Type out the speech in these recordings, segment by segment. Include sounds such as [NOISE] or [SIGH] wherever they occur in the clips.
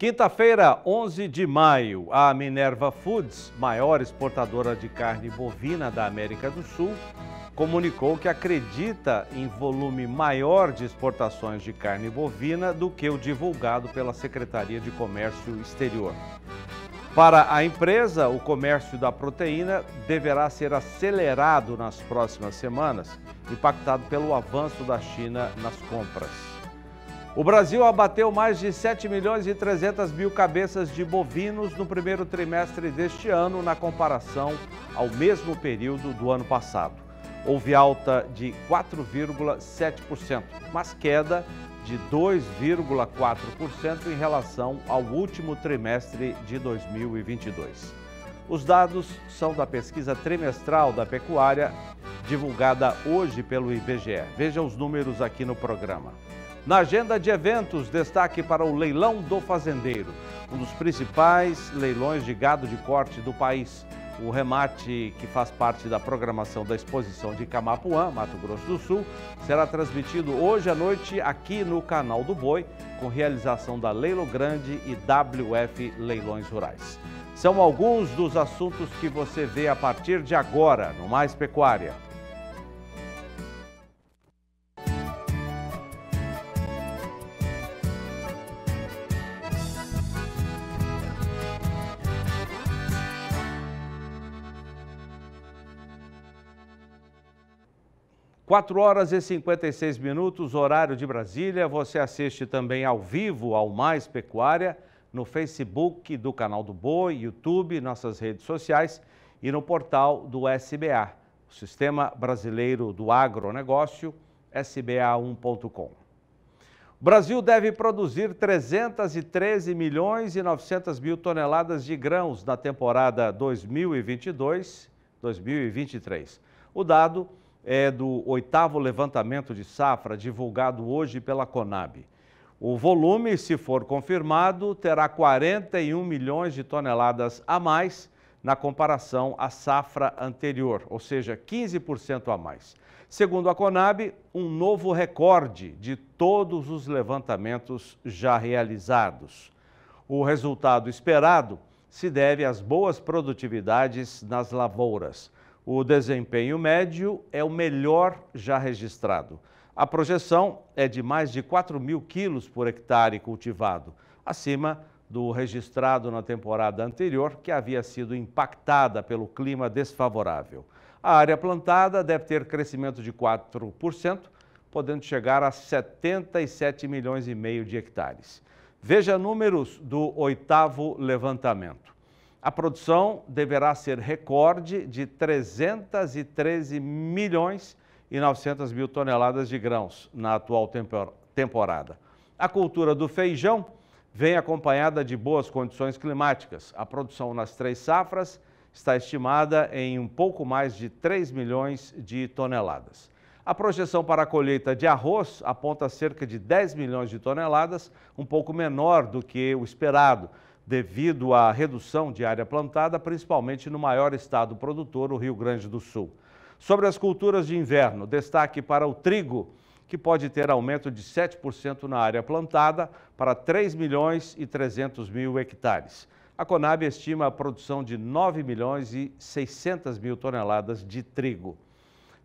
Quinta-feira, 11 de maio, a Minerva Foods, maior exportadora de carne bovina da América do Sul, comunicou que acredita em volume maior de exportações de carne bovina do que o divulgado pela Secretaria de Comércio Exterior. Para a empresa, o comércio da proteína deverá ser acelerado nas próximas semanas, impactado pelo avanço da China nas compras. O Brasil abateu mais de 7 milhões e 300 mil cabeças de bovinos no primeiro trimestre deste ano, na comparação ao mesmo período do ano passado. Houve alta de 4,7%, mas queda de 2,4% em relação ao último trimestre de 2022. Os dados são da pesquisa trimestral da pecuária, divulgada hoje pelo IBGE. Veja os números aqui no programa. Na agenda de eventos, destaque para o Leilão do Fazendeiro, um dos principais leilões de gado de corte do país. O remate, que faz parte da programação da exposição de Camapuã, Mato Grosso do Sul, será transmitido hoje à noite aqui no canal do Boi, com realização da Leilo Grande e WF Leilões Rurais. São alguns dos assuntos que você vê a partir de agora no Mais Pecuária. 4 horas e 56 minutos, horário de Brasília. Você assiste também ao vivo ao Mais Pecuária no Facebook do canal do Boi, YouTube, nossas redes sociais e no portal do SBA, o Sistema Brasileiro do Agronegócio, sba1.com. O Brasil deve produzir 313 milhões e 900 mil toneladas de grãos na temporada 2022-2023. O dado é do oitavo levantamento de safra divulgado hoje pela Conab. O volume, se for confirmado, terá 41 milhões de toneladas a mais na comparação à safra anterior, ou seja, 15% a mais. Segundo a Conab, um novo recorde de todos os levantamentos já realizados. O resultado esperado se deve às boas produtividades nas lavouras. O desempenho médio é o melhor já registrado. A projeção é de mais de 4 mil quilos por hectare cultivado, acima do registrado na temporada anterior, que havia sido impactada pelo clima desfavorável. A área plantada deve ter crescimento de 4%, podendo chegar a 77 milhões e meio de hectares. Veja números do oitavo levantamento. A produção deverá ser recorde de 313 milhões e 900 mil toneladas de grãos na atual temporada. A cultura do feijão vem acompanhada de boas condições climáticas. A produção nas três safras está estimada em um pouco mais de 3 milhões de toneladas. A projeção para a colheita de arroz aponta cerca de 10 milhões de toneladas, um pouco menor do que o esperado, devido à redução de área plantada, principalmente no maior estado produtor, o Rio Grande do Sul. Sobre as culturas de inverno, destaque para o trigo, que pode ter aumento de 7% na área plantada para 3 milhões e 300 mil hectares. A Conab estima a produção de 9 milhões e 600 mil toneladas de trigo.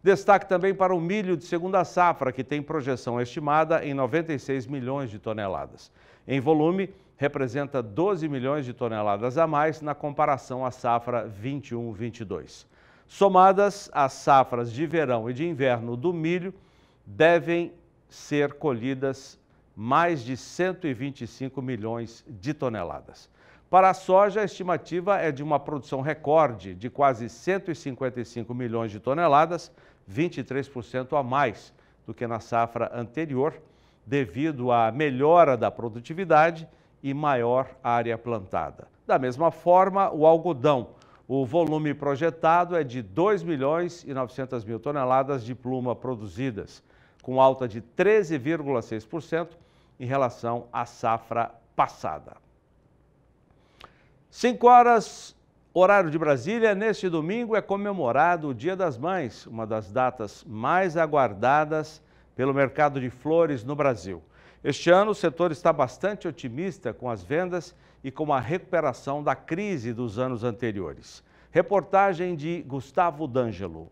Destaque também para o milho de segunda safra, que tem projeção estimada em 96 milhões de toneladas. Em volume, representa 12 milhões de toneladas a mais na comparação à safra 21-22. Somadas, as safras de verão e de inverno do milho devem ser colhidas mais de 125 milhões de toneladas. Para a soja, a estimativa é de uma produção recorde de quase 155 milhões de toneladas, 23% a mais do que na safra anterior, devido à melhora da produtividade e maior área plantada. Da mesma forma, o algodão. O volume projetado é de 2 milhões e 900 mil toneladas de pluma produzidas, com alta de 13,6% em relação à safra passada. 5 horas, horário de Brasília, neste domingo é comemorado o Dia das Mães, uma das datas mais aguardadas pelo mercado de flores no Brasil. Este ano, o setor está bastante otimista com as vendas e com a recuperação da crise dos anos anteriores. Reportagem de Gustavo D'Angelo.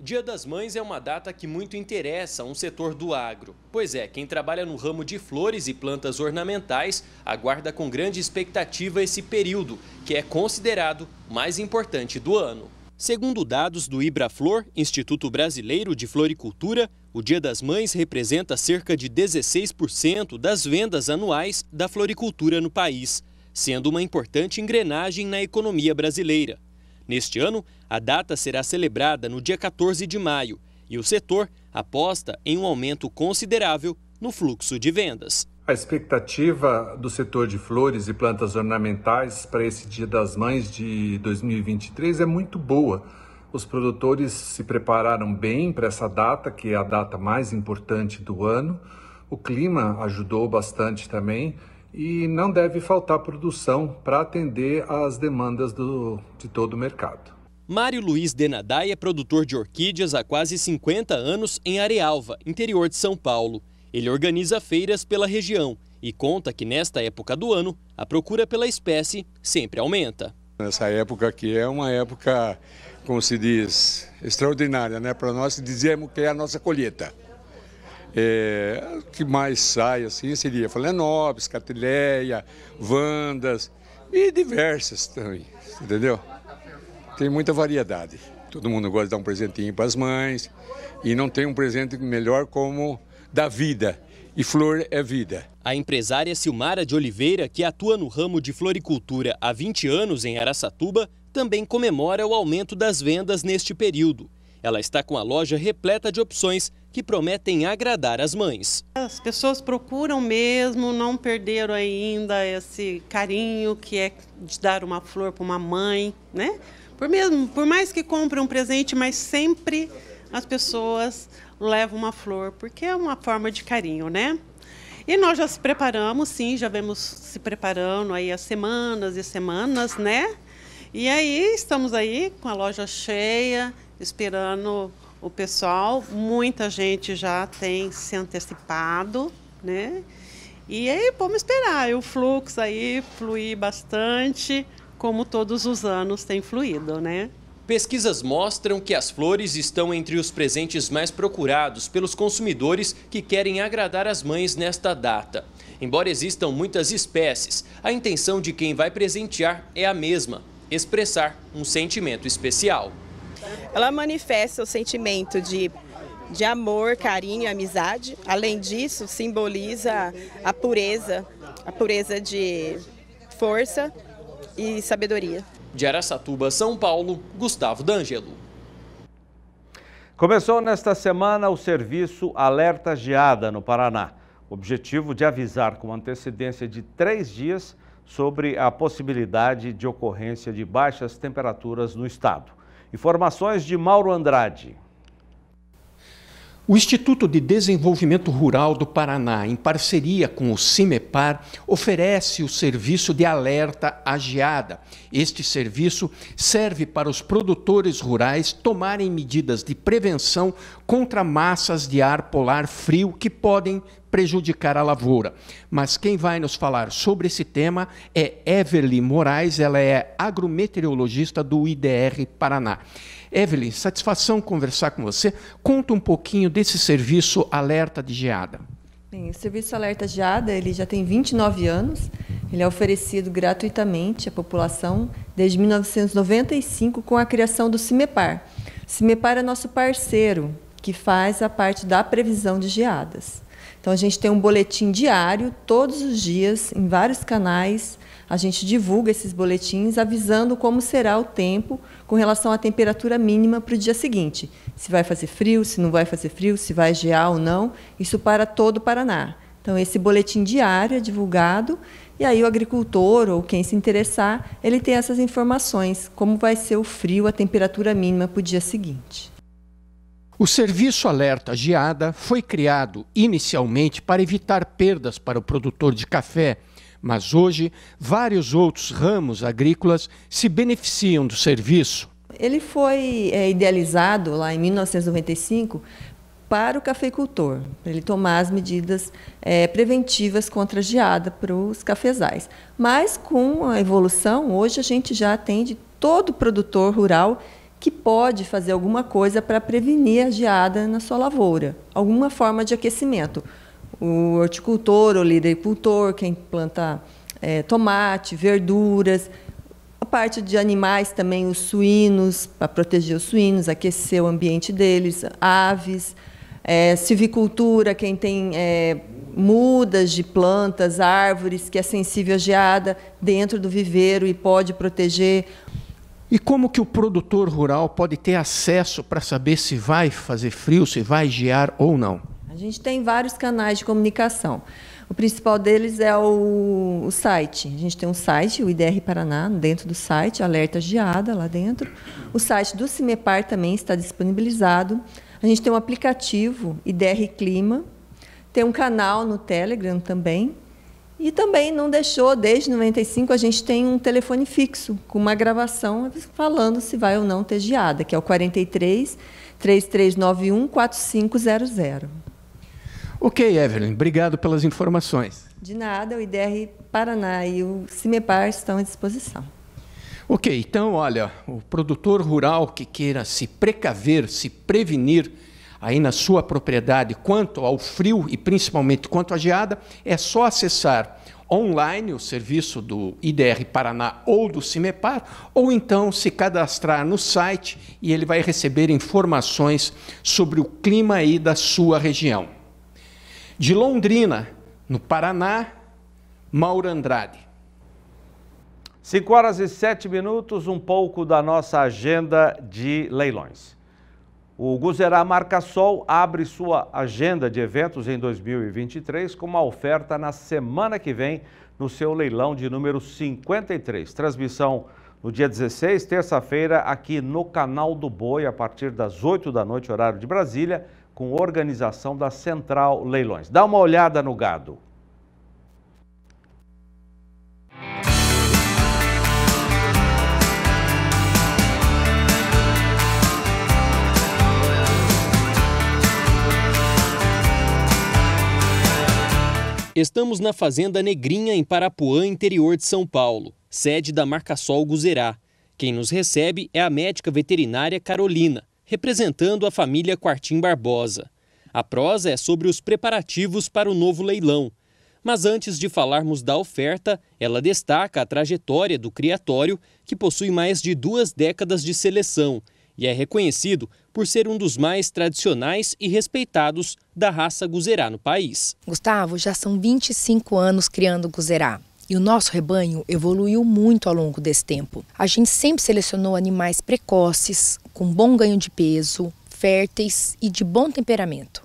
Dia das Mães é uma data que muito interessa a um setor do agro. Pois é, quem trabalha no ramo de flores e plantas ornamentais aguarda com grande expectativa esse período, que é considerado mais importante do ano. Segundo dados do Ibraflor, Instituto Brasileiro de Floricultura, o Dia das Mães representa cerca de 16% das vendas anuais da floricultura no país, sendo uma importante engrenagem na economia brasileira. Neste ano, a data será celebrada no dia 14 de maio e o setor aposta em um aumento considerável no fluxo de vendas. A expectativa do setor de flores e plantas ornamentais para esse Dia das Mães de 2023 é muito boa. Os produtores se prepararam bem para essa data, que é a data mais importante do ano. O clima ajudou bastante também e não deve faltar produção para atender às demandas do, de todo o mercado. Mário Luiz Denadai é produtor de orquídeas há quase 50 anos em Arealva, interior de São Paulo. Ele organiza feiras pela região e conta que nesta época do ano, a procura pela espécie sempre aumenta. Nessa época aqui é uma época, como se diz, extraordinária, né? Para nós dizemos que é a nossa colheita. É, o que mais sai assim seria Falenobis, Catileia, Vandas e diversas também, entendeu? Tem muita variedade. Todo mundo gosta de dar um presentinho para as mães e não tem um presente melhor como da vida. E flor é vida. A empresária Silmara de Oliveira, que atua no ramo de floricultura há 20 anos em Araçatuba, também comemora o aumento das vendas neste período. Ela está com a loja repleta de opções que prometem agradar as mães. As pessoas procuram mesmo, não perderam ainda esse carinho que é de dar uma flor para uma mãe, né? Por mesmo, por mais que compre um presente, mas sempre as pessoas leva uma flor, porque é uma forma de carinho, né? E nós já se preparamos, sim, já vemos se preparando aí as semanas e semanas, né? E aí estamos aí com a loja cheia, esperando o pessoal. Muita gente já tem se antecipado, né? E aí vamos esperar e o fluxo aí fluir bastante, como todos os anos tem fluído, né? Pesquisas mostram que as flores estão entre os presentes mais procurados pelos consumidores que querem agradar as mães nesta data. Embora existam muitas espécies, a intenção de quem vai presentear é a mesma: expressar um sentimento especial. Ela manifesta o sentimento de de amor, carinho, amizade. Além disso, simboliza a pureza, a pureza de força e sabedoria. De Aracatuba, São Paulo, Gustavo D'Angelo. Começou nesta semana o serviço Alerta Geada no Paraná. Objetivo de avisar com antecedência de três dias sobre a possibilidade de ocorrência de baixas temperaturas no estado. Informações de Mauro Andrade. O Instituto de Desenvolvimento Rural do Paraná, em parceria com o CIMEPAR, oferece o serviço de alerta à geada. Este serviço serve para os produtores rurais tomarem medidas de prevenção contra massas de ar polar frio que podem prejudicar a lavoura. Mas quem vai nos falar sobre esse tema é Everly Moraes, ela é agrometeorologista do IDR Paraná. Evelyn, satisfação conversar com você. Conta um pouquinho desse serviço Alerta de Geada. Bem, o serviço Alerta Geada ele já tem 29 anos. Ele é oferecido gratuitamente à população desde 1995 com a criação do CIMEPAR. O CIMEPAR é nosso parceiro que faz a parte da previsão de geadas. Então a gente tem um boletim diário todos os dias em vários canais a gente divulga esses boletins avisando como será o tempo com relação à temperatura mínima para o dia seguinte. Se vai fazer frio, se não vai fazer frio, se vai gear ou não. Isso para todo o Paraná. Então, esse boletim diário é divulgado e aí o agricultor ou quem se interessar, ele tem essas informações, como vai ser o frio, a temperatura mínima para o dia seguinte. O serviço Alerta Geada foi criado inicialmente para evitar perdas para o produtor de café mas hoje, vários outros ramos agrícolas se beneficiam do serviço. Ele foi é, idealizado lá em 1995 para o cafeicultor, para ele tomar as medidas é, preventivas contra a geada para os cafezais. Mas com a evolução, hoje a gente já atende todo produtor rural que pode fazer alguma coisa para prevenir a geada na sua lavoura, alguma forma de aquecimento o horticultor, o lidericultor, quem planta é, tomate, verduras, a parte de animais também, os suínos, para proteger os suínos, aquecer o ambiente deles, aves, é, silvicultura, quem tem é, mudas de plantas, árvores, que é sensível à geada dentro do viveiro e pode proteger. E como que o produtor rural pode ter acesso para saber se vai fazer frio, se vai gear ou não? A gente tem vários canais de comunicação. O principal deles é o, o site. A gente tem um site, o IDR Paraná, dentro do site, alerta geada lá dentro. O site do CIMEPAR também está disponibilizado. A gente tem um aplicativo, IDR Clima. Tem um canal no Telegram também. E também não deixou, desde 95 a gente tem um telefone fixo, com uma gravação falando se vai ou não ter geada, que é o 43 3391 4500. Ok, Evelyn, obrigado pelas informações. De nada, o IDR Paraná e o CIMEPAR estão à disposição. Ok, então, olha, o produtor rural que queira se precaver, se prevenir aí na sua propriedade quanto ao frio e principalmente quanto à geada, é só acessar online o serviço do IDR Paraná ou do CIMEPAR, ou então se cadastrar no site e ele vai receber informações sobre o clima aí da sua região. De Londrina, no Paraná, Mauro Andrade. 5 horas e 7 minutos, um pouco da nossa agenda de leilões. O Guzerá Marcassol abre sua agenda de eventos em 2023 com uma oferta na semana que vem no seu leilão de número 53. Transmissão no dia 16, terça-feira, aqui no canal do Boi, a partir das 8 da noite, horário de Brasília com organização da Central Leilões. Dá uma olhada no gado. Estamos na Fazenda Negrinha, em Parapuã, interior de São Paulo, sede da marca Sol Guzerá. Quem nos recebe é a médica veterinária Carolina, representando a família Quartim Barbosa. A prosa é sobre os preparativos para o novo leilão. Mas antes de falarmos da oferta, ela destaca a trajetória do Criatório, que possui mais de duas décadas de seleção e é reconhecido por ser um dos mais tradicionais e respeitados da raça guzerá no país. Gustavo, já são 25 anos criando guzerá. E o nosso rebanho evoluiu muito ao longo desse tempo. A gente sempre selecionou animais precoces, com bom ganho de peso, férteis e de bom temperamento.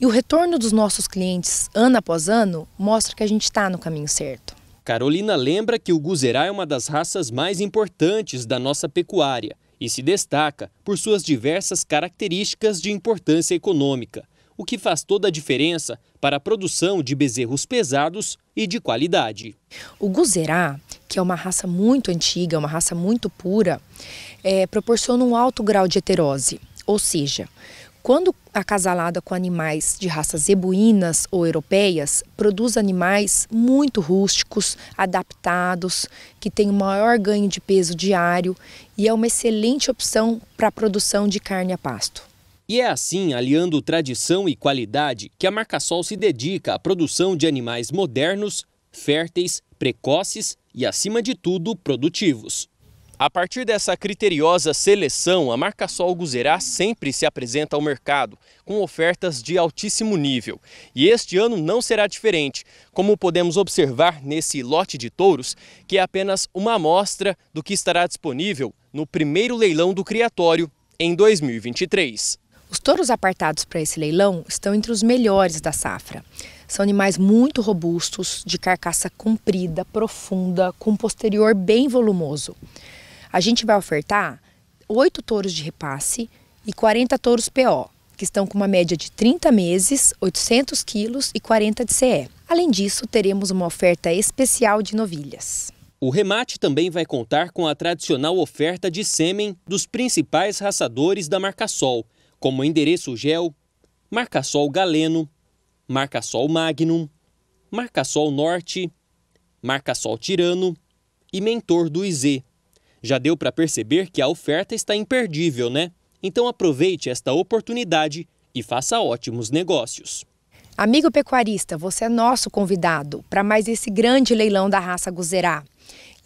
E o retorno dos nossos clientes ano após ano mostra que a gente está no caminho certo. Carolina lembra que o Guzerá é uma das raças mais importantes da nossa pecuária e se destaca por suas diversas características de importância econômica, o que faz toda a diferença para a produção de bezerros pesados e de qualidade. O Guzerá, que é uma raça muito antiga, uma raça muito pura, é, proporciona um alto grau de heterose, ou seja, quando acasalada com animais de raças zebuínas ou europeias, produz animais muito rústicos, adaptados, que têm um maior ganho de peso diário e é uma excelente opção para a produção de carne a pasto. E é assim, aliando tradição e qualidade, que a Marca Sol se dedica à produção de animais modernos, férteis, precoces e, acima de tudo, produtivos. A partir dessa criteriosa seleção, a marca Sol Guzerá sempre se apresenta ao mercado, com ofertas de altíssimo nível. E este ano não será diferente, como podemos observar nesse lote de touros, que é apenas uma amostra do que estará disponível no primeiro leilão do Criatório em 2023. Os touros apartados para esse leilão estão entre os melhores da safra. São animais muito robustos, de carcaça comprida, profunda, com posterior bem volumoso. A gente vai ofertar oito touros de repasse e 40 touros PO, que estão com uma média de 30 meses, 800 quilos e 40 de CE. Além disso, teremos uma oferta especial de novilhas. O remate também vai contar com a tradicional oferta de sêmen dos principais raçadores da marca Sol, como Endereço Gel, Marca Sol Galeno, Marca Sol Magnum, Marca Sol Norte, Marca Sol Tirano e Mentor do IZ, já deu para perceber que a oferta está imperdível, né? Então aproveite esta oportunidade e faça ótimos negócios. Amigo pecuarista, você é nosso convidado para mais esse grande leilão da raça Guzerá.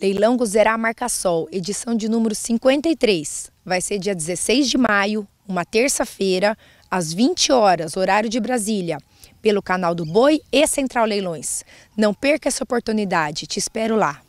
Leilão Guzerá Marca Sol, edição de número 53. Vai ser dia 16 de maio, uma terça-feira, às 20 horas, horário de Brasília, pelo canal do Boi e Central Leilões. Não perca essa oportunidade, te espero lá.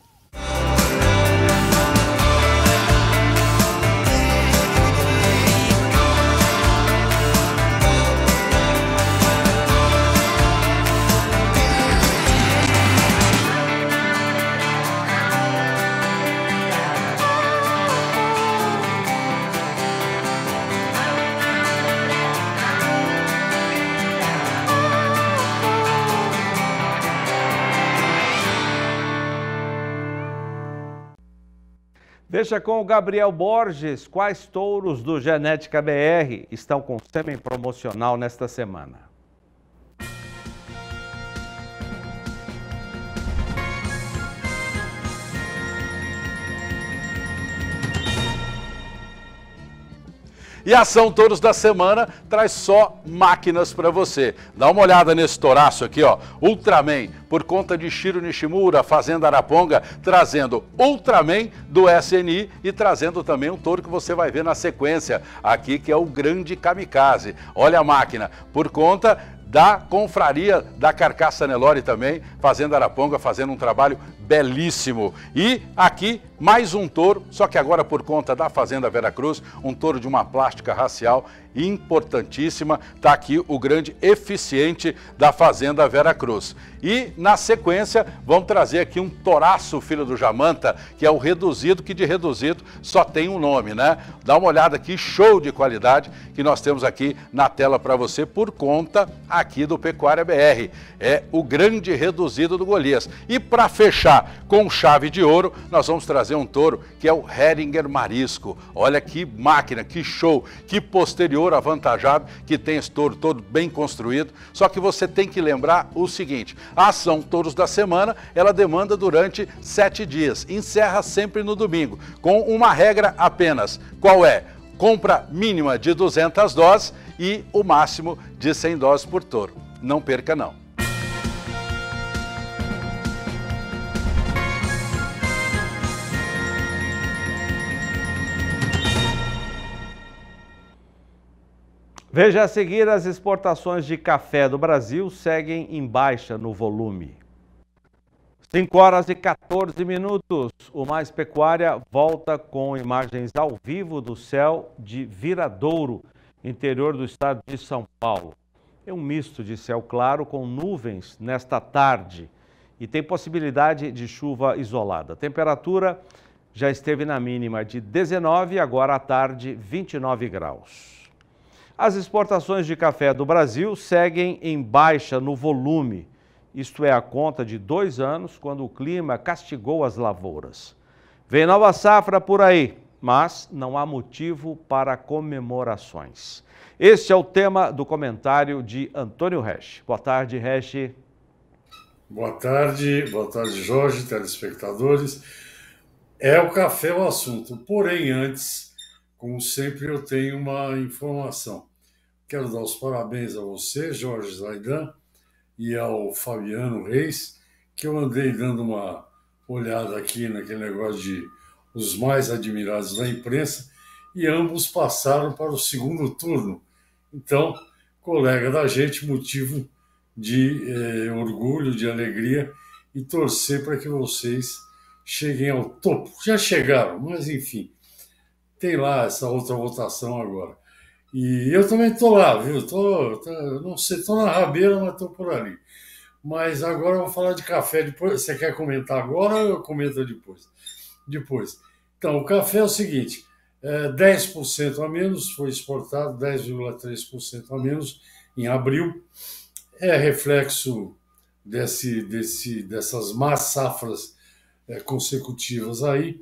Deixa com o Gabriel Borges quais touros do Genética BR estão com sêmen promocional nesta semana. E a ação Touros da semana traz só máquinas para você. Dá uma olhada nesse toraço aqui, ó. Ultraman, por conta de Shiro Nishimura, Fazenda Araponga, trazendo Ultraman do SNI e trazendo também um touro que você vai ver na sequência aqui, que é o Grande Kamikaze. Olha a máquina, por conta da confraria da Carcaça Nelore também, fazendo Araponga, fazendo um trabalho belíssimo. E aqui mais um touro, só que agora por conta da Fazenda Veracruz, um touro de uma plástica racial importantíssima. Está aqui o grande eficiente da Fazenda Vera Cruz. E, na sequência, vamos trazer aqui um toraço filho do Jamanta, que é o reduzido, que de reduzido só tem um nome, né? Dá uma olhada aqui, show de qualidade que nós temos aqui na tela para você por conta aqui do Pecuária BR. É o grande reduzido do Golias. E para fechar com chave de ouro, nós vamos trazer um touro que é o Heringer Marisco. Olha que máquina, que show, que posterior setor avantajado, que tem esse touro todo bem construído. Só que você tem que lembrar o seguinte: a ação Touros da Semana ela demanda durante sete dias, encerra sempre no domingo, com uma regra apenas. Qual é? Compra mínima de 200 doses e o máximo de 100 doses por touro. Não perca, não. Veja a seguir, as exportações de café do Brasil seguem em baixa no volume. 5 horas e 14 minutos. O Mais Pecuária volta com imagens ao vivo do céu de Viradouro, interior do estado de São Paulo. É um misto de céu claro com nuvens nesta tarde e tem possibilidade de chuva isolada. A temperatura já esteve na mínima de 19, agora à tarde 29 graus. As exportações de café do Brasil seguem em baixa no volume, isto é, a conta de dois anos, quando o clima castigou as lavouras. Vem nova safra por aí, mas não há motivo para comemorações. Este é o tema do comentário de Antônio Resch. Boa tarde, Resch. Boa tarde, boa tarde, Jorge, telespectadores. É o café o assunto, porém, antes, como sempre, eu tenho uma informação. Quero dar os parabéns a você, Jorge Zaidan, e ao Fabiano Reis, que eu andei dando uma olhada aqui naquele negócio de os mais admirados da imprensa, e ambos passaram para o segundo turno. Então, colega da gente, motivo de eh, orgulho, de alegria e torcer para que vocês cheguem ao topo. Já chegaram, mas enfim, tem lá essa outra votação agora. E eu também estou lá, viu? Tô, tô, não sei, estou na rabeira, mas estou por ali. Mas agora eu vou falar de café. Depois, você quer comentar agora ou eu comento depois? Depois. Então, o café é o seguinte: é, 10% a menos foi exportado, 10,3% a menos em abril. É reflexo desse, desse, dessas más safras é, consecutivas aí.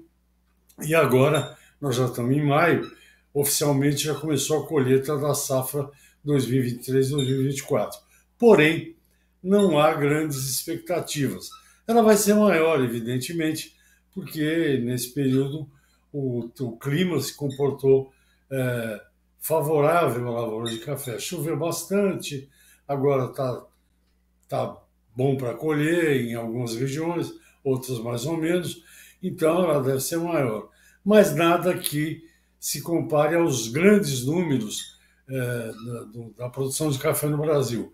E agora, nós já estamos em maio oficialmente já começou a colheita da safra 2023-2024. Porém, não há grandes expectativas. Ela vai ser maior, evidentemente, porque nesse período o, o clima se comportou é, favorável à lavoura de café. Choveu bastante, agora está tá bom para colher em algumas regiões, outras mais ou menos, então ela deve ser maior. Mas nada que se compare aos grandes números é, da, da, produção de café no Brasil.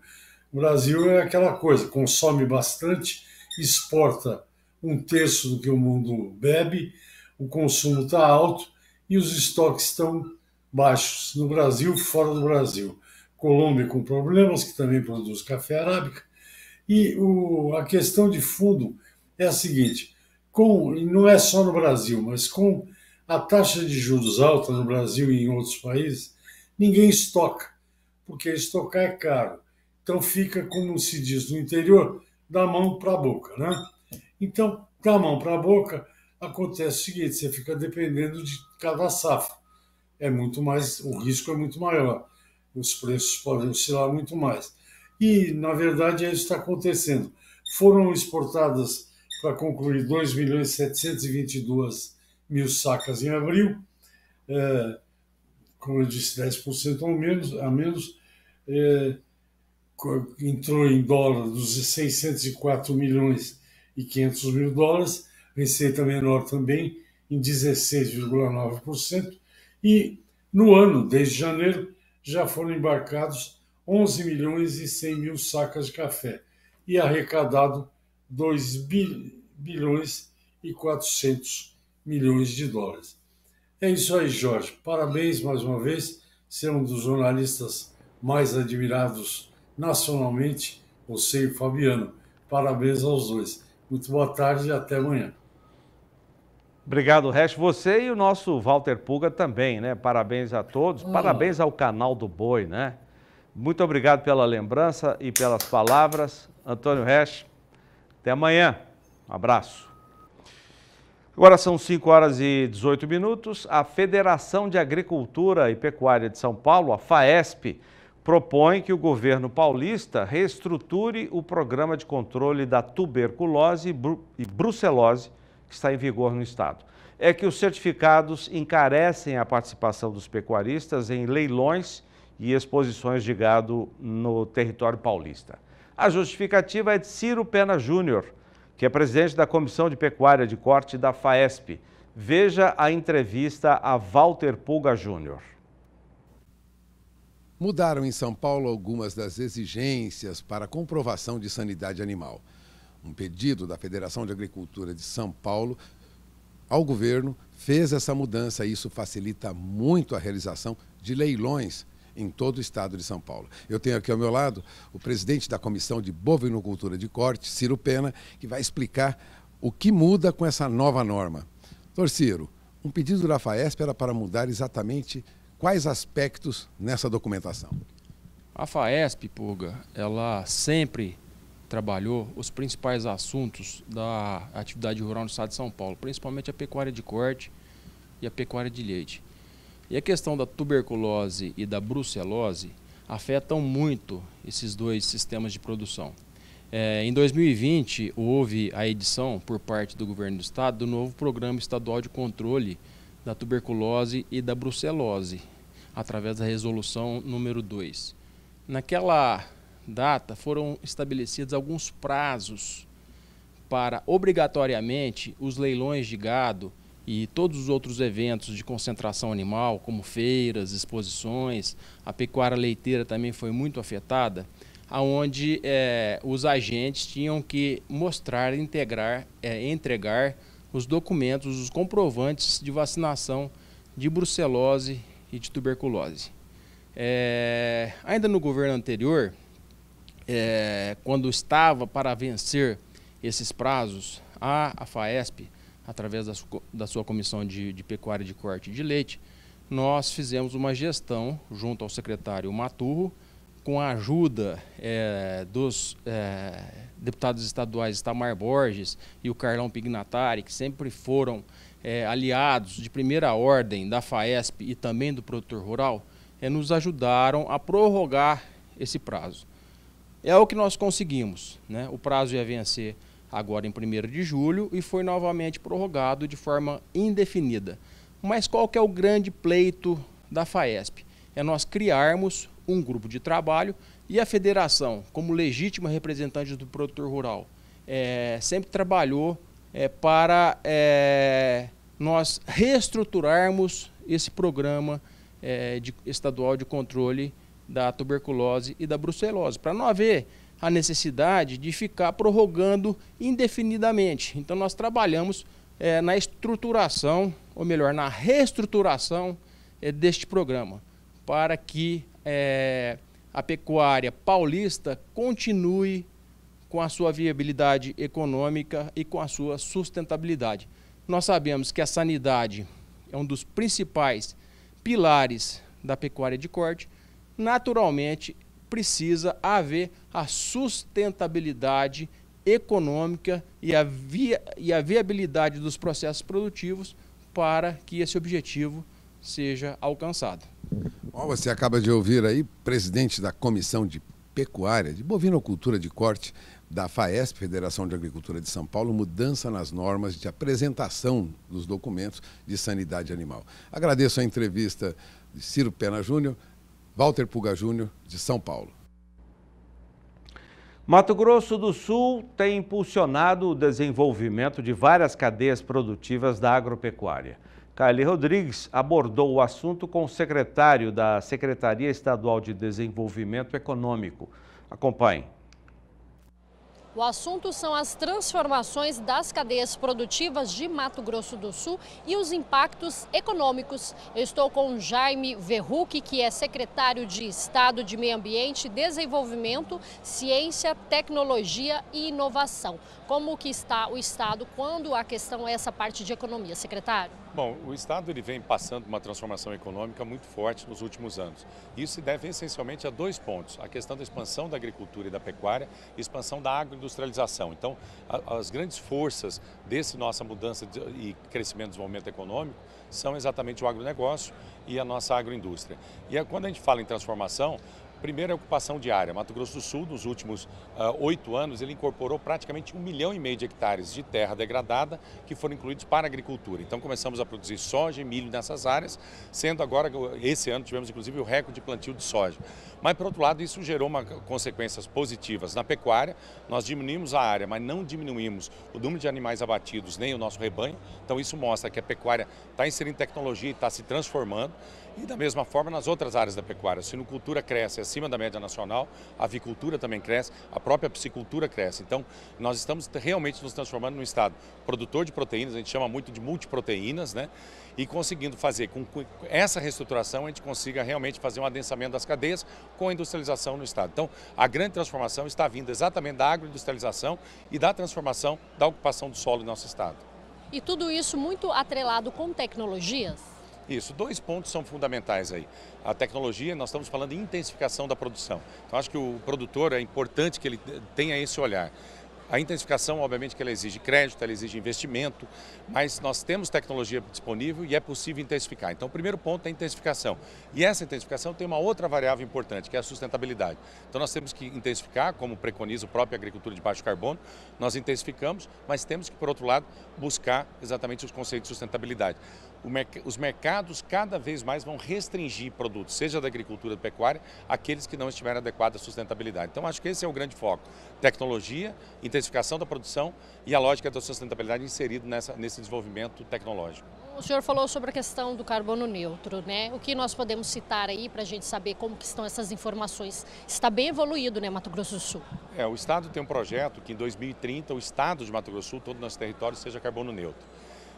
O Brasil é aquela coisa, consome bastante, exporta um terço do que o mundo bebe, o consumo está alto e os estoques estão baixos no Brasil, fora do Brasil. Colômbia com problemas, que também produz café arábica. E o, a questão de fundo é a seguinte: com, não é só no Brasil, mas com a taxa de juros alta no Brasil e em outros países, ninguém estoca, porque estocar é caro. Então fica, como se diz no interior, da mão para a boca. Né? Então, da mão para a boca, acontece o seguinte: você fica dependendo de cada safra. É muito mais, o risco é muito maior, os preços podem oscilar muito mais. E, na verdade, é isso que está acontecendo. Foram exportadas, para concluir, 2 milhões e 722 mil sacas em abril, é, como eu disse, 10% ou menos, a menos, é, entrou em dólar dos 604 milhões e 500 mil dólares, receita menor também, em 16,9%, e no ano, desde janeiro, já foram embarcados 11 milhões e 100 mil sacas de café e arrecadado 2 bilhões e 400 milhões de dólares. É isso aí, Jorge. Parabéns mais uma vez. Você é um dos jornalistas mais admirados nacionalmente, você e o Fabiano. Parabéns aos dois. Muito boa tarde e até amanhã. Obrigado, Resch. Você e o nosso Walter Puga também, né? Parabéns a todos. Ah. Parabéns ao canal do Boi, né? Muito obrigado pela lembrança e pelas palavras. Antônio Resch, até amanhã. Um abraço. Agora são 5 horas e 18 minutos. A Federação de Agricultura e Pecuária de São Paulo, a FAESP, propõe que o governo paulista reestruture o programa de controle da tuberculose e brucelose que está em vigor no estado. É que os certificados encarecem a participação dos pecuaristas em leilões e exposições de gado no território paulista. A justificativa é de Ciro Pena Júnior que é presidente da Comissão de Pecuária de Corte da FAESP. Veja a entrevista a Walter Pulga Júnior. Mudaram em São Paulo algumas das exigências para comprovação de sanidade animal. Um pedido da Federação de Agricultura de São Paulo ao governo fez essa mudança e isso facilita muito a realização de leilões em todo o estado de São Paulo. Eu tenho aqui ao meu lado o presidente da Comissão de Bovinocultura de Corte, Ciro Pena, que vai explicar o que muda com essa nova norma. Doutor Ciro, um pedido da FAESP era para mudar exatamente quais aspectos nessa documentação? A FAESP, Puga, ela sempre trabalhou os principais assuntos da atividade rural no estado de São Paulo, principalmente a pecuária de corte e a pecuária de leite. E a questão da tuberculose e da brucelose afetam muito esses dois sistemas de produção. É, em 2020, houve a edição, por parte do governo do estado, do novo Programa Estadual de Controle da Tuberculose e da Brucelose, através da resolução número 2. Naquela data, foram estabelecidos alguns prazos para, obrigatoriamente, os leilões de gado e todos os outros eventos de concentração animal, como feiras, exposições, a pecuária leiteira também foi muito afetada, aonde é, os agentes tinham que mostrar, integrar, é, entregar os documentos, os comprovantes de vacinação de brucelose e de tuberculose. É, ainda no governo anterior, é, quando estava para vencer esses prazos, a, a FAESP através da, da sua comissão de, de pecuária de corte de leite, nós fizemos uma gestão junto ao secretário Maturro, com a ajuda é, dos é, deputados estaduais Tamar Borges e o Carlão Pignatari, que sempre foram é, aliados de primeira ordem da FAESP e também do produtor rural, é, nos ajudaram a prorrogar esse prazo. É o que nós conseguimos. Né? O prazo ia vencer agora em 1 de julho, e foi novamente prorrogado de forma indefinida. Mas qual que é o grande pleito da FAESP? É nós criarmos um grupo de trabalho e a federação, como legítima representante do produtor rural, é, sempre trabalhou é, para é, nós reestruturarmos esse programa é, de, estadual de controle da tuberculose e da brucelose, para não haver a necessidade de ficar prorrogando indefinidamente. Então nós trabalhamos é, na estruturação, ou melhor, na reestruturação é, deste programa, para que é, a pecuária paulista continue com a sua viabilidade econômica e com a sua sustentabilidade. Nós sabemos que a sanidade é um dos principais pilares da pecuária de corte. Naturalmente, precisa haver a sustentabilidade econômica e a, via, e a viabilidade dos processos produtivos para que esse objetivo seja alcançado. Bom, você acaba de ouvir aí, presidente da Comissão de Pecuária, de Bovinocultura de Corte, da FAESP, Federação de Agricultura de São Paulo, mudança nas normas de apresentação dos documentos de sanidade animal. Agradeço a entrevista de Ciro Pena Júnior. Walter Puga Júnior, de São Paulo. Mato Grosso do Sul tem impulsionado o desenvolvimento de várias cadeias produtivas da agropecuária. Kylie Rodrigues abordou o assunto com o secretário da Secretaria Estadual de Desenvolvimento Econômico. Acompanhe. O assunto são as transformações das cadeias produtivas de Mato Grosso do Sul e os impactos econômicos. Eu estou com Jaime Verruc, que é secretário de Estado de Meio Ambiente, Desenvolvimento, Ciência, Tecnologia e Inovação. Como que está o Estado quando a questão é essa parte de economia, secretário? Bom, o Estado ele vem passando uma transformação econômica muito forte nos últimos anos. Isso se deve essencialmente a dois pontos: a questão da expansão da agricultura e da pecuária, e expansão da agroindustrialização. Então, a, as grandes forças desse nossa mudança de, e crescimento do desenvolvimento econômico são exatamente o agronegócio e a nossa agroindústria. E é, quando a gente fala em transformação, Primeiro, a ocupação diária. Mato Grosso do Sul, nos últimos ah, oito uh, anos, ele incorporou praticamente um milhão e meio de hectares de terra degradada que foram incluídos para a agricultura. Então, começamos a produzir soja e milho nessas áreas, sendo agora, esse ano, tivemos inclusive o recorde de plantio de soja. Mas, por outro lado, isso gerou uma, consequências positivas. Na pecuária, nós diminuímos a área, mas não diminuímos o número de animais abatidos, nem o nosso rebanho. Então, isso mostra que a pecuária está inserindo tecnologia e está se transformando. E da mesma forma nas outras áreas da pecuária. A sinocultura cresce acima da média nacional, a avicultura também cresce, a própria piscicultura cresce. Então, nós estamos realmente nos transformando num estado produtor de proteínas, a gente chama muito de multiproteínas, né? E conseguindo fazer com essa reestruturação a gente consiga realmente fazer um adensamento das cadeias com a industrialização no estado. Então, a grande transformação está vindo exatamente da agroindustrialização e da transformação da ocupação do solo no nosso estado. E tudo isso muito atrelado com tecnologias? Isso, dois pontos são fundamentais aí. A tecnologia, nós estamos falando de intensificação da produção. Então, acho que o produtor é importante que ele tenha esse olhar. A intensificação, obviamente, que ela exige crédito, ela exige investimento, mas nós temos tecnologia disponível e é possível intensificar. Então, o primeiro ponto é a intensificação. E essa intensificação tem uma outra variável importante, que é a sustentabilidade. Então, nós temos que intensificar, como preconiza o próprio agricultura de baixo carbono, nós intensificamos, mas temos que, por outro lado, buscar exatamente os conceitos de sustentabilidade os mercados cada vez mais vão restringir produtos, seja da agricultura da pecuária, aqueles que não estiverem adequados à sustentabilidade. Então, acho que esse é o grande foco. Tecnologia, intensificação da produção e a lógica da sustentabilidade inserida nessa, nesse desenvolvimento tecnológico. O senhor falou sobre a questão do carbono neutro, né? O que nós podemos citar aí para a gente saber como que estão essas informações? Está bem evoluído, né, Mato Grosso do Sul? É, o Estado tem um projeto que em 2030 o Estado de Mato Grosso do Sul, todo nosso território, seja carbono neutro.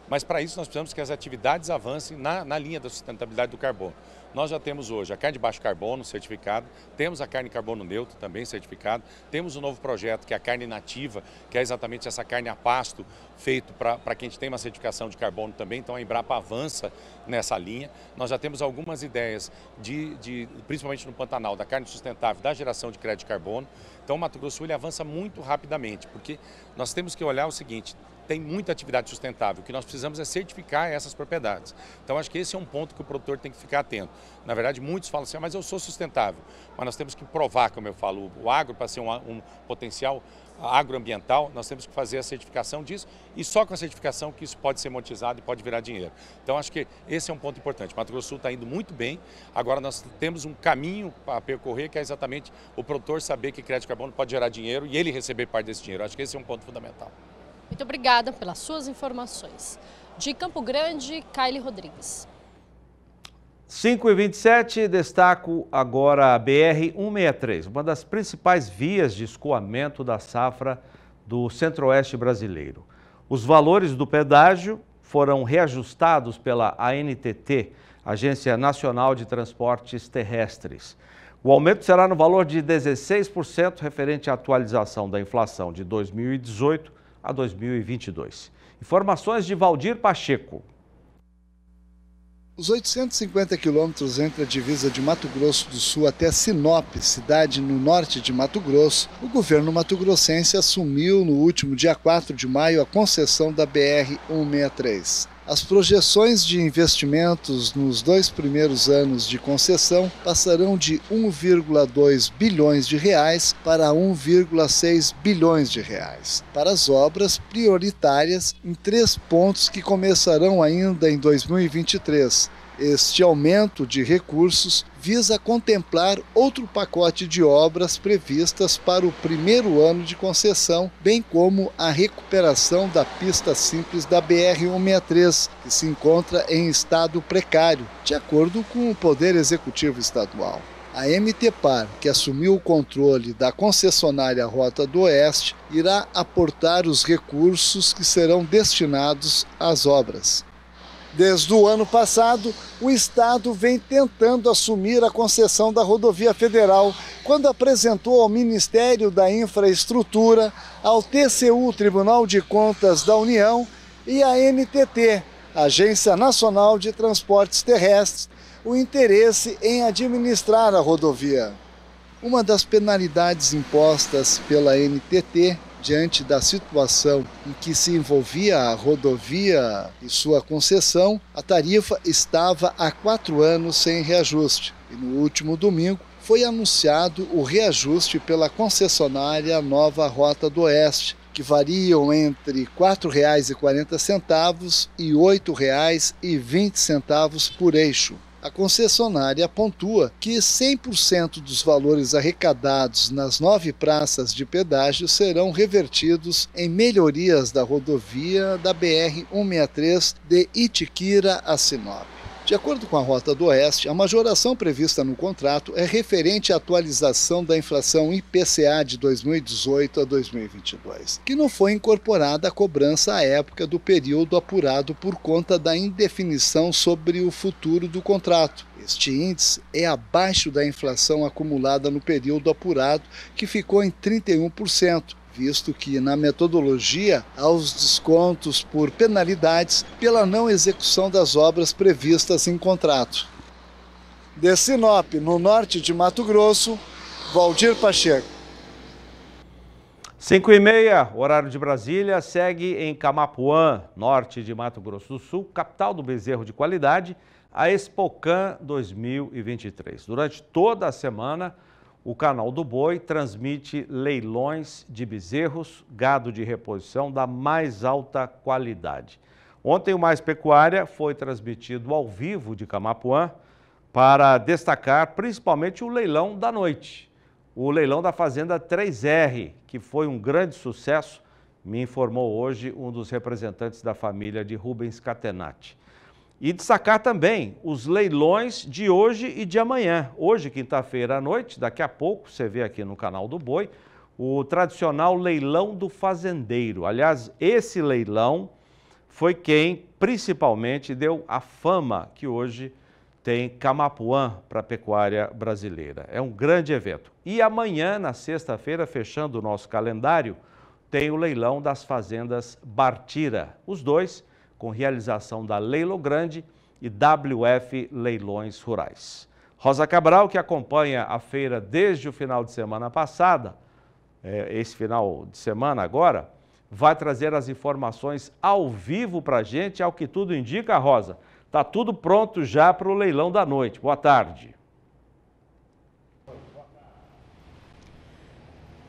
Mas para isso nós precisamos que as atividades avancem na, na linha da sustentabilidade do carbono. Nós já temos hoje a carne de baixo carbono certificada, temos a carne carbono neutro também certificada, temos um novo projeto que é a carne nativa, que é exatamente essa carne a pasto feito para quem tem uma certificação de carbono também, então a Embrapa avança nessa linha. Nós já temos algumas ideias, de, de principalmente no Pantanal, da carne sustentável, da geração de crédito de carbono. Então o Mato Grosso ele avança muito rapidamente, porque nós temos que olhar o seguinte, tem muita atividade sustentável. O que nós precisamos é certificar essas propriedades. Então, acho que esse é um ponto que o produtor tem que ficar atento. Na verdade, muitos falam assim, ah, mas eu sou sustentável. Mas nós temos que provar, como eu falo, o agro para ser um, um potencial agroambiental, nós temos que fazer a certificação disso e só com a certificação que isso pode ser monetizado e pode virar dinheiro. Então, acho que esse é um ponto importante. Mato Grosso do Sul está indo muito bem, agora nós temos um caminho a percorrer que é exatamente o produtor saber que crédito de carbono pode gerar dinheiro e ele receber parte desse dinheiro. Acho que esse é um ponto fundamental. Muito obrigada pelas suas informações. De Campo Grande, Kylie Rodrigues. 5 e 27 destaco agora a BR-163, uma das principais vias de escoamento da safra do centro-oeste brasileiro. Os valores do pedágio foram reajustados pela ANTT, Agência Nacional de Transportes Terrestres. O aumento será no valor de 16% referente à atualização da inflação de 2018 a 2022. Informações de Valdir Pacheco. Os 850 quilômetros entre a divisa de Mato Grosso do Sul até Sinop, cidade no norte de Mato Grosso, o governo mato-grossense assumiu no último dia 4 de maio a concessão da BR-163. As projeções de investimentos nos dois primeiros anos de concessão passarão de 1,2 bilhões de reais para 1,6 bilhões de reais, para as obras prioritárias em três pontos que começarão ainda em 2023, este aumento de recursos visa contemplar outro pacote de obras previstas para o primeiro ano de concessão, bem como a recuperação da pista simples da BR-163, que se encontra em estado precário, de acordo com o Poder Executivo Estadual. A MTPAR, que assumiu o controle da concessionária Rota do Oeste, irá aportar os recursos que serão destinados às obras. Desde o ano passado, o Estado vem tentando assumir a concessão da rodovia federal, quando apresentou ao Ministério da Infraestrutura, ao TCU Tribunal de Contas da União e à NTT, Agência Nacional de Transportes Terrestres, o interesse em administrar a rodovia. Uma das penalidades impostas pela NTT diante da situação em que se envolvia a rodovia e sua concessão, a tarifa estava há quatro anos sem reajuste e no último domingo foi anunciado o reajuste pela concessionária Nova Rota do Oeste, que variam entre R$ 4,40 e R$ 8,20 por eixo a concessionária pontua que 100% dos valores arrecadados nas nove praças de pedágio serão revertidos em melhorias da rodovia da BR-163 de Itiquira a Sinop. De acordo com a Rota do Oeste, a majoração prevista no contrato é referente à atualização da inflação IPCA de 2018 a 2022, que não foi incorporada à cobrança à época do período apurado por conta da indefinição sobre o futuro do contrato. Este índice é abaixo da inflação acumulada no período apurado, que ficou em 31%, visto que na metodologia há os descontos por penalidades pela não execução das obras previstas em contrato. De Sinop, no norte de Mato Grosso, Valdir Pacheco. 5 e meia, horário de Brasília, segue em Camapuã, norte de Mato Grosso do Sul, capital do bezerro de qualidade, a Expocan 2023. Durante toda a semana, o canal do Boi transmite leilões de bezerros, gado de reposição da mais alta qualidade. Ontem o Mais Pecuária foi transmitido ao vivo de Camapuã para destacar principalmente o leilão da noite. O leilão da Fazenda 3R, que foi um grande sucesso, me informou hoje um dos representantes da família de Rubens Catenati. E destacar também os leilões de hoje e de amanhã. Hoje, quinta-feira à noite, daqui a pouco, você vê aqui no canal do Boi, o tradicional leilão do fazendeiro. Aliás, esse leilão foi quem principalmente deu a fama que hoje tem Camapuã para a pecuária brasileira. É um grande evento. E amanhã, na sexta-feira, fechando o nosso calendário, tem o leilão das fazendas Bartira. Os dois com realização da Leilo Grande e WF Leilões Rurais. Rosa Cabral, que acompanha a feira desde o final de semana passada, é, esse final de semana agora, vai trazer as informações ao vivo para a gente, ao que tudo indica, Rosa. Está tudo pronto já para o leilão da noite. Boa tarde.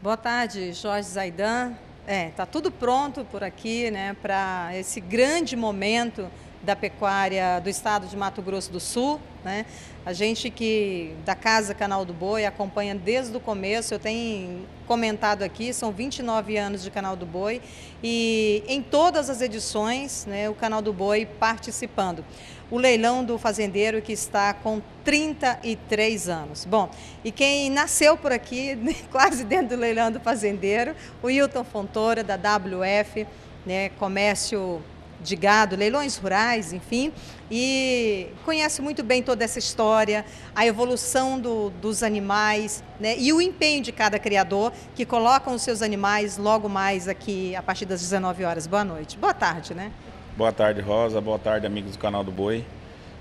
Boa tarde, Jorge Zaidan, é, tá tudo pronto por aqui, né, para esse grande momento da pecuária do estado de Mato Grosso do Sul. Né? A gente que da Casa Canal do Boi acompanha desde o começo, eu tenho comentado aqui, são 29 anos de Canal do Boi e em todas as edições né, o Canal do Boi participando. O leilão do fazendeiro que está com 33 anos. Bom, e quem nasceu por aqui, [LAUGHS] quase dentro do leilão do fazendeiro, o Hilton Fontoura, da WF, né, Comércio de gado, leilões rurais, enfim, e conhece muito bem toda essa história, a evolução do, dos animais né, e o empenho de cada criador que colocam os seus animais logo mais aqui a partir das 19 horas. Boa noite. Boa tarde, né? Boa tarde, Rosa. Boa tarde, amigos do canal do Boi.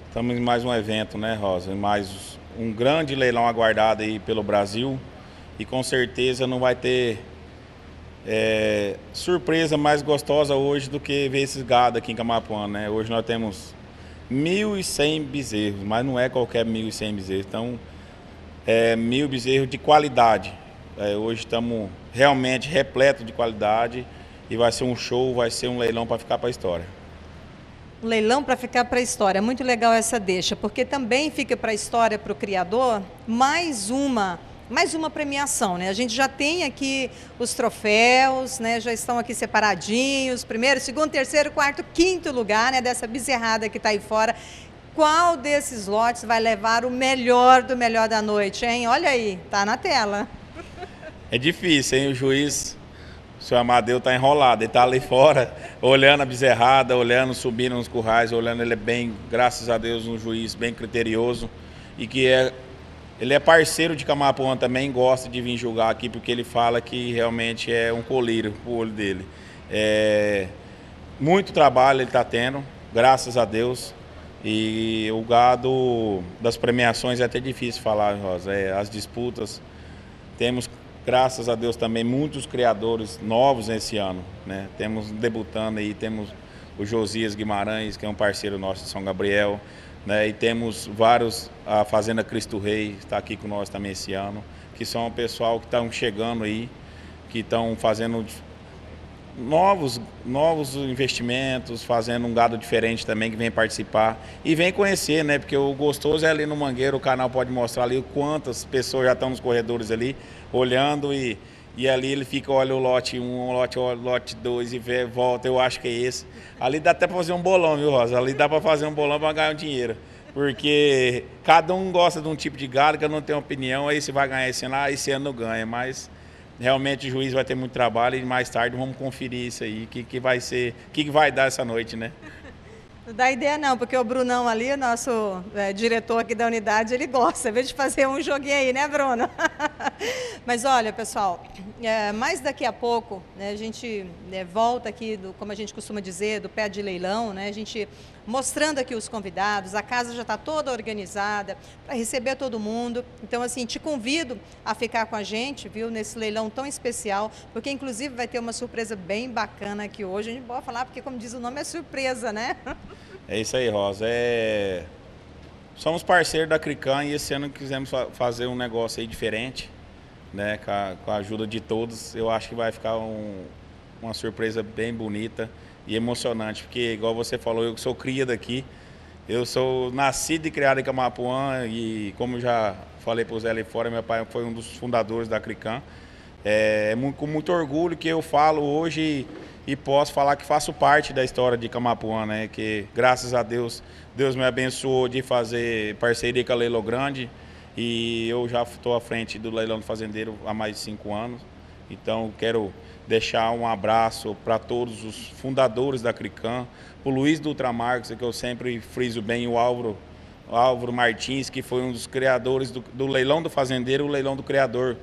Estamos em mais um evento, né, Rosa? Em mais um grande leilão aguardado aí pelo Brasil e com certeza não vai ter é, surpresa mais gostosa hoje do que ver esses gado aqui em Camapuã, né? Hoje nós temos 1.100 bezerros, mas não é qualquer 1.100 bezerros, então é, mil bezerros de qualidade. É, hoje estamos realmente repleto de qualidade e vai ser um show, vai ser um leilão para ficar para a história. Um leilão para ficar para a história. Muito legal essa deixa, porque também fica para a história para o criador mais uma mais uma premiação, né? A gente já tem aqui os troféus, né? Já estão aqui separadinhos, primeiro, segundo, terceiro, quarto, quinto lugar, né? Dessa bezerrada que está aí fora. Qual desses lotes vai levar o melhor do melhor da noite, hein? Olha aí, tá na tela. É difícil, hein? O juiz, o seu Amadeu tá enrolado, ele tá ali fora, olhando a bezerrada, olhando, subindo nos currais, olhando, ele é bem, graças a Deus, um juiz bem criterioso e que é ele é parceiro de Camapuã também, gosta de vir julgar aqui porque ele fala que realmente é um coleiro o olho dele. É, muito trabalho ele está tendo, graças a Deus. E o gado das premiações é até difícil falar, Rosa. É, as disputas, temos, graças a Deus, também muitos criadores novos esse ano. Né? Temos debutando aí, temos o Josias Guimarães, que é um parceiro nosso de São Gabriel. Né? E temos vários, a Fazenda Cristo Rei está aqui com nós também esse ano, que são o pessoal que estão chegando aí, que estão fazendo novos, novos investimentos, fazendo um gado diferente também que vem participar e vem conhecer, né? Porque o gostoso é ali no Mangueiro, o canal pode mostrar ali quantas pessoas já estão nos corredores ali, olhando e e ali ele fica, olha o lote 1, um, lote, lote 2 e vê, volta, eu acho que é esse. Ali dá até para fazer um bolão, viu, Rosa? Ali dá para fazer um bolão para ganhar um dinheiro. Porque cada um gosta de um tipo de gado, cada um tem uma opinião, aí se vai ganhar esse ano, ah, esse ano não ganha. Mas realmente o juiz vai ter muito trabalho e mais tarde vamos conferir isso aí, o que, que vai ser, o que, que vai dar essa noite, né? Não dá ideia não, porque o Brunão ali, nosso é, diretor aqui da unidade, ele gosta, vez de fazer um joguinho aí, né, Bruno? [LAUGHS] Mas olha, pessoal, é, mais daqui a pouco, né, a gente é, volta aqui, do, como a gente costuma dizer, do pé de leilão, né? A gente mostrando aqui os convidados, a casa já está toda organizada para receber todo mundo. Então, assim, te convido a ficar com a gente, viu, nesse leilão tão especial, porque inclusive vai ter uma surpresa bem bacana aqui hoje. A gente pode falar, porque como diz o nome, é surpresa, né? [LAUGHS] É isso aí, Rosa. É... Somos parceiros da Crican e esse ano quisemos fazer um negócio aí diferente, né? Com a, com a ajuda de todos, eu acho que vai ficar um, uma surpresa bem bonita e emocionante, porque igual você falou, eu sou cria daqui. Eu sou nascido e criado em Camapuã e como já falei para o Zé ali fora, meu pai foi um dos fundadores da Cricam É, é com muito orgulho que eu falo hoje e posso falar que faço parte da história de Camapuã, né? Que graças a Deus, Deus me abençoou de fazer parceria com a Leilo Grande e eu já estou à frente do Leilão do Fazendeiro há mais de cinco anos. Então quero deixar um abraço para todos os fundadores da Cricam, para o Luiz Dutra Marques, que eu sempre friso bem, o Álvaro, o Álvaro Martins, que foi um dos criadores do, do leilão do fazendeiro, o leilão do criador.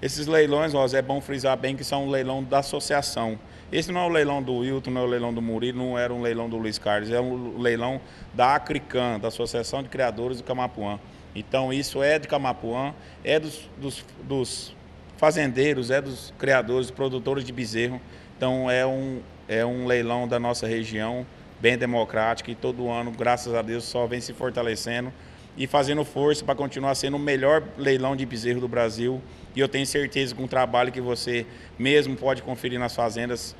Esses leilões, Rosa, é bom frisar bem que são um leilão da associação. Esse não é o leilão do Wilton, não é o leilão do Murilo, não era um leilão do Luiz Carlos, é um leilão da Acrican, da Associação de Criadores do Camapuã. Então isso é de Camapuã, é dos, dos, dos fazendeiros, é dos criadores, produtores de bezerro. Então é um, é um leilão da nossa região, bem democrático, e todo ano, graças a Deus, só vem se fortalecendo e fazendo força para continuar sendo o melhor leilão de bezerro do Brasil. E eu tenho certeza que um trabalho que você mesmo pode conferir nas fazendas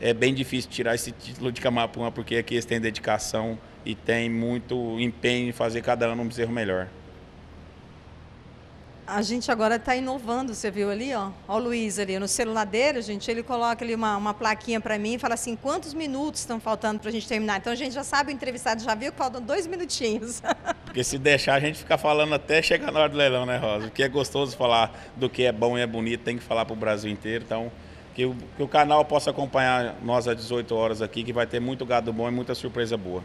é bem difícil tirar esse título de Camapuã, porque aqui eles têm dedicação e tem muito empenho em fazer cada ano um bezerro melhor a gente agora está inovando, você viu ali, ó, ó o Luiz ali, no celular dele, gente, ele coloca ali uma, uma plaquinha para mim e fala assim, quantos minutos estão faltando para a gente terminar? Então a gente já sabe, o entrevistado já viu que faltam dois minutinhos. [LAUGHS] Porque se deixar a gente fica falando até chegar na hora do leilão, né, Rosa? Porque é gostoso falar do que é bom e é bonito, tem que falar para o Brasil inteiro, então... Que o, que o canal possa acompanhar nós às 18 horas aqui, que vai ter muito gado bom e muita surpresa boa.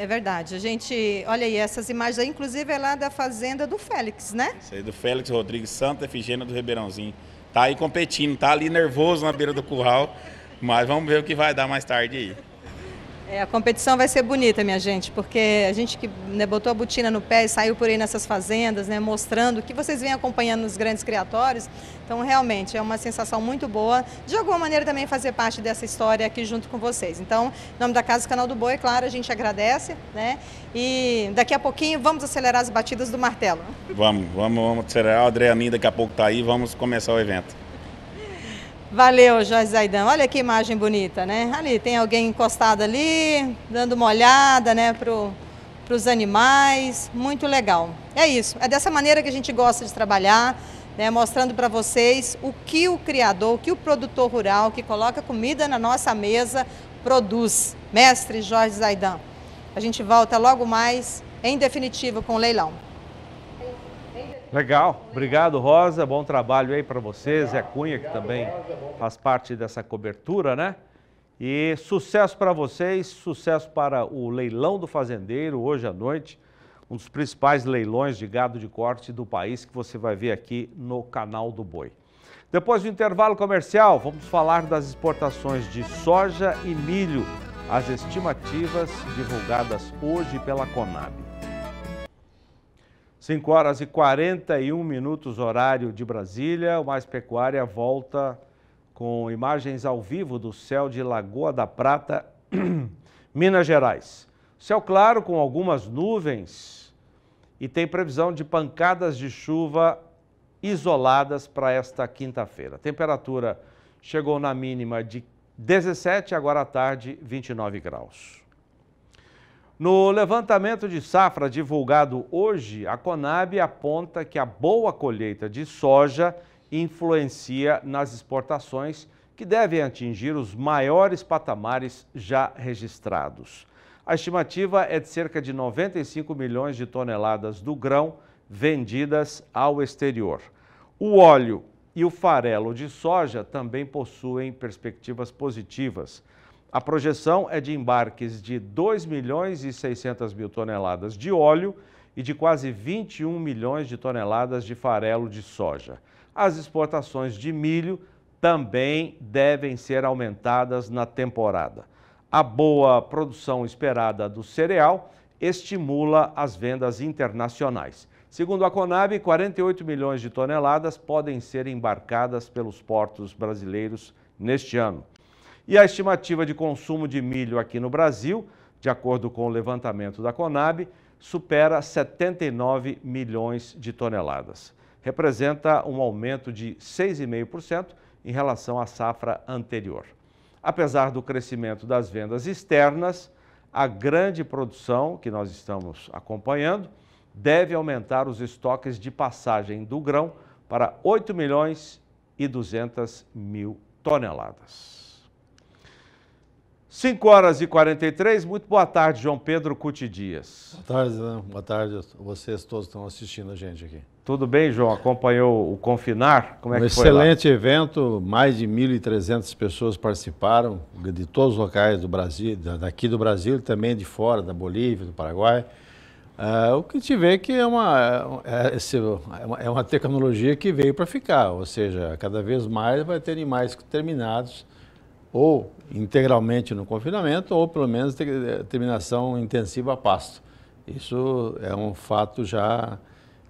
É verdade. A gente, olha aí, essas imagens aí, inclusive é lá da fazenda do Félix, né? Isso aí, do Félix Rodrigues Santa Efigênia do Ribeirãozinho. Tá aí competindo, tá ali nervoso na beira do curral, mas vamos ver o que vai dar mais tarde aí. É, a competição vai ser bonita, minha gente, porque a gente que né, botou a botina no pé e saiu por aí nessas fazendas, né, mostrando o que vocês vêm acompanhando nos grandes criatórios. Então, realmente, é uma sensação muito boa. De alguma maneira, também fazer parte dessa história aqui junto com vocês. Então, em nome da Casa Canal do Boi, é claro, a gente agradece, né? E daqui a pouquinho, vamos acelerar as batidas do martelo. Vamos, vamos, vamos acelerar. O André daqui a pouco está aí, vamos começar o evento. Valeu, Jorge Zaidan. Olha que imagem bonita, né? Ali tem alguém encostado ali, dando uma olhada, né, para os animais, muito legal. É isso, é dessa maneira que a gente gosta de trabalhar, né, mostrando para vocês o que o criador, o que o produtor rural que coloca comida na nossa mesa produz. Mestre Jorge Zaidan, a gente volta logo mais, em definitivo, com o leilão. Legal, obrigado Rosa, bom trabalho aí para vocês. Zé Cunha que também faz parte dessa cobertura, né? E sucesso para vocês, sucesso para o leilão do fazendeiro hoje à noite, um dos principais leilões de gado de corte do país que você vai ver aqui no canal do Boi. Depois do intervalo comercial, vamos falar das exportações de soja e milho, as estimativas divulgadas hoje pela Conab. 5 horas e 41 minutos, horário de Brasília. O Mais Pecuária volta com imagens ao vivo do céu de Lagoa da Prata, [CLEARS THROAT] Minas Gerais. Céu claro com algumas nuvens e tem previsão de pancadas de chuva isoladas para esta quinta-feira. Temperatura chegou na mínima de 17, agora à tarde 29 graus. No levantamento de safra divulgado hoje, a Conab aponta que a boa colheita de soja influencia nas exportações, que devem atingir os maiores patamares já registrados. A estimativa é de cerca de 95 milhões de toneladas do grão vendidas ao exterior. O óleo e o farelo de soja também possuem perspectivas positivas. A projeção é de embarques de 2 milhões e 600 mil toneladas de óleo e de quase 21 milhões de toneladas de farelo de soja. As exportações de milho também devem ser aumentadas na temporada. A boa produção esperada do cereal estimula as vendas internacionais. Segundo a Conab, 48 milhões de toneladas podem ser embarcadas pelos portos brasileiros neste ano. E a estimativa de consumo de milho aqui no Brasil, de acordo com o levantamento da Conab, supera 79 milhões de toneladas. Representa um aumento de 6,5% em relação à safra anterior. Apesar do crescimento das vendas externas, a grande produção que nós estamos acompanhando deve aumentar os estoques de passagem do grão para 8 milhões e 200 mil toneladas. 5 horas e 43, muito boa tarde, João Pedro Cuti Dias. Boa tarde, né? boa tarde. Vocês todos estão assistindo a gente aqui. Tudo bem, João? Acompanhou o Confinar? Como é um que foi excelente lá? evento, mais de 1.300 pessoas participaram, de todos os locais do Brasil, daqui do Brasil também de fora, da Bolívia, do Paraguai. Uh, o que gente vê é que é uma, é, é, é, é uma tecnologia que veio para ficar, ou seja, cada vez mais vai ter animais terminados ou integralmente no confinamento, ou pelo menos eh, terminação intensiva a pasto. Isso é um fato já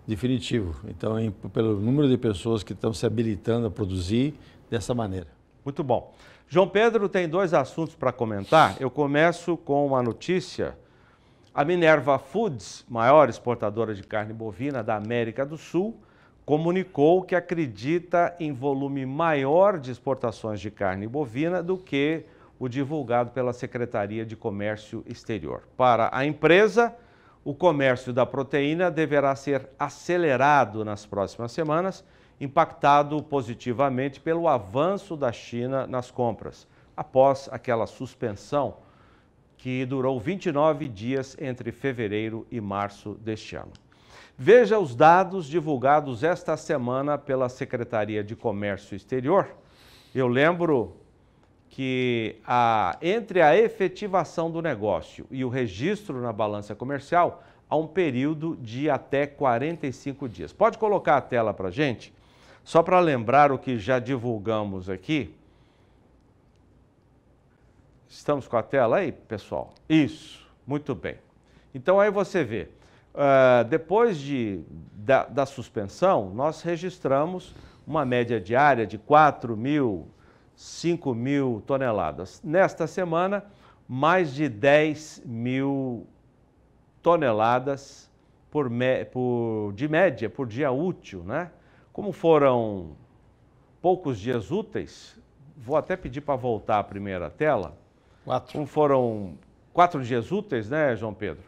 definitivo. Então, em, pelo número de pessoas que estão se habilitando a produzir dessa maneira. Muito bom. João Pedro tem dois assuntos para comentar. Eu começo com uma notícia. A Minerva Foods, maior exportadora de carne bovina da América do Sul, comunicou que acredita em volume maior de exportações de carne bovina do que o divulgado pela Secretaria de Comércio Exterior. Para a empresa, o comércio da proteína deverá ser acelerado nas próximas semanas, impactado positivamente pelo avanço da China nas compras, após aquela suspensão que durou 29 dias entre fevereiro e março deste ano. Veja os dados divulgados esta semana pela Secretaria de Comércio Exterior. Eu lembro que a, entre a efetivação do negócio e o registro na balança comercial há um período de até 45 dias. Pode colocar a tela para gente? Só para lembrar o que já divulgamos aqui. Estamos com a tela aí, pessoal? Isso, muito bem. Então aí você vê Uh, depois de, da, da, suspensão, nós registramos uma média diária de 4 mil, 5 mil toneladas. Nesta semana, mais de 10 mil toneladas por, por, de média por dia útil. Né? Como foram poucos dias úteis, vou até pedir para voltar à primeira tela. Quatro. Como foram quatro dias úteis, né, João Pedro?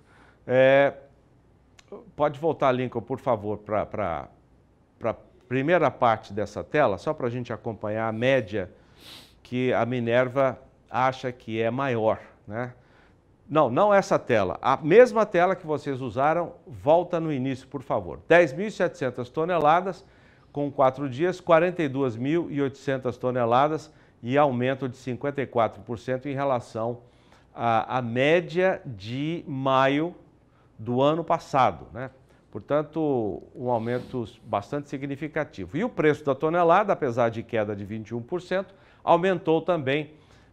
É, Pode voltar, Lincoln, por favor, para a primeira parte dessa tela, só para a gente acompanhar a média que a Minerva acha que é maior. Né? Não, não essa tela. A mesma tela que vocês usaram, volta no início, por favor. 10.700 toneladas, com quatro dias, 42.800 toneladas e aumento de 54% em relação à média de maio do ano passado, né? Portanto, um aumento bastante significativo. E o preço da tonelada, apesar de queda de 21%, aumentou também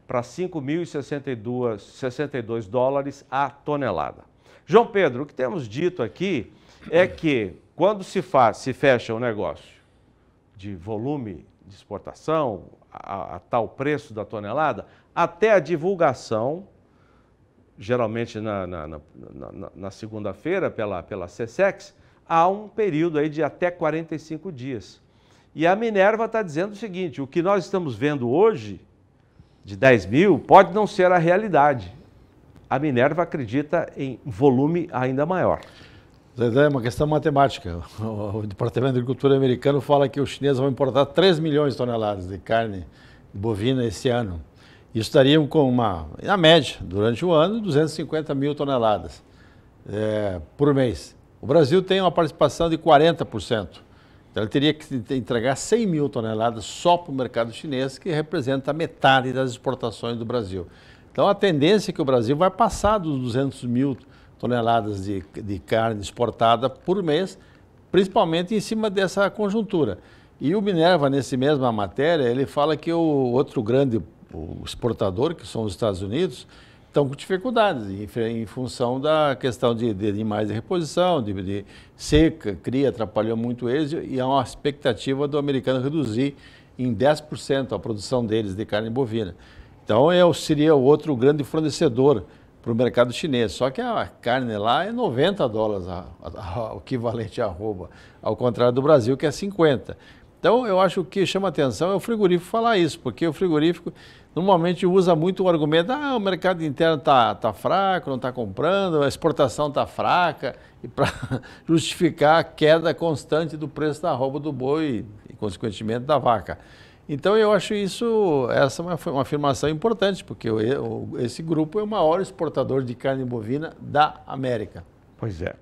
para 5.062 dólares a tonelada. João Pedro, o que temos dito aqui é que quando se, faz, se fecha um negócio de volume de exportação a, a tal preço da tonelada, até a divulgação geralmente na, na, na, na segunda-feira pela, pela CSEX, há um período aí de até 45 dias. E a Minerva está dizendo o seguinte: o que nós estamos vendo hoje, de 10 mil, pode não ser a realidade. A Minerva acredita em volume ainda maior. é uma questão matemática. O Departamento de Agricultura americano fala que os chineses vão importar 3 milhões de toneladas de carne bovina esse ano estariam com uma, na média, durante o ano, 250 mil toneladas é, por mês. O Brasil tem uma participação de 40%. Então ele teria que entregar 100 mil toneladas só para o mercado chinês, que representa metade das exportações do Brasil. Então a tendência é que o Brasil vai passar dos 200 mil toneladas de, de carne exportada por mês, principalmente em cima dessa conjuntura. E o Minerva, nesse mesma matéria, ele fala que o outro grande o exportador, que são os Estados Unidos, estão com dificuldades em, em função da questão de, de, de mais de reposição, de, de, seca, cria, atrapalhou muito eles e há uma expectativa do americano reduzir em 10% a produção deles de carne bovina. Então é, seria o outro grande fornecedor para o mercado chinês. Só que a carne lá é 90 dólares a, a, a, o equivalente a arroba, ao contrário do Brasil que é 50. Então eu acho que chama atenção é o frigorífico falar isso, porque o frigorífico normalmente usa muito o argumento, ah, o mercado interno está tá fraco, não está comprando, a exportação está fraca, e para [LAUGHS] justificar a queda constante do preço da roupa do boi e, consequentemente, da vaca. Então eu acho isso, essa é foi uma afirmação importante, porque esse grupo é o maior exportador de carne bovina da América. Pois é.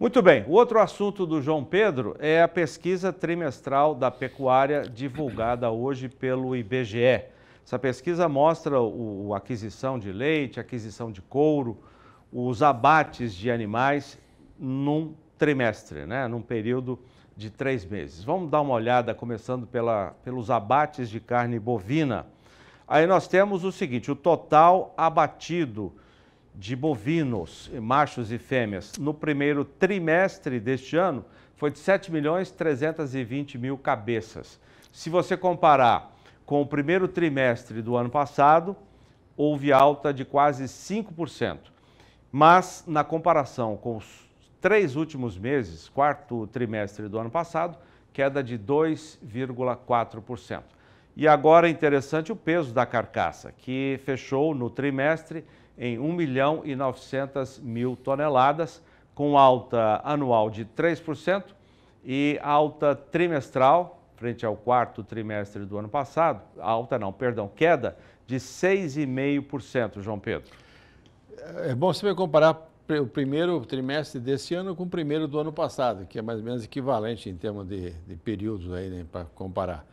Muito bem, o outro assunto do João Pedro é a pesquisa trimestral da pecuária divulgada hoje pelo IBGE. Essa pesquisa mostra a aquisição de leite, a aquisição de couro, os abates de animais num trimestre, né? num período de três meses. Vamos dar uma olhada, começando pela, pelos abates de carne bovina. Aí nós temos o seguinte: o total abatido de bovinos, machos e fêmeas, no primeiro trimestre deste ano foi de 7 milhões 320 mil cabeças. Se você comparar com o primeiro trimestre do ano passado, houve alta de quase 5%. Mas, na comparação com os três últimos meses, quarto trimestre do ano passado, queda de 2,4%. E agora é interessante o peso da carcaça, que fechou no trimestre em 1 milhão e 900 mil toneladas, com alta anual de 3% e alta trimestral frente ao quarto trimestre do ano passado, alta não, perdão, queda de 6,5%, João Pedro. É bom você comparar o primeiro trimestre desse ano com o primeiro do ano passado, que é mais ou menos equivalente em termos de, de períodos aí, né, para comparar.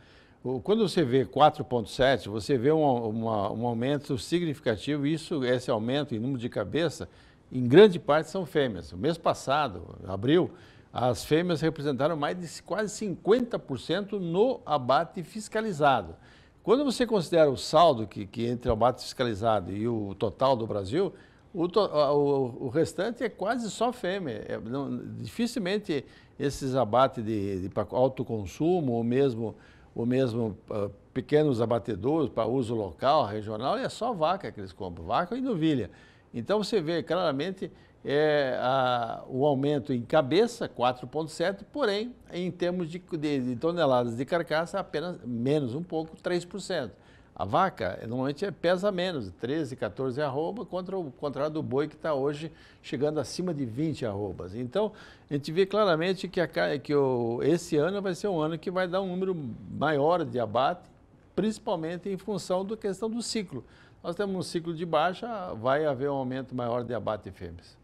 Quando você vê 4,7, você vê um, uma, um aumento significativo, isso, esse aumento em número de cabeça, em grande parte são fêmeas. O mês passado, abril, as fêmeas representaram mais de quase 50% no abate fiscalizado. Quando você considera o saldo que, que entre o abate fiscalizado e o total do Brasil, o, to, o, o restante é quase só fêmea. É, não, dificilmente esses abates de, de autoconsumo ou mesmo, ou mesmo uh, pequenos abatedores para uso local, regional, é só vaca que eles compram, vaca e novilha. Então você vê claramente é a, o aumento em cabeça, 4,7%, porém, em termos de, de, de, toneladas de carcaça, apenas menos um pouco, 3%. A vaca normalmente é, pesa menos, 13, 14 arrobas contra o contrário do boi que está hoje chegando acima de 20 arrobas. Então, a gente vê claramente que, a, que o, esse ano vai ser um ano que vai dar um número maior de abate, principalmente em função da questão do ciclo. Nós temos um ciclo de baixa, vai haver um aumento maior de abate fêmeas.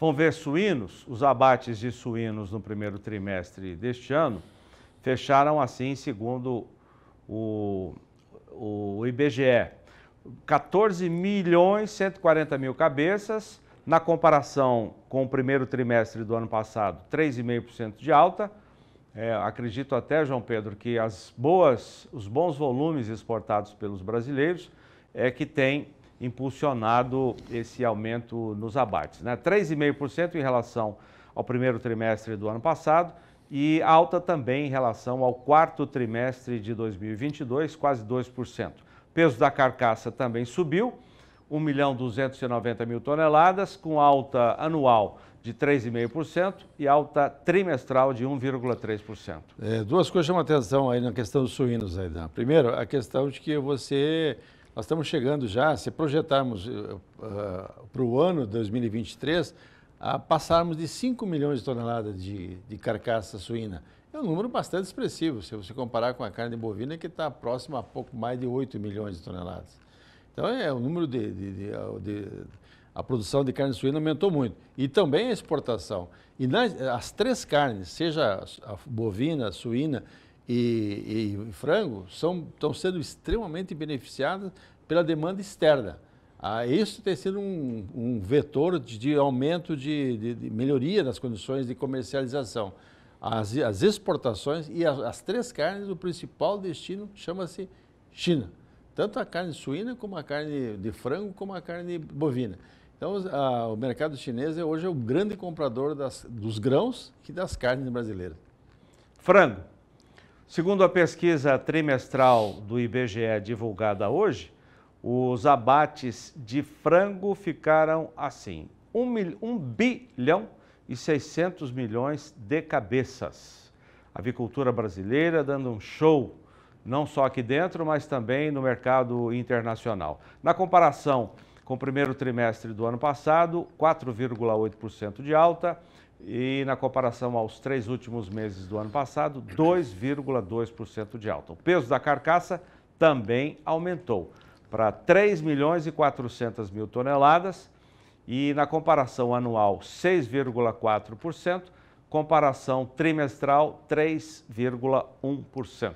Vão ver suínos, os abates de suínos no primeiro trimestre deste ano fecharam assim, segundo o, o IBGE, 14 milhões 140 mil cabeças, na comparação com o primeiro trimestre do ano passado, 3,5% de alta. É, acredito até, João Pedro, que as boas, os bons volumes exportados pelos brasileiros é que tem impulsionado esse aumento nos abates. Né? 3,5% em relação ao primeiro trimestre do ano passado e alta também em relação ao quarto trimestre de 2022, quase 2%. O peso da carcaça também subiu, 1 milhão 290 mil toneladas, com alta anual de 3,5% e alta trimestral de 1,3%. É, duas coisas chamam atenção aí na questão dos suínos, Aidan. Né? Primeiro, a questão de que você nós estamos chegando já, se projetarmos uh, para o ano 2023, a passarmos de 5 milhões de toneladas de, de carcaça suína. É um número bastante expressivo, se você comparar com a carne bovina, que está próxima a pouco mais de 8 milhões de toneladas. Então, é o um número de, de, de a produção de carne suína aumentou muito. E também a exportação. E nas, as três carnes, seja a bovina, a suína e, e frango são, estão sendo extremamente beneficiadas pela demanda externa. Ah, isso tem sido um, um vetor de, de aumento, de, de, de, melhoria das condições de comercialização. As, as exportações e as, as, três carnes, o principal destino chama-se China. Tanto a carne suína, como a carne de frango, como a carne bovina. Então, a, o mercado chinês é hoje é o grande comprador das, dos grãos e das carnes brasileiras. Frango. Segundo a pesquisa trimestral do IBGE divulgada hoje, os abates de frango ficaram assim: 1, mil, 1 bilhão e 600 milhões de cabeças. A avicultura brasileira dando um show, não só aqui dentro, mas também no mercado internacional. Na comparação com o primeiro trimestre do ano passado, 4,8% de alta e na comparação aos três últimos meses do ano passado, 2,2% de alta. O peso da carcaça também aumentou para 3 milhões e 400 mil toneladas e na comparação anual 6,4%, comparação trimestral 3,1%.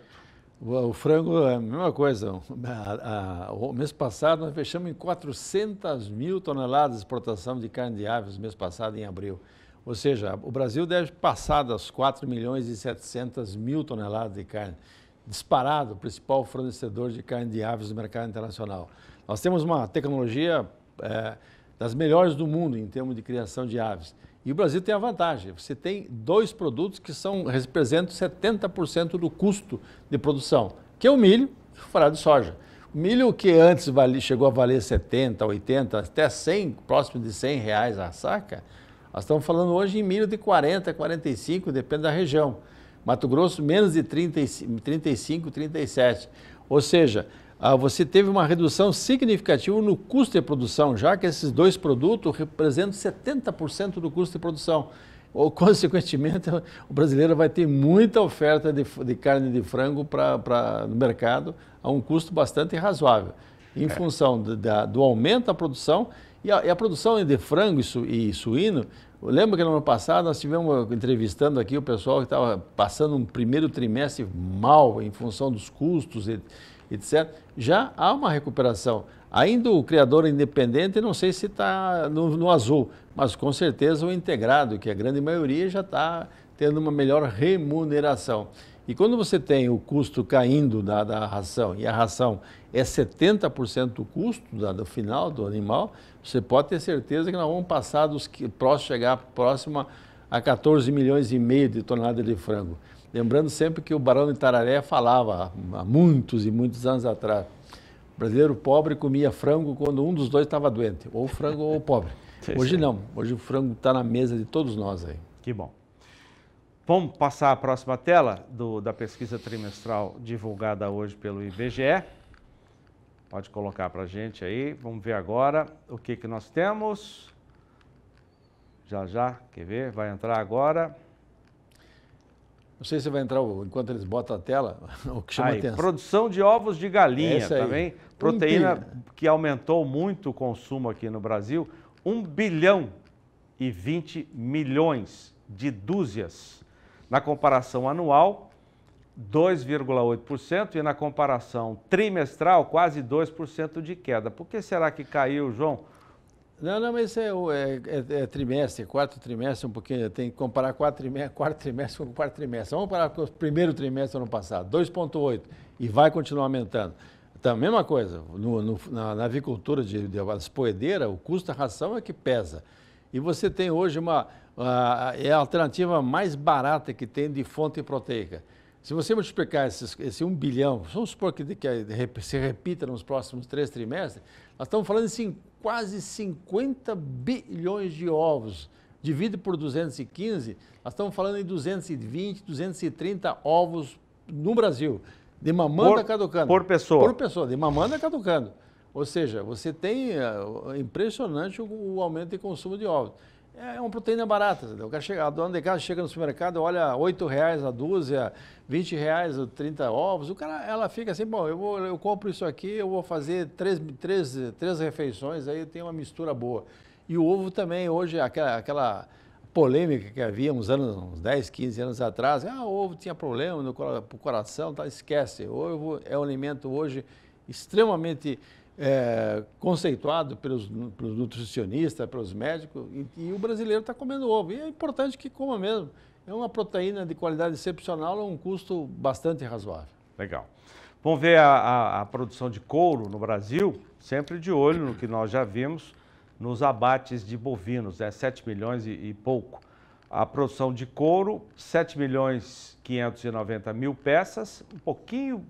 O frango é a mesma coisa. O mês passado nós fechamos em 400 mil toneladas de exportação de carne de aves, mês passado em abril. Ou seja, o Brasil deve passar das 4 milhões e 700 mil toneladas de carne, disparado, o principal fornecedor de carne de aves no mercado internacional. Nós temos uma tecnologia é, das melhores do mundo em termos de criação de aves. E o Brasil tem a vantagem, você tem dois produtos que são, representam 70% do custo de produção, que é o milho e o de soja. O milho que antes chegou a valer 70, 80, até 100, próximo de 100 reais a saca, nós estamos falando hoje em milho de 40, 45, depende da região. Mato Grosso, menos de 30, 35, 37. Ou seja, ah, você teve uma redução significativa no custo de produção, já que esses dois produtos representam 70% do custo de produção. Ou, [LAUGHS] consequentemente, o brasileiro vai ter muita oferta de, de carne de frango pra, pra, no mercado a um custo bastante razoável, em é. função do aumento da produção e a, e a produção de frango e, su, e suíno, lembra que no ano passado nós tivemos entrevistando aqui o pessoal que estava passando um primeiro trimestre mal em função dos custos, etc. Já há uma recuperação. Ainda o criador independente, não sei se está no, no, azul, mas com certeza o integrado, que é a grande maioria já está tendo uma melhor remuneração. E quando você tem o custo caindo da, da ração e a ração é 70% do custo da, do final do animal, você pode ter certeza que nós vamos passar dos que próximo, chegar próximo a 14 milhões e meio de toneladas de frango. Lembrando sempre que o Barão de Tararé falava há muitos e muitos anos atrás, o brasileiro pobre comia frango quando um dos dois estava doente, ou frango ou pobre. [LAUGHS] Hoje é. não, hoje o frango está na mesa de todos nós aí. Que bom. Vamos passar a próxima tela do, da pesquisa trimestral divulgada hoje pelo IBGE. Pode colocar para a gente aí. Vamos ver agora o que, que nós temos. Já, já. Quer ver? Vai entrar agora. Não sei se vai entrar enquanto eles botam a tela, [LAUGHS] o que chama aí, atenção. Produção de ovos de galinha é também. Proteína que aumentou muito o consumo aqui no Brasil. 1 bilhão e 20 milhões de dúzias na comparação anual, 2,8% e na comparação trimestral, quase 2% de queda. Por que será que caiu, João? Não, não, mas é, é, é, é trimestre, quarto trimestre, um pouquinho, tem que comparar quarto trimestre, quarto trimestre com quarto trimestre. Vamos comparar com o primeiro trimestre do ano passado, 2,8%, e vai continuar aumentando. Então, a mesma coisa, no, no, na, na, avicultura de, de, de poedeira, o custo da ração é que pesa. E você tem hoje uma, ah, é a alternativa mais barata que tem de fonte proteica. Se você multiplicar esses, esse 1 bilhão, vamos supor que, que se repita nos próximos três trimestres, nós estamos falando em quase 50 bilhões de ovos. dividido por 215, nós estamos falando em 220, 230 ovos no Brasil. De mamanda por, caducando. Por pessoa. Por pessoa, de mamanda caducando. Ou seja, você tem uh, impressionante o, o aumento de consumo de ovos. É uma proteína barata, entendeu? O cara chega, a dona de casa chega no supermercado, olha 8 reais a dúzia, 20 reais 30 ovos, o cara, ela fica assim, bom, eu, vou, eu compro isso aqui, eu vou fazer três, três, três refeições, aí tem uma mistura boa. E o ovo também, hoje, aquela, aquela polêmica que havia uns anos, uns 10, 15 anos atrás, ah, o ovo tinha problema no pro coração, tá, esquece. O ovo é um alimento hoje extremamente é, conceituado pelos, pelos, nutricionistas, pelos médicos, e, e o brasileiro está comendo ovo. E é importante que coma mesmo. É uma proteína de qualidade excepcional a um custo bastante razoável. Legal. Vamos ver a, a, a produção de couro no Brasil, sempre de olho no que nós já vimos nos abates de bovinos, né? 7 milhões e, e pouco. A produção de couro, 7 milhões 590 mil peças, um pouquinho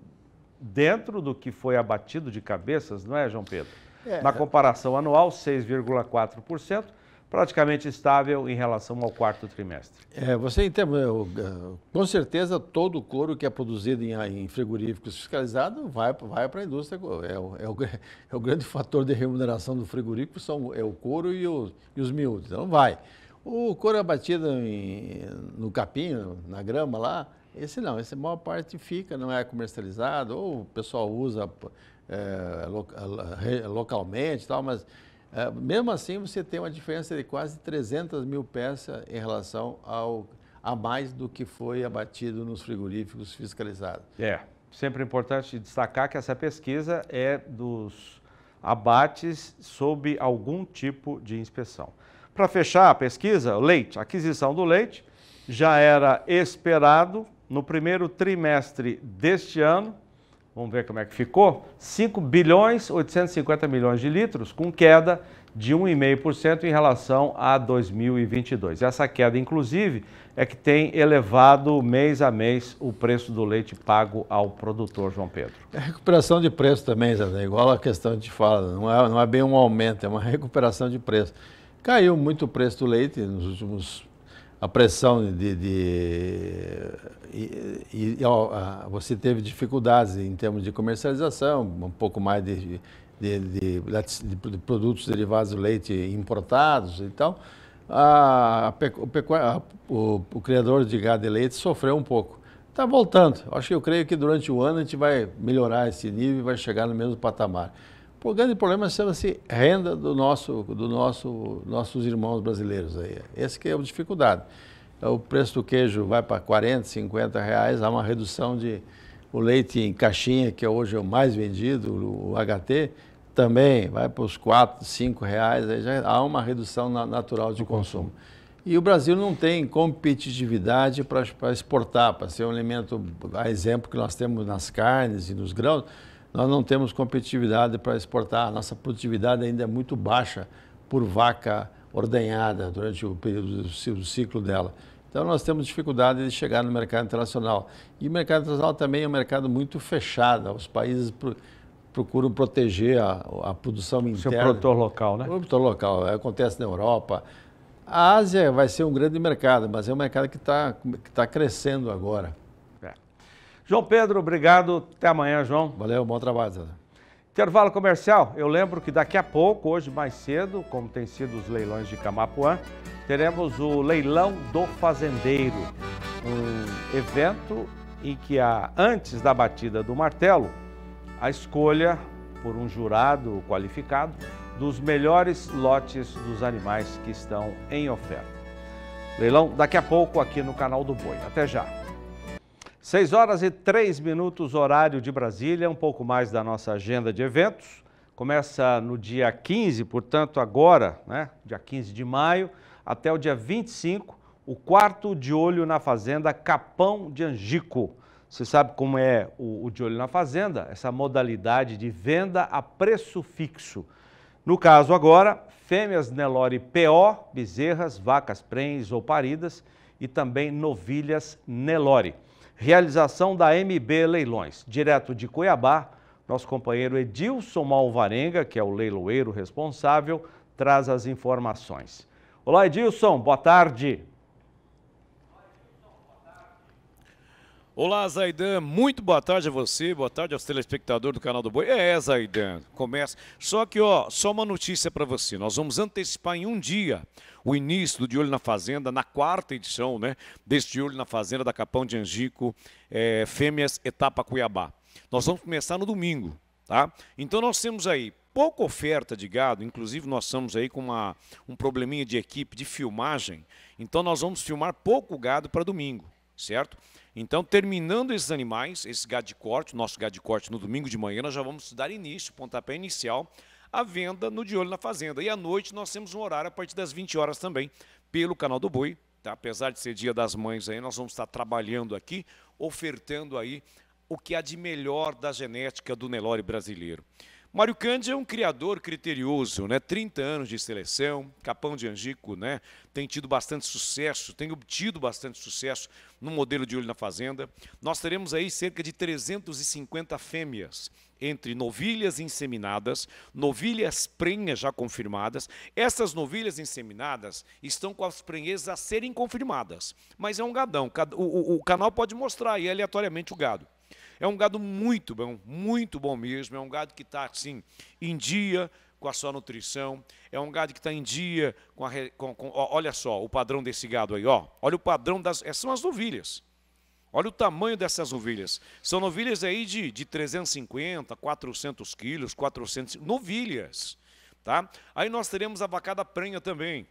dentro do que foi abatido de cabeças, não é, João Pedro? É. Na comparação anual, 6,4%, praticamente estável em relação ao quarto trimestre. É, você entende, é, é, com certeza todo o couro que é produzido em, em frigoríficos fiscalizados vai, vai para a indústria. É o, é, o, [LAUGHS] é o, grande fator de remuneração do frigorífico, são, é o couro e, o, e os miúdos. Então vai. O couro é abatido em, no capim, na grama lá, esse não, esse maior parte fica, não é comercializado, ou o pessoal usa é, localmente e tal, mas é, mesmo assim você tem uma diferença de quase 300 mil peças em relação ao a mais do que foi abatido nos frigoríficos fiscalizados. É, sempre é importante destacar que essa pesquisa é dos abates sob algum tipo de inspeção. Para fechar a pesquisa, leite, aquisição do leite já era esperado no primeiro trimestre deste ano, vamos ver como é que ficou, 5 bilhões 850 milhões de litros, com queda de 1,5% em relação a 2022. Essa queda, inclusive, é que tem elevado mês a mês o preço do leite pago ao produtor, João Pedro. É recuperação de preço também, Zé, igual a questão de fala, não é, não é bem um aumento, é uma recuperação de preço. Caiu muito o preço do leite nos últimos a pressão de. de e, e, ó, você teve dificuldades em termos de comercialização, um pouco mais de, de, de, de produtos derivados do leite importados e então, tal. A, o, o, o, criador de gado e leite sofreu um pouco. Está voltando. Acho que eu creio que durante o ano a gente vai melhorar esse nível e vai chegar no mesmo patamar. O grande problema chama-se renda do nosso, do nosso, nossos irmãos brasileiros aí. Esse que é a dificuldade. É, o preço do queijo vai para 40, 50 reais, há uma redução de o leite em caixinha, que é hoje é o mais vendido, o HT, também vai para os 4, 5 reais, aí já há uma redução natural de consumo. E o Brasil não tem competitividade para exportar, para ser um alimento, a exemplo que nós temos nas carnes e nos grãos, nós não temos competitividade para exportar, nossa produtividade ainda é muito baixa por vaca ordenhada durante o período do ciclo dela. Então nós temos dificuldade de chegar no mercado internacional. E o mercado internacional também é um mercado muito fechado. Os países procuram proteger a, a produção interna. Seu produtor local, né? O produtor local. É, acontece na Europa. A Ásia vai ser um grande mercado, mas é um mercado que está que tá crescendo agora. João Pedro, obrigado. Até amanhã, João. Valeu, bom trabalho, Zé. Intervalo comercial. Eu lembro que daqui a pouco, hoje mais cedo, como tem sido os leilões de Camapuã, teremos o leilão do fazendeiro, um evento em que há antes da batida do martelo, a escolha por um jurado qualificado dos melhores lotes dos animais que estão em oferta. Leilão daqui a pouco aqui no canal do Boi. Até já. 6 horas e 3 minutos, horário de Brasília, um pouco mais da nossa agenda de eventos. Começa no dia 15, portanto, agora, né, dia 15 de maio, até o dia 25, o quarto de olho na fazenda Capão de Angico. Você sabe como é o, o de olho na fazenda? Essa modalidade de venda a preço fixo. No caso agora, fêmeas Nelore PO, bezerras, vacas prens ou paridas e também novilhas Nelore. Realização da MB Leilões. Direto de Cuiabá, nosso companheiro Edilson Malvarenga, que é o leiloeiro responsável, traz as informações. Olá, Edilson, boa tarde. Olá, Zaidan. Muito boa tarde a você, boa tarde aos telespectadores do canal do Boi. É, é Zaidan, começa. Só que, ó, só uma notícia para você. Nós vamos antecipar em um dia o início do De Olho na Fazenda, na quarta edição, né? Deste De Olho na Fazenda da Capão de Angico, é, Fêmeas Etapa Cuiabá. Nós vamos começar no domingo, tá? Então nós temos aí pouca oferta de gado, inclusive nós estamos aí com uma, um probleminha de equipe de filmagem, então nós vamos filmar pouco gado para domingo certo? Então, terminando esses animais, esse gado de corte, nosso gado de corte no domingo de manhã, nós já vamos dar início, pontapé inicial, à venda no De Olho na Fazenda. E à noite nós temos um horário a partir das 20 horas também, pelo canal do Boi. Tá? Apesar de ser dia das mães aí, nós vamos estar trabalhando aqui, ofertando aí o que há de melhor da genética do Nelore brasileiro. Mário Cândido é um criador criterioso, né? 30 anos de seleção, Capão de Angico, né? Tem tido bastante sucesso, tem obtido bastante sucesso no modelo de olho na fazenda. Nós teremos aí cerca de 350 fêmeas entre novilhas inseminadas, novilhas prenhas já confirmadas. Essas novilhas inseminadas estão com as prenhas a serem confirmadas, mas é um gadão. O, o, o canal pode mostrar aí aleatoriamente o gado. É um gado muito bom, muito bom mesmo. É um gado que está, assim, em dia com a sua nutrição. É um gado que está em dia com a. Com, com, olha só o padrão desse gado aí, ó. Olha o padrão das. Essas são as novilhas. Olha o tamanho dessas novilhas. São novilhas aí de, de 350, 400 quilos, 400. Novilhas. Tá? Aí nós teremos a vacada prenha também.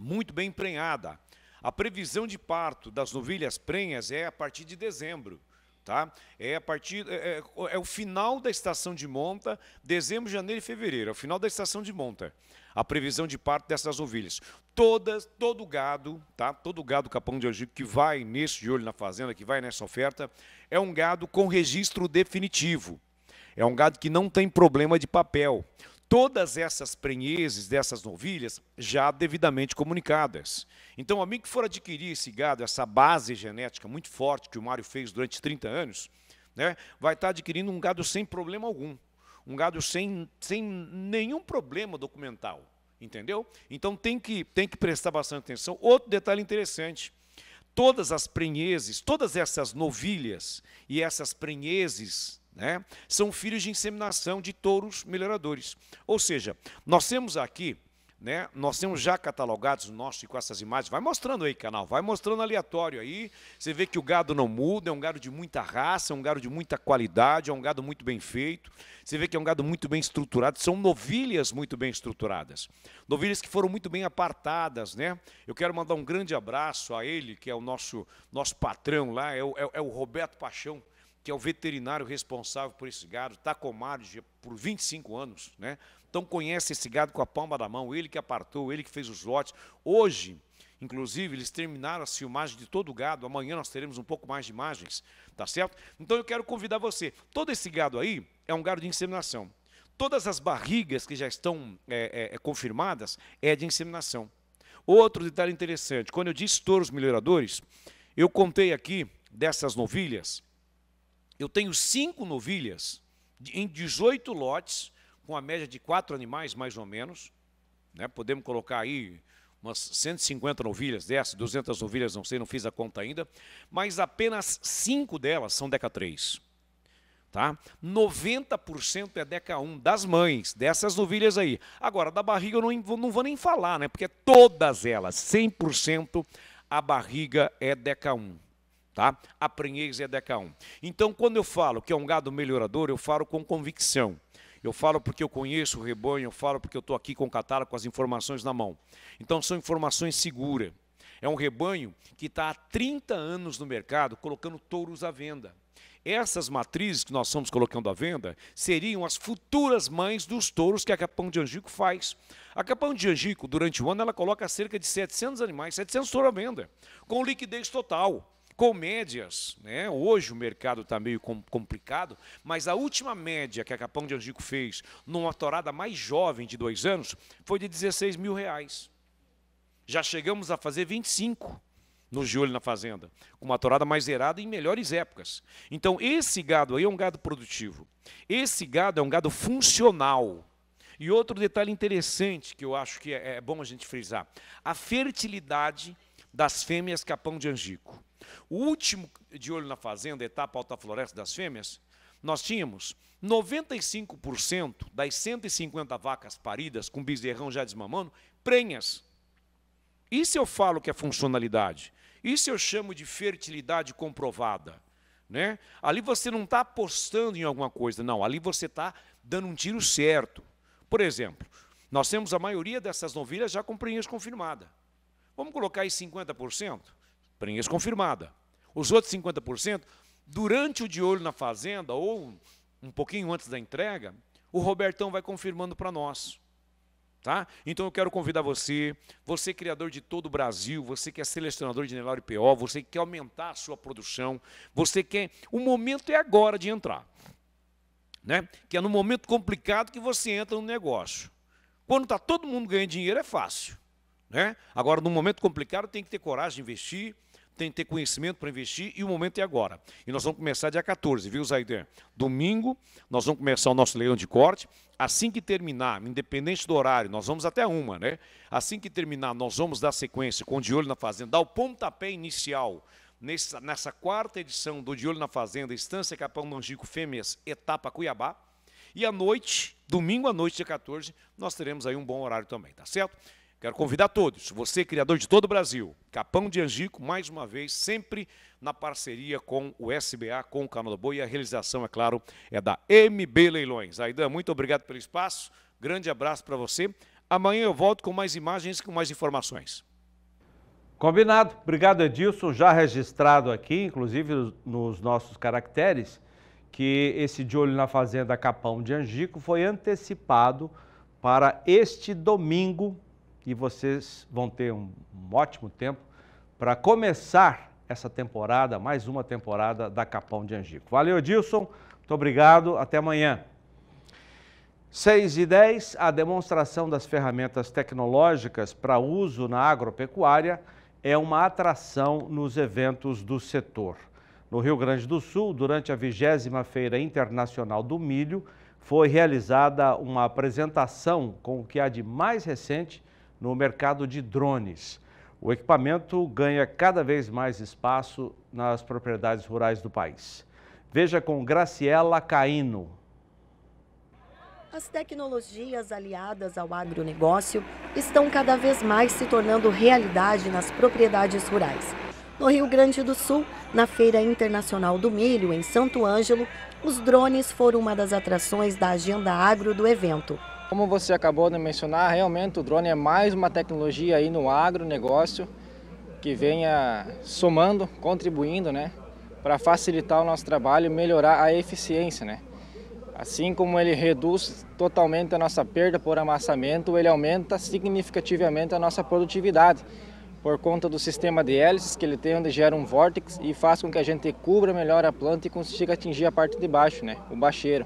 Muito bem prenhada. A previsão de parto das novilhas prenhas é a partir de dezembro. Tá? É a partir é, é, é, o final da estação de monta, dezembro, janeiro e fevereiro, é o final da estação de monta. A previsão de parto dessas ovelhas. Todas, todo gado, tá? Todo gado capão de algibe que vai nesse de olho na fazenda, que vai nessa oferta, é um gado com registro definitivo. É um gado que não tem problema de papel todas essas prenhezes dessas novilhas já devidamente comunicadas. Então, a mim que for adquirir esse gado, essa base genética muito forte que o Mário fez durante 30 anos, né, vai estar tá adquirindo um gado sem problema algum, um gado sem, sem nenhum problema documental, entendeu? Então, tem que, tem que prestar bastante atenção. Outro detalhe interessante, todas as prenhezes, todas essas novilhas e essas prenhezes né? são filhos de inseminação de touros melhoradores. Ou seja, nós temos aqui, né? nós temos já catalogados, nosso, com essas imagens, vai mostrando aí, canal, vai mostrando aleatório aí, você vê que o gado não muda, é um gado de muita raça, é um gado de muita qualidade, é um gado muito bem feito, você vê que é um gado muito bem estruturado, são novilhas muito bem estruturadas, novilhas que foram muito bem apartadas, né? Eu quero mandar um grande abraço a ele, que é o nosso, nosso patrão lá, é o, é, é o Roberto Paixão, que é o veterinário responsável por esse gado, está Tacomar, por 25 anos, né? Então conhece esse gado com a palma da mão, ele que apartou, ele que fez os lotes. Hoje, inclusive, eles terminaram a filmagem de todo o gado. Amanhã nós teremos um pouco mais de imagens, tá certo? Então eu quero convidar você. Todo esse gado aí é um gado de inseminação. Todas as barrigas que já estão é, é, é confirmadas é de inseminação. Outro detalhe interessante, quando eu disse touros melhoradores, eu contei aqui dessas novilhas eu tenho cinco novilhas em 18 lotes, com a média de quatro animais, mais ou menos. Né? Podemos colocar aí umas 150 novilhas dessas, 200 novilhas, não sei, não fiz a conta ainda, mas apenas cinco delas são Deca 3. Tá? 90% é Deca 1 das mães, dessas novilhas aí. Agora, da barriga eu não, não vou nem falar, né? porque todas elas, 100%, a barriga é Deca 1 tá? deca 1. Então, quando eu falo que é um gado melhorador, eu falo com convicção. Eu falo porque eu conheço o rebanho, eu falo porque eu estou aqui com o catálogo, com as informações na mão. Então, são informações seguras. É um rebanho que está há 30 anos no mercado colocando touros à venda. Essas matrizes que nós estamos colocando à venda seriam as futuras mães dos touros que a Capão de Angico faz. A Capão de Angico, durante o ano, ela coloca cerca de 700 animais, 700 touros à venda, com liquidez total. Comédias, né? hoje o mercado está meio complicado, mas a última média que a Capão de Angico fez numa torada mais jovem de dois anos foi de 16 mil reais. Já chegamos a fazer 25 no Giolho na Fazenda, com uma torada mais zerada em melhores épocas. Então, esse gado aí é um gado produtivo. Esse gado é um gado funcional. E outro detalhe interessante que eu acho que é, é bom a gente frisar: a fertilidade das fêmeas Capão de Angico. O último de olho na fazenda, etapa Alta Floresta das Fêmeas, nós tínhamos 95% das 150 vacas paridas com bezerrão já desmamando, prenhas. Isso eu falo que é funcionalidade. Isso eu chamo de fertilidade comprovada. Né? Ali você não está apostando em alguma coisa, não. Ali você está dando um tiro certo. Por exemplo, nós temos a maioria dessas novilhas já com prenhas confirmada. Vamos colocar aí 50%? Prenhez confirmada. Os outros 50%, durante o de olho na fazenda ou um pouquinho antes da entrega, o Robertão vai confirmando para nós. Tá? Então eu quero convidar você, você é criador de todo o Brasil, você que é selecionador de Nelore PO, você que quer aumentar a sua produção, você quer. O momento é agora de entrar. Né? Que é no momento complicado que você entra no negócio. Quando está todo mundo ganhando dinheiro, é fácil. Né? Agora, num momento complicado, tem que ter coragem de investir, tem que ter conhecimento para investir e o momento é agora. E nós vamos começar dia 14, viu, Zaidan? Domingo, nós vamos começar o nosso leilão de corte. Assim que terminar, independente do horário, nós vamos até uma, né? Assim que terminar, nós vamos dar sequência com o De Olho na Fazenda, dar o pontapé inicial nessa, nessa quarta edição do De Olho na Fazenda, Estância Capão Mangico Fêmeas, etapa Cuiabá. E à noite, domingo à noite, dia 14, nós teremos aí um bom horário também, tá certo? Quero convidar todos, você criador de todo o Brasil, Capão de Angico, mais uma vez, sempre na parceria com o SBA, com o Canal do Boi, e a realização, é claro, é da MB Leilões. Aidan, muito obrigado pelo espaço, grande abraço para você. Amanhã eu volto com mais imagens, com mais informações. Combinado. Obrigado, Edilson. Já registrado aqui, inclusive nos nossos caracteres, que esse de olho na Fazenda Capão de Angico foi antecipado para este domingo, e vocês vão ter um, um ótimo tempo para começar essa temporada, mais uma temporada da Capão de Angico. Valeu, Dilson. Muito obrigado. Até amanhã. 6 e 10, a demonstração das ferramentas tecnológicas para uso na agropecuária é uma atração nos eventos do setor. No Rio Grande do Sul, durante a 20 Feira Internacional do Milho, foi realizada uma apresentação com o que há de mais recente no mercado de drones. O equipamento ganha cada vez mais espaço nas propriedades rurais do país. Veja com Graciela Caíno. As tecnologias aliadas ao agronegócio estão cada vez mais se tornando realidade nas propriedades rurais. No Rio Grande do Sul, na Feira Internacional do Milho, em Santo Ângelo, os drones foram uma das atrações da agenda agro do evento. Como você acabou de mencionar, realmente o drone é mais uma tecnologia aí no agronegócio que venha somando, contribuindo, né, para facilitar o nosso trabalho e melhorar a eficiência, né? Assim como ele reduz totalmente a nossa perda por amassamento, ele aumenta significativamente a nossa produtividade por conta do sistema de hélices que ele tem, onde gera um vórtice e faz com que a gente cubra melhor a planta e consiga atingir a parte de baixo, né, o bacheiro.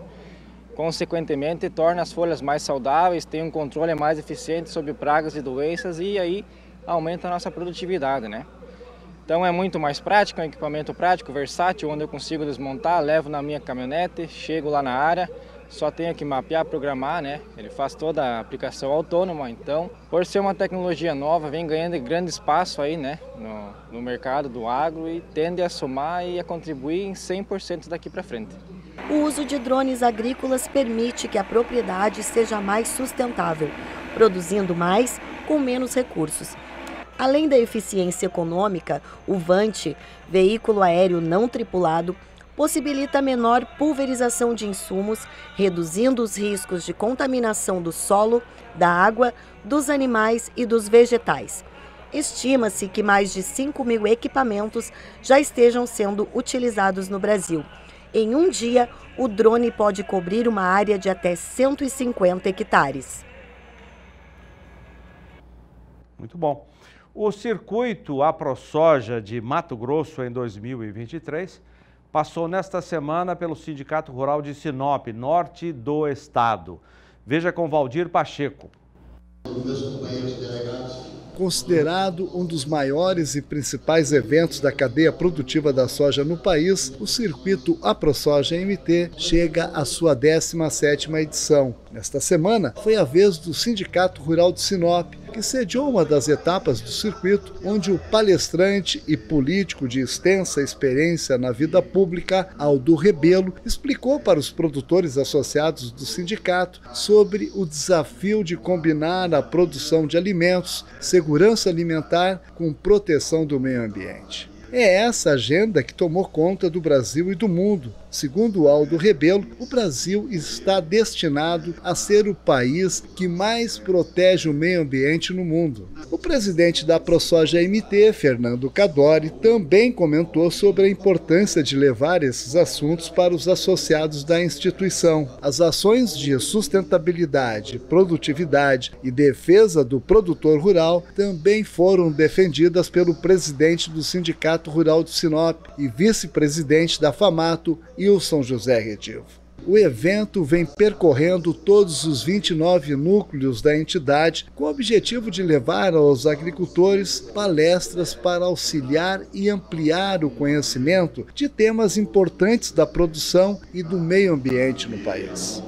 Consequentemente, torna as folhas mais saudáveis, tem um controle mais eficiente sobre pragas e doenças e aí aumenta a nossa produtividade, né? Então é muito mais prático, é um equipamento prático, versátil, onde eu consigo desmontar, levo na minha caminhonete, chego lá na área, só tenho que mapear, programar, né? Ele faz toda a aplicação autônoma, então, por ser uma tecnologia nova, vem ganhando grande espaço aí, né, no, no mercado do agro e tende a somar e a contribuir em 100% daqui para frente. O uso de drones agrícolas permite que a propriedade seja mais sustentável, produzindo mais com menos recursos. Além da eficiência econômica, o VANT, veículo aéreo não tripulado, possibilita menor pulverização de insumos, reduzindo os riscos de contaminação do solo, da água, dos animais e dos vegetais. Estima-se que mais de 5 mil equipamentos já estejam sendo utilizados no Brasil. Em um dia, o drone pode cobrir uma área de até 150 hectares. Muito bom. O circuito AproSoja de Mato Grosso em 2023 passou nesta semana pelo Sindicato Rural de Sinop, norte do estado. Veja com Valdir Pacheco. meus companheiros delegados considerado um dos maiores e principais eventos da cadeia produtiva da soja no país, o circuito AproSoja MT chega à sua 17ª edição. Nesta semana, foi a vez do Sindicato Rural de Sinop que sediou uma das etapas do circuito, onde o palestrante e político de extensa experiência na vida pública, Aldo Rebelo, explicou para os produtores associados do sindicato sobre o desafio de combinar a produção de alimentos, segurança alimentar com proteção do meio ambiente. É essa agenda que tomou conta do Brasil e do mundo, Segundo Aldo Rebelo, o Brasil está destinado a ser o país que mais protege o meio ambiente no mundo. O presidente da ProSoja MT, Fernando Cadori, também comentou sobre a importância de levar esses assuntos para os associados da instituição. As ações de sustentabilidade, produtividade e defesa do produtor rural também foram defendidas pelo presidente do Sindicato Rural de Sinop e vice-presidente da FAMATO, e são José Redivo. O evento vem percorrendo todos os 29 núcleos da entidade com o objetivo de levar aos agricultores palestras para auxiliar e ampliar o conhecimento de temas importantes da produção e do meio ambiente no país.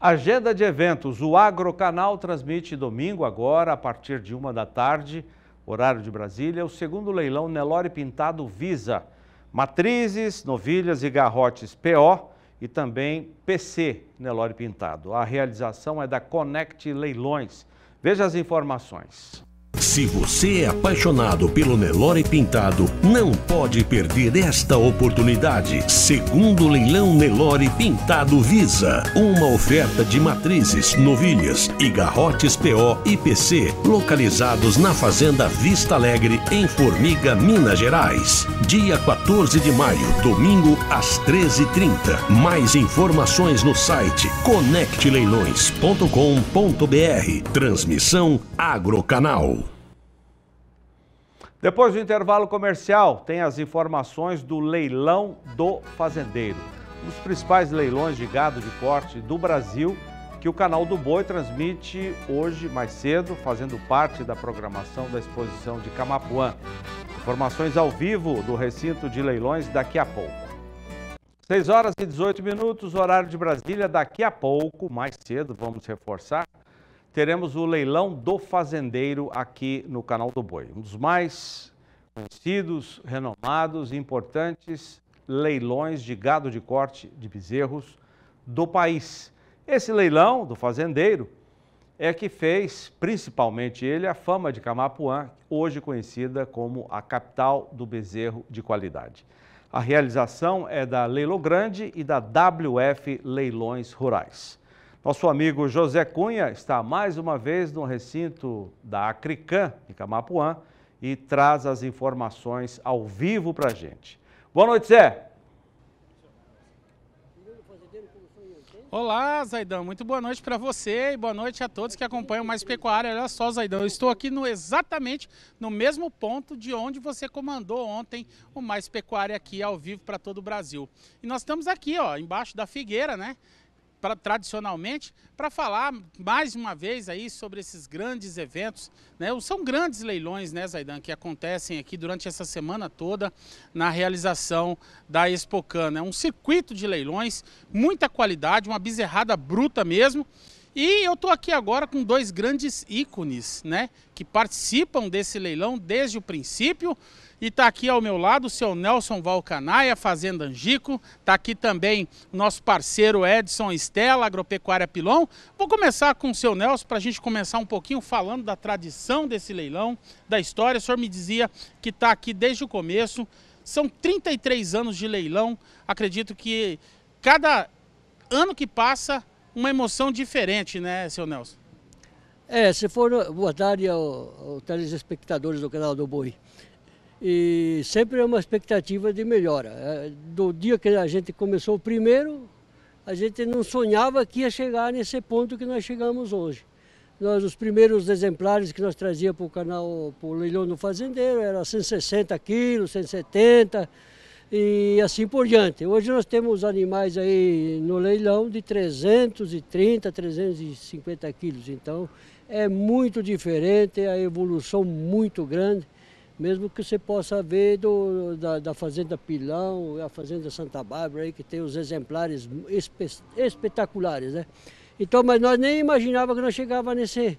Agenda de eventos. O Agrocanal transmite domingo agora, a partir de uma da tarde, horário de Brasília, o segundo leilão Nelore Pintado Visa. Matrizes, novilhas e garrotes PO e também PC Nelore Pintado. A realização é da Connect Leilões. Veja as informações. Se você é apaixonado pelo Nelore Pintado, não pode perder esta oportunidade. Segundo leilão Nelore Pintado Visa, uma oferta de matrizes, novilhas e garrotes PO e PC, localizados na Fazenda Vista Alegre, em Formiga, Minas Gerais. Dia 14 de maio, domingo às 13h30. Mais informações no site conecteleilões.com.br. Transmissão Agrocanal. Depois do intervalo comercial, tem as informações do leilão do fazendeiro. Um dos principais leilões de gado de corte do Brasil que o canal do Boi transmite hoje mais cedo, fazendo parte da programação da exposição de Camapuã. Informações ao vivo do recinto de leilões daqui a pouco. 6 horas e 18 minutos, horário de Brasília. Daqui a pouco, mais cedo, vamos reforçar teremos o leilão do fazendeiro aqui no canal do Boi. Um dos mais conhecidos, renomados e importantes leilões de gado de corte de bezerros do país. Esse leilão do fazendeiro é que fez, principalmente ele, a fama de Camapuã, hoje conhecida como a capital do bezerro de qualidade. A realização é da Leilo Grande e da WF Leilões Rurais. Nosso amigo José Cunha está mais uma vez no recinto da Acrican, em Camapuã, e traz as informações ao vivo para a gente. Boa noite, Zé. Olá, Zaidão. Muito boa noite para você e boa noite a todos que acompanham Mais Pecuária. Olha só, Zaidão, eu estou aqui no, exatamente no mesmo ponto de onde você comandou ontem o Mais Pecuária aqui ao vivo para todo o Brasil. E nós estamos aqui, ó, embaixo da figueira, né? pra, tradicionalmente para falar mais uma vez aí sobre esses grandes eventos. Né? São grandes leilões, né, Zaidan, que acontecem aqui durante essa semana toda na realização da Expocana. É né? um circuito de leilões, muita qualidade, uma bezerrada bruta mesmo. E eu estou aqui agora com dois grandes ícones, né, que participam desse leilão desde o princípio. E está aqui ao meu lado o seu Nelson Valcanaia, Fazenda Angico. Está aqui também o nosso parceiro Edson Estela, Agropecuária Pilão. Vou começar com o seu Nelson para a gente começar um pouquinho falando da tradição desse leilão, da história. O senhor me dizia que está aqui desde o começo. São 33 anos de leilão. Acredito que cada ano que passa, uma emoção diferente, né, seu Nelson? É, se for. Boa tarde aos ao telespectadores do canal do Boi e sempre é uma expectativa de melhora. É, do dia que a gente começou o primeiro, a gente não sonhava que ia chegar nesse ponto que nós chegamos hoje. Nós, os primeiros exemplares que nós trazia para o canal, para o leilão do fazendeiro, era 160 quilos, 170 e assim por diante. Hoje nós temos animais aí no leilão de 330, 350 quilos. Então é muito diferente, a evolução muito grande mesmo que você possa ver do, da, da, Fazenda Pilão, a Fazenda Santa Bárbara, aí, que tem os exemplares espe espetaculares. Né? Então, mas nós nem imaginávamos que nós chegava nesse,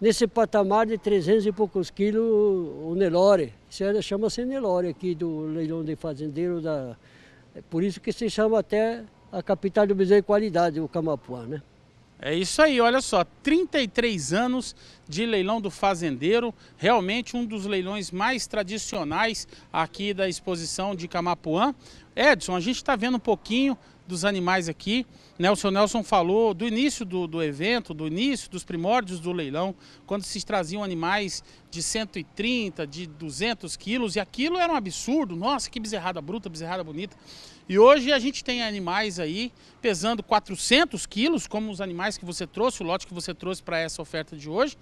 nesse patamar de 300 e poucos quilos o Nelore. Chama-se Nelore aqui do leilão de fazendeiro. Da, é por isso que se chama até a capital do bezerro de qualidade, o Camapuã. Né? É isso aí, olha só, 33 anos de leilão do fazendeiro, realmente um dos leilões mais tradicionais aqui da exposição de Camapuã. Edson, a gente está vendo um pouquinho dos animais aqui, né? O seu Nelson falou do início do, do evento, do início, dos primórdios do leilão, quando se traziam animais de 130, de 200 quilos, e aquilo era um absurdo, nossa, que bezerrada bruta, bezerrada bonita. E hoje a gente tem animais aí pesando 400 quilos, como os animais que você trouxe, o lote que você trouxe para essa oferta de hoje.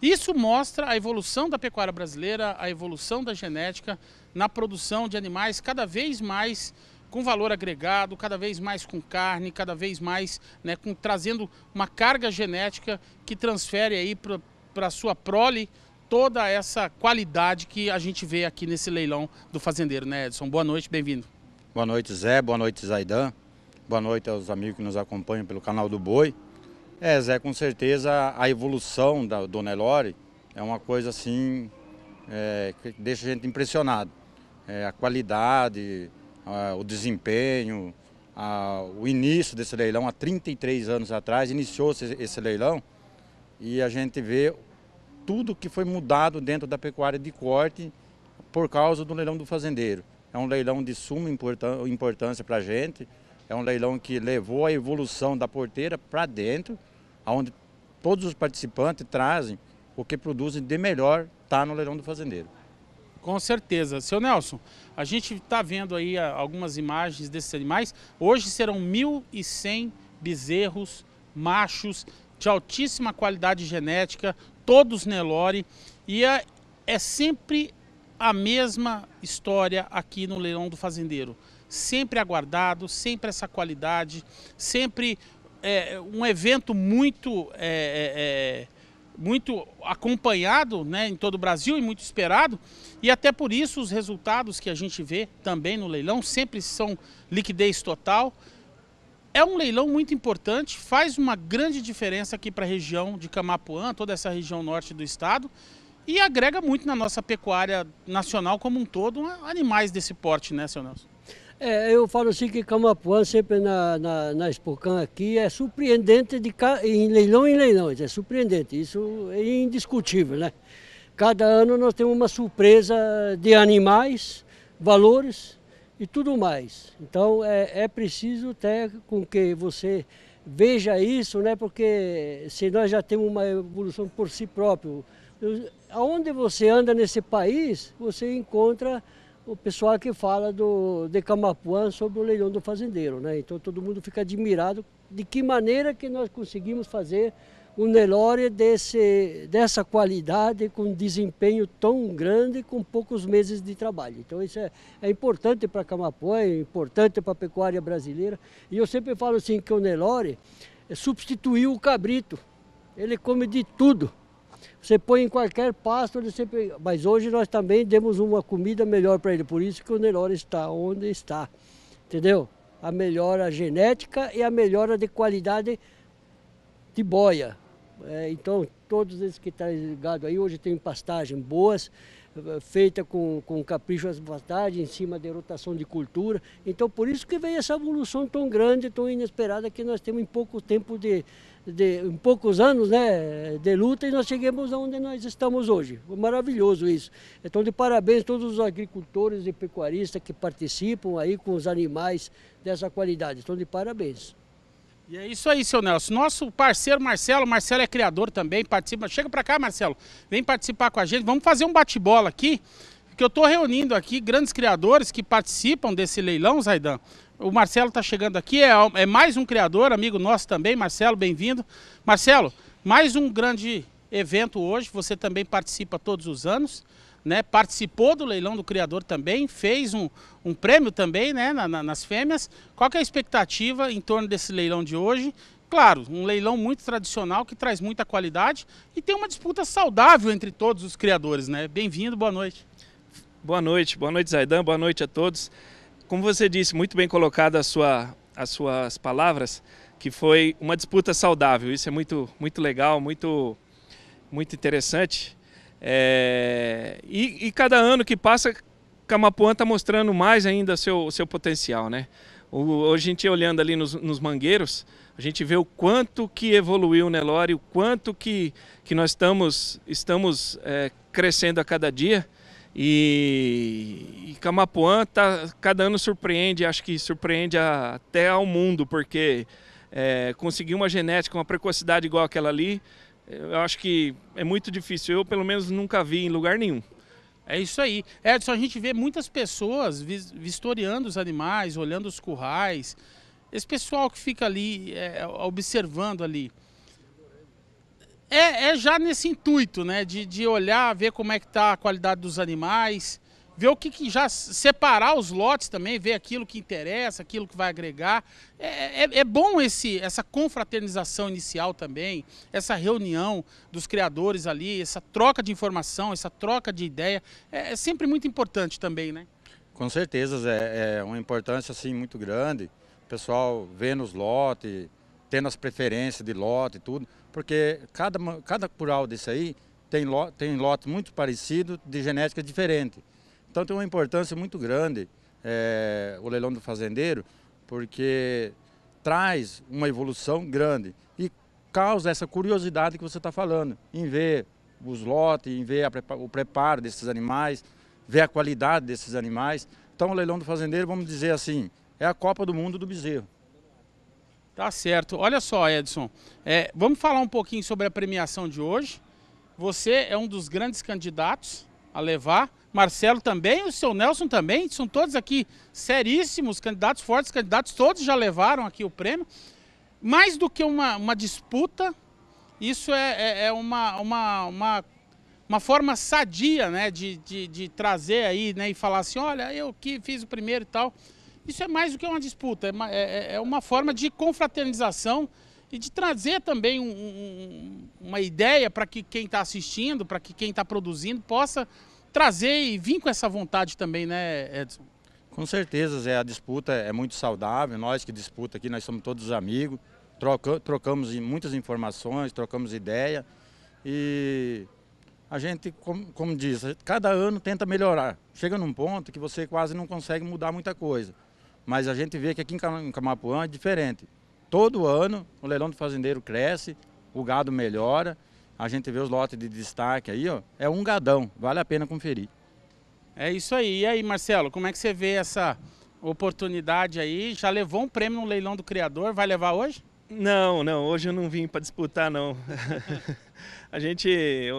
Isso mostra a evolução da pecuária brasileira, a evolução da genética na produção de animais cada vez mais com valor agregado, cada vez mais com carne, cada vez mais né, com, trazendo uma carga genética que transfere aí para a sua prole toda essa qualidade que a gente vê aqui nesse leilão do fazendeiro, né, Edson? Boa noite, bem-vindo. Boa noite, Zé. Boa noite, Zaidan. Boa noite aos amigos que nos acompanham pelo canal do Boi. É, Zé, com certeza a evolução da Dona Elore é uma coisa assim é, que deixa a gente impressionado. É, a qualidade, a, o desempenho, a, o início desse leilão, há 33 anos atrás, iniciou-se esse leilão e a gente vê tudo que foi mudado dentro da pecuária de corte por causa do leilão do fazendeiro é um leilão de suma importância para a gente. É um leilão que levou a evolução da porteira para dentro, onde todos os participantes trazem o que produzem de melhor está no leilão do fazendeiro. Com certeza. Seu Nelson, a gente está vendo aí ah, algumas imagens desses animais. Hoje serão 1.100 bezerros machos de altíssima qualidade genética, todos Nelore. E é, é sempre a mesma história aqui no Leilão do Fazendeiro. Sempre aguardado, sempre essa qualidade, sempre é, um evento muito, é, é, é, muito acompanhado né, em todo o Brasil e muito esperado. E até por isso os resultados que a gente vê também no leilão sempre são liquidez total. É um leilão muito importante, faz uma grande diferença aqui para a região de Camapuã, toda essa região norte do estado e agrega muito na nossa pecuária nacional como um todo, né? animais desse porte, né, seu Nelson? É, eu falo assim que Camapuã, sempre na, na, na aqui, é surpreendente de em leilão em leilões, é surpreendente, isso é indiscutível, né? Cada ano nós temos uma surpresa de animais, valores e tudo mais. Então é, é preciso ter com que você veja isso, né? Porque se nós já temos uma evolução por si próprio, Aonde você anda nesse país, você encontra o pessoal que fala do, de Camapuã sobre o leilão do fazendeiro. Né? Então todo mundo fica admirado de que maneira que nós conseguimos fazer um Nelore desse, dessa qualidade, com desempenho tão grande, com poucos meses de trabalho. Então isso é, é importante para Camapuã, é importante para a pecuária brasileira. E eu sempre falo assim que o Nelore é, substituiu o cabrito. Ele come de tudo. Você põe em qualquer pasto, ele sempre... mas hoje nós também demos uma comida melhor para ele, por isso que o Nelore está onde está, entendeu? A melhora genética e a melhora de qualidade de boia. É, então, todos esses que estão tá ligados aí, hoje tem pastagem boas, eh, feita com, com capricho pastagem, em cima de rotação de cultura. Então, por isso que veio essa evolução tão grande, tão inesperada, que nós temos em pouco tempo de, de em poucos anos né, de luta e nós chegamos onde nós estamos hoje. Foi maravilhoso isso. Então, de parabéns a todos os agricultores e pecuaristas que participam aí com os animais dessa qualidade. Então, de parabéns. E é isso aí, seu Nelson. Nosso parceiro Marcelo, Marcelo é criador também, participa. Chega para cá, Marcelo. Vem participar com a gente. Vamos fazer um bate-bola aqui que eu estou reunindo aqui grandes criadores que participam desse leilão, Zaidan. O Marcelo está chegando aqui, é, é, mais um criador, amigo nosso também. Marcelo, bem-vindo. Marcelo, mais um grande evento hoje, você também participa todos os anos. Né, participou do leilão do criador também, fez um, um prêmio também né, na, na, nas fêmeas. Qual é a expectativa em torno desse leilão de hoje claro, um leilão muito tradicional que traz muita qualidade e tem uma disputa saudável entre todos os criadores, né? Bem-vindo, boa noite. Boa noite, boa noite Zaidan, boa noite a todos. Como você disse, muito bem colocada a sua, as suas palavras, que foi uma disputa saudável. Isso é muito, muito legal, muito, muito interessante. É... E, e, cada ano que passa, Camapuã está mostrando mais ainda seu, seu potencial, né? O, hoje a gente olhando ali nos, nos mangueiros, a gente vê o quanto que evoluiu o Nelório, o quanto que, que nós estamos, estamos é, crescendo a cada dia. E, e Camapuã tá, cada ano surpreende, acho que surpreende a, até ao mundo, porque é, conseguir uma genética, uma precocidade igual aquela ali, eu acho que é muito difícil. Eu, pelo menos, nunca vi em lugar nenhum. É isso aí. Edson, a gente vê muitas pessoas vistoriando os animais, olhando os currais. Esse pessoal que fica ali, é, observando ali, é, é já nesse intuito, né? De, de olhar, ver como é que está a qualidade dos animais, ver o que, que, já separar os lotes também, ver aquilo que interessa, aquilo que vai agregar. É, é, é, bom esse, essa confraternização inicial também, essa reunião dos criadores ali, essa troca de informação, essa troca de ideia. É, é sempre muito importante também, né? Com certeza, é, uma importância assim muito grande. O pessoal vendo os lotes, tendo as preferências de lote e tudo porque cada, cada curau desse aí tem, tem lote muito parecido, de genética diferente. Então tem uma importância muito grande é, o leilão do fazendeiro, porque traz uma evolução grande e causa essa curiosidade que você está falando, em ver os lotes, em ver a, o preparo desses animais, ver a qualidade desses animais. Então o leilão do fazendeiro, vamos dizer assim, é a Copa do Mundo do bezerro. Tá certo. Olha só, Edson, é, vamos falar um pouquinho sobre a premiação de hoje. Você é um dos grandes candidatos a levar. Marcelo também, o seu Nelson também, são todos aqui seríssimos, candidatos fortes, candidatos, todos já levaram aqui o prêmio. Mais do que uma, uma disputa, isso é, é, é uma, uma, uma, uma, forma sadia né, de, de, de trazer aí né, e falar assim, olha, eu que fiz o primeiro e tal. Isso é mais do que uma disputa, é uma, é, é, é uma forma de confraternização e de trazer também um, um, uma ideia para que quem está assistindo, para que quem está produzindo possa trazer e vir com essa vontade também, né, Edson? Com certeza, Zé, a disputa é muito saudável. Nós que disputa aqui, nós somos todos amigos, troca, trocamos muitas informações, trocamos ideia e a gente, como, como diz, cada ano tenta melhorar. Chega num ponto que você quase não consegue mudar muita coisa. Mas a gente vê que aqui em Camapuã é diferente. Todo ano o leilão do fazendeiro cresce, o gado melhora, a gente vê os lotes de destaque aí, ó, é um gadão, vale a pena conferir. É isso aí. E aí, Marcelo, como é que você vê essa oportunidade aí? Já levou um prêmio no leilão do criador, vai levar hoje? Não, não, hoje eu não vim para disputar não. [LAUGHS] A gente,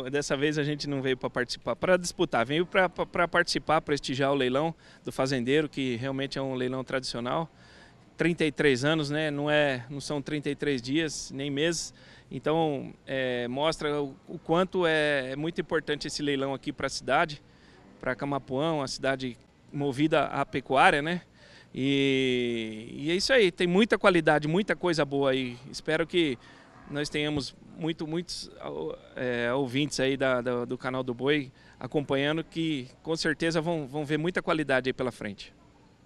dessa vez, a gente não veio para participar, para disputar, veio para participar, prestigiar o leilão do fazendeiro, que realmente é um leilão tradicional. 33 anos, né? Não, é, não são 33 dias nem meses. Então, é, mostra o, o quanto é, é, muito importante esse leilão aqui para a cidade, para Camapuã, uma cidade movida à pecuária, né? E, e é isso aí, tem muita qualidade, muita coisa boa aí. Espero que nós tenhamos muito, muitos é, ouvintes aí da, da, do canal do Boi acompanhando que com certeza vão, vão ver muita qualidade aí pela frente.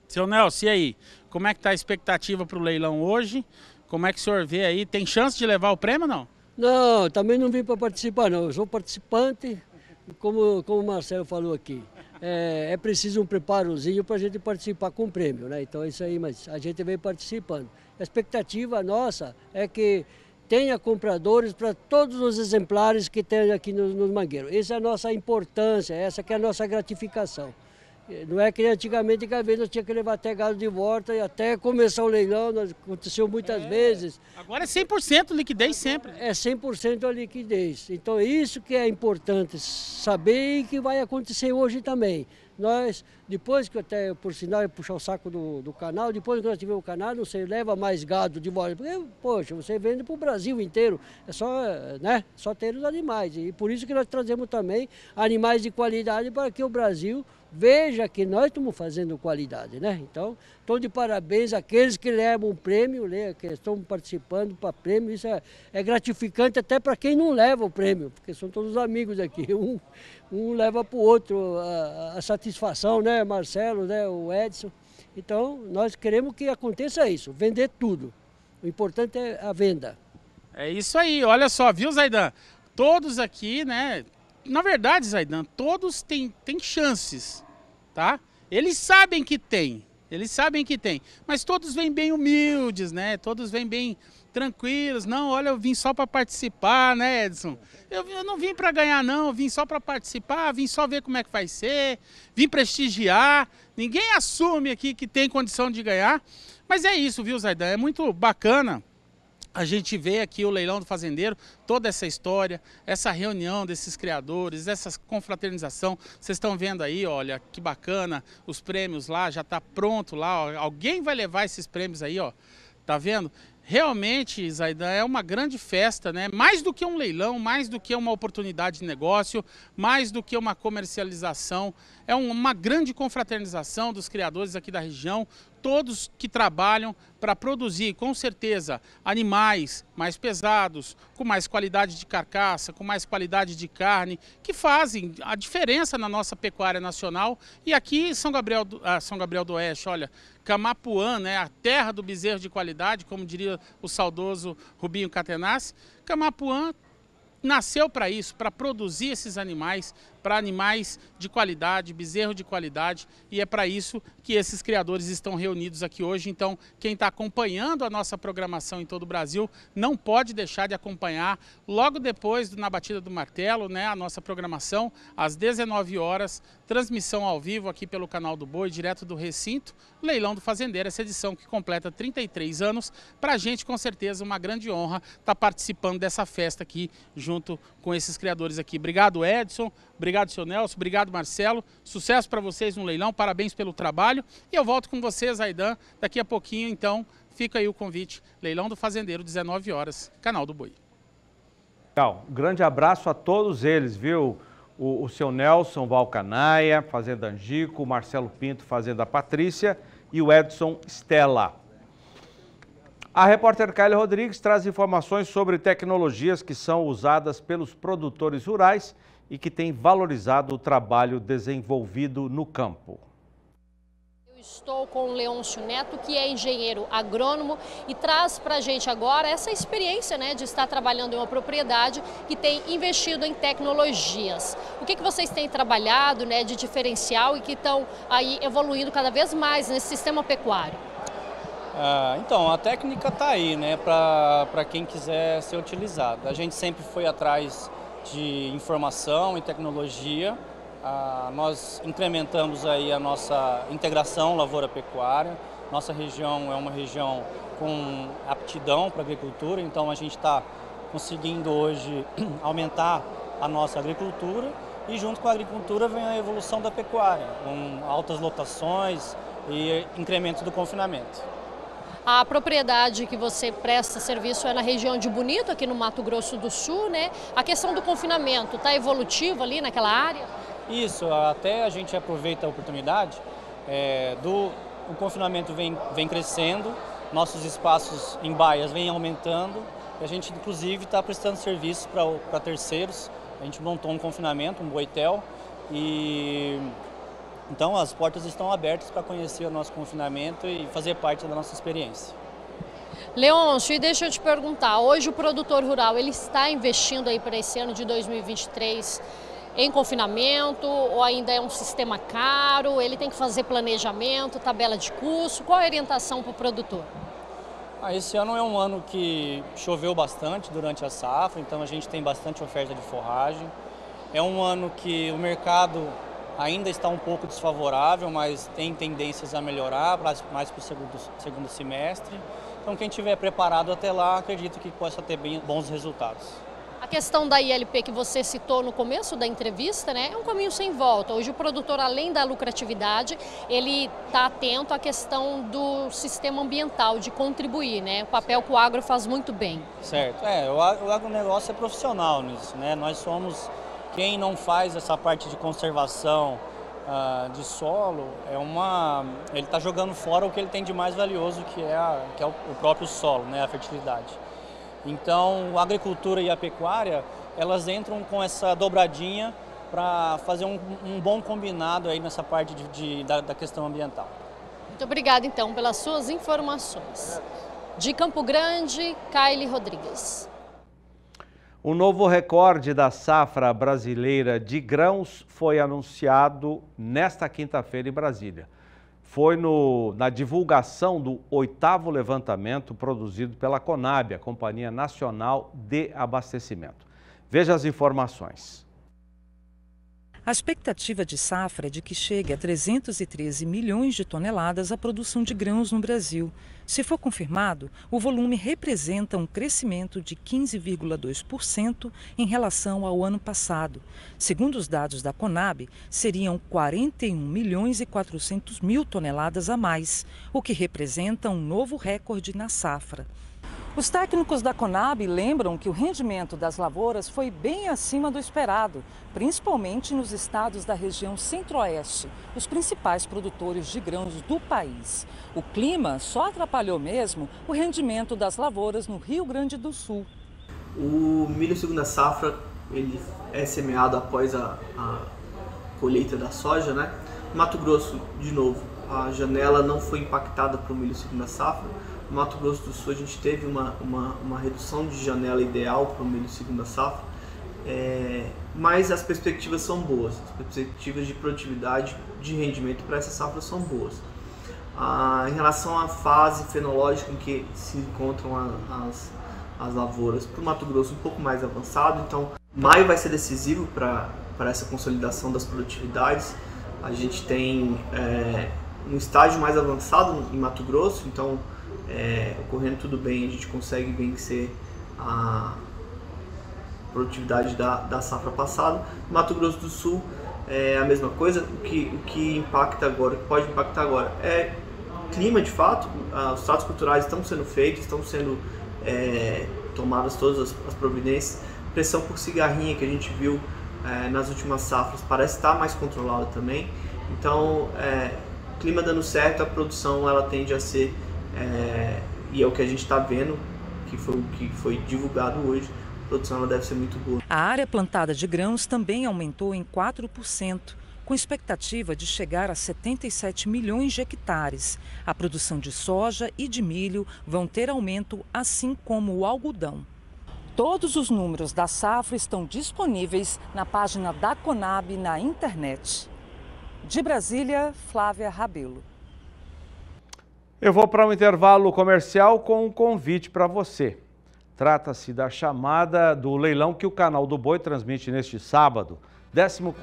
Seu Nelson, e aí? Como é que tá a expectativa para o leilão hoje? Como é que o senhor vê aí? Tem chance de levar o prêmio não? Não, também não vim para participar não. Eu sou participante, como, como o Marcelo falou aqui. É, é preciso um preparozinho para a gente participar com o prêmio, né? Então é isso aí, mas a gente vem participando. A expectativa nossa é que tenha compradores para todos os exemplares que tem aqui nos no mangueiros. Essa é a nossa importância, essa que é a nossa gratificação. Eh, não é que antigamente cada vez nós tinha que levar até gado de volta e até começar o leilão, aconteceu muitas é, vezes. Agora é 100% liquidez sempre. Né? É 100% a liquidez. Então é isso que é importante saber e que vai acontecer hoje também. Nós, depois que até, por sinal, eu puxar o saco do, do canal, depois que nós tivemos o canal, não sei, leva mais gado de volta Porque, poxa, você vende para o Brasil inteiro. É só, né? Só ter os animais. E por isso que nós trazemos também animais de qualidade para que o Brasil veja que nós estamos fazendo qualidade, né? Então, estou de parabéns àqueles que levam o prêmio, né, que estão participando para prêmio. Isso é, é gratificante até para quem não leva o prêmio, porque são todos amigos aqui. [LAUGHS] Um, um leva para o outro a, a, satisfação, né, Marcelo, né, o Edson. Então, nós queremos que aconteça isso, vender tudo. O importante é a venda. É isso aí, olha só, viu, Zaidan? Todos aqui, né? Na verdade, Zaidan, todos têm, têm chances, tá? Eles sabem que tem, eles sabem que tem, mas todos vêm bem humildes, né? Todos vêm bem tranquilos. Não, olha, eu vim só para participar, né, Edson? Eu, eu não vim para ganhar, não. Eu vim só para participar, vim só ver como é que vai ser, vim prestigiar. Ninguém assume aqui que tem condição de ganhar. Mas é isso, viu, Zaidan? É muito bacana a gente vê aqui o leilão do fazendeiro, toda essa história, essa reunião desses criadores, essa confraternização. Vocês estão vendo aí, olha, que bacana, os prêmios lá, já está pronto lá, ó. alguém vai levar esses prêmios aí, ó. Tá vendo? Realmente, Zaida é uma grande festa, né? Mais do que um leilão, mais do que uma oportunidade de negócio, mais do que uma comercialização. É uma grande confraternização dos criadores aqui da região, todos que trabalham para produzir, com certeza, animais mais pesados, com mais qualidade de carcaça, com mais qualidade de carne, que fazem a diferença na nossa pecuária nacional. E aqui, São Gabriel do, ah, São Gabriel do Oeste, olha, Camapuã, né, a terra do bezerro de qualidade, como diria o saudoso Rubinho Catenassi, Camapuã nasceu para isso, para produzir esses animais para animais de qualidade, bezerro de qualidade, e é para isso que esses criadores estão reunidos aqui hoje. Então, quem está acompanhando a nossa programação em todo o Brasil não pode deixar de acompanhar logo depois na batida do martelo, né, a nossa programação às 19 horas, transmissão ao vivo aqui pelo canal do Boi, direto do recinto, leilão do fazendeiro, essa edição que completa 33 anos. Para a gente, com certeza, uma grande honra estar tá participando dessa festa aqui junto com esses criadores aqui. Obrigado, Edson. Obrigado Obrigado, seu Nelson. Obrigado, Marcelo. Sucesso para vocês no leilão. Parabéns pelo trabalho. E eu volto com vocês, Aidan, daqui a pouquinho, então. Fica aí o convite. Leilão do Fazendeiro, 19 horas, canal do Boi. Legal. Um grande abraço a todos eles, viu? O, o seu Nelson Valcanaia, Fazenda Angico, Marcelo Pinto, Fazenda Patrícia e o Edson Stella. A repórter Kylie Rodrigues traz informações sobre tecnologias que são usadas pelos produtores rurais e que tem valorizado o trabalho desenvolvido no campo. Estou com o Leôncio Neto, que é engenheiro agrônomo e traz para a gente agora essa experiência né, de estar trabalhando em uma propriedade que tem investido em tecnologias. O que, que vocês têm trabalhado né, de diferencial e que estão aí evoluindo cada vez mais nesse sistema pecuário? Ah, então, a técnica está aí né, para quem quiser ser utilizada. A gente sempre foi atrás de informação e tecnologia. Ah, nós incrementamos aí a nossa integração lavoura-pecuária. Nossa região é uma região com aptidão para agricultura, então a gente está conseguindo hoje [CLEARS THROAT] aumentar a nossa agricultura e junto com a agricultura vem a evolução da pecuária, com altas lotações e incremento do confinamento. A propriedade que você presta serviço é na região de Bonito, aqui no Mato Grosso do Sul, né? A questão do confinamento está evolutiva ali naquela área? Isso, até a gente aproveita a oportunidade. É, do, o confinamento vem, vem crescendo, nossos espaços em baias vêm aumentando. A gente, inclusive, está prestando serviço para terceiros. A gente montou um confinamento, um boitel, e então as portas estão abertas para conhecer o nosso confinamento e fazer parte da nossa experiência. Leoncio, e deixa eu te perguntar, hoje o produtor rural, ele está investindo aí para esse ano de 2023 em confinamento ou ainda é um sistema caro? Ele tem que fazer planejamento, tabela de custo, qual a orientação para o produtor? Ah, esse ano é um ano que choveu bastante durante a safra, então a gente tem bastante oferta de forragem. É um ano que o mercado ainda está um pouco desfavorável, mas tem tendências a melhorar mais para o segundo, segundo semestre. Então, quem estiver preparado até lá, acredito que possa ter bem, bons resultados. A questão da ILP que você citou no começo da entrevista, né, é um caminho sem volta. Hoje o produtor, além da lucratividade, ele está atento à questão do sistema ambiental, de contribuir, né? O papel que o agro faz muito bem. Certo. É, o agronegócio é profissional nisso, né? Nós somos quem não faz essa parte de conservação uh, de solo, é uma, ele está jogando fora o que ele tem de mais valioso, que é, a, que é o, o próprio solo, né, a fertilidade. Então, a agricultura e a pecuária, elas entram com essa dobradinha para fazer um, um, bom combinado aí nessa parte de, de da, da, questão ambiental. Muito obrigada, então, pelas suas informações. De Campo Grande, Kylie Rodrigues. O novo recorde da safra brasileira de grãos foi anunciado nesta quinta-feira em Brasília. Foi no, na divulgação do oitavo levantamento produzido pela Conab, a Companhia Nacional de Abastecimento. Veja as informações. A expectativa de safra é de que chegue a 313 milhões de toneladas a produção de grãos no Brasil. Se for confirmado, o volume representa um crescimento de 15,2% em relação ao ano passado. Segundo os dados da Conab, seriam 41 milhões e 400 mil toneladas a mais, o que representa um novo recorde na safra. Os técnicos da Conab lembram que o rendimento das lavouras foi bem acima do esperado, principalmente nos estados da região centro-oeste, os principais produtores de grãos do país. O clima só atrapalhou mesmo o rendimento das lavouras no Rio Grande do Sul. O milho segunda safra ele é semeado após a, a colheita da soja, né? Mato Grosso, de novo, a janela não foi impactada para o milho segunda safra no Mato Grosso do Sul a gente teve uma, uma, uma redução de janela ideal para o milho segunda safra, é, mas as perspectivas são boas, as perspectivas de produtividade, de rendimento para essa safra são boas. Ah, em relação à fase fenológica em que se encontram a, as, as lavouras, para o Mato Grosso um pouco mais avançado, então maio vai ser decisivo para essa consolidação das produtividades. A gente tem é, um estágio mais avançado em Mato Grosso, então é, ocorrendo tudo bem, a gente consegue vencer a produtividade da, da safra passada. Mato Grosso do Sul é a mesma coisa, o que, o que impacta agora, o que pode impactar agora é clima de fato, ah, os tratos culturais estão sendo feitos, estão sendo é, tomadas todas as, as, providências, pressão por cigarrinha que a gente viu é, nas últimas safras parece estar mais controlada também, então é, clima dando certo, a produção ela tende a ser é, e é o que a gente está vendo, que foi o que foi divulgado hoje. A produção ela deve ser muito boa. A área plantada de grãos também aumentou em 4%, com expectativa de chegar a 77 milhões de hectares. A produção de soja e de milho vão ter aumento, assim como o algodão. Todos os números da safra estão disponíveis na página da Conab na internet. De Brasília, Flávia Rabelo. Eu vou para um intervalo comercial com um convite para você. Trata-se da chamada do leilão que o canal do Boi transmite neste sábado. 14º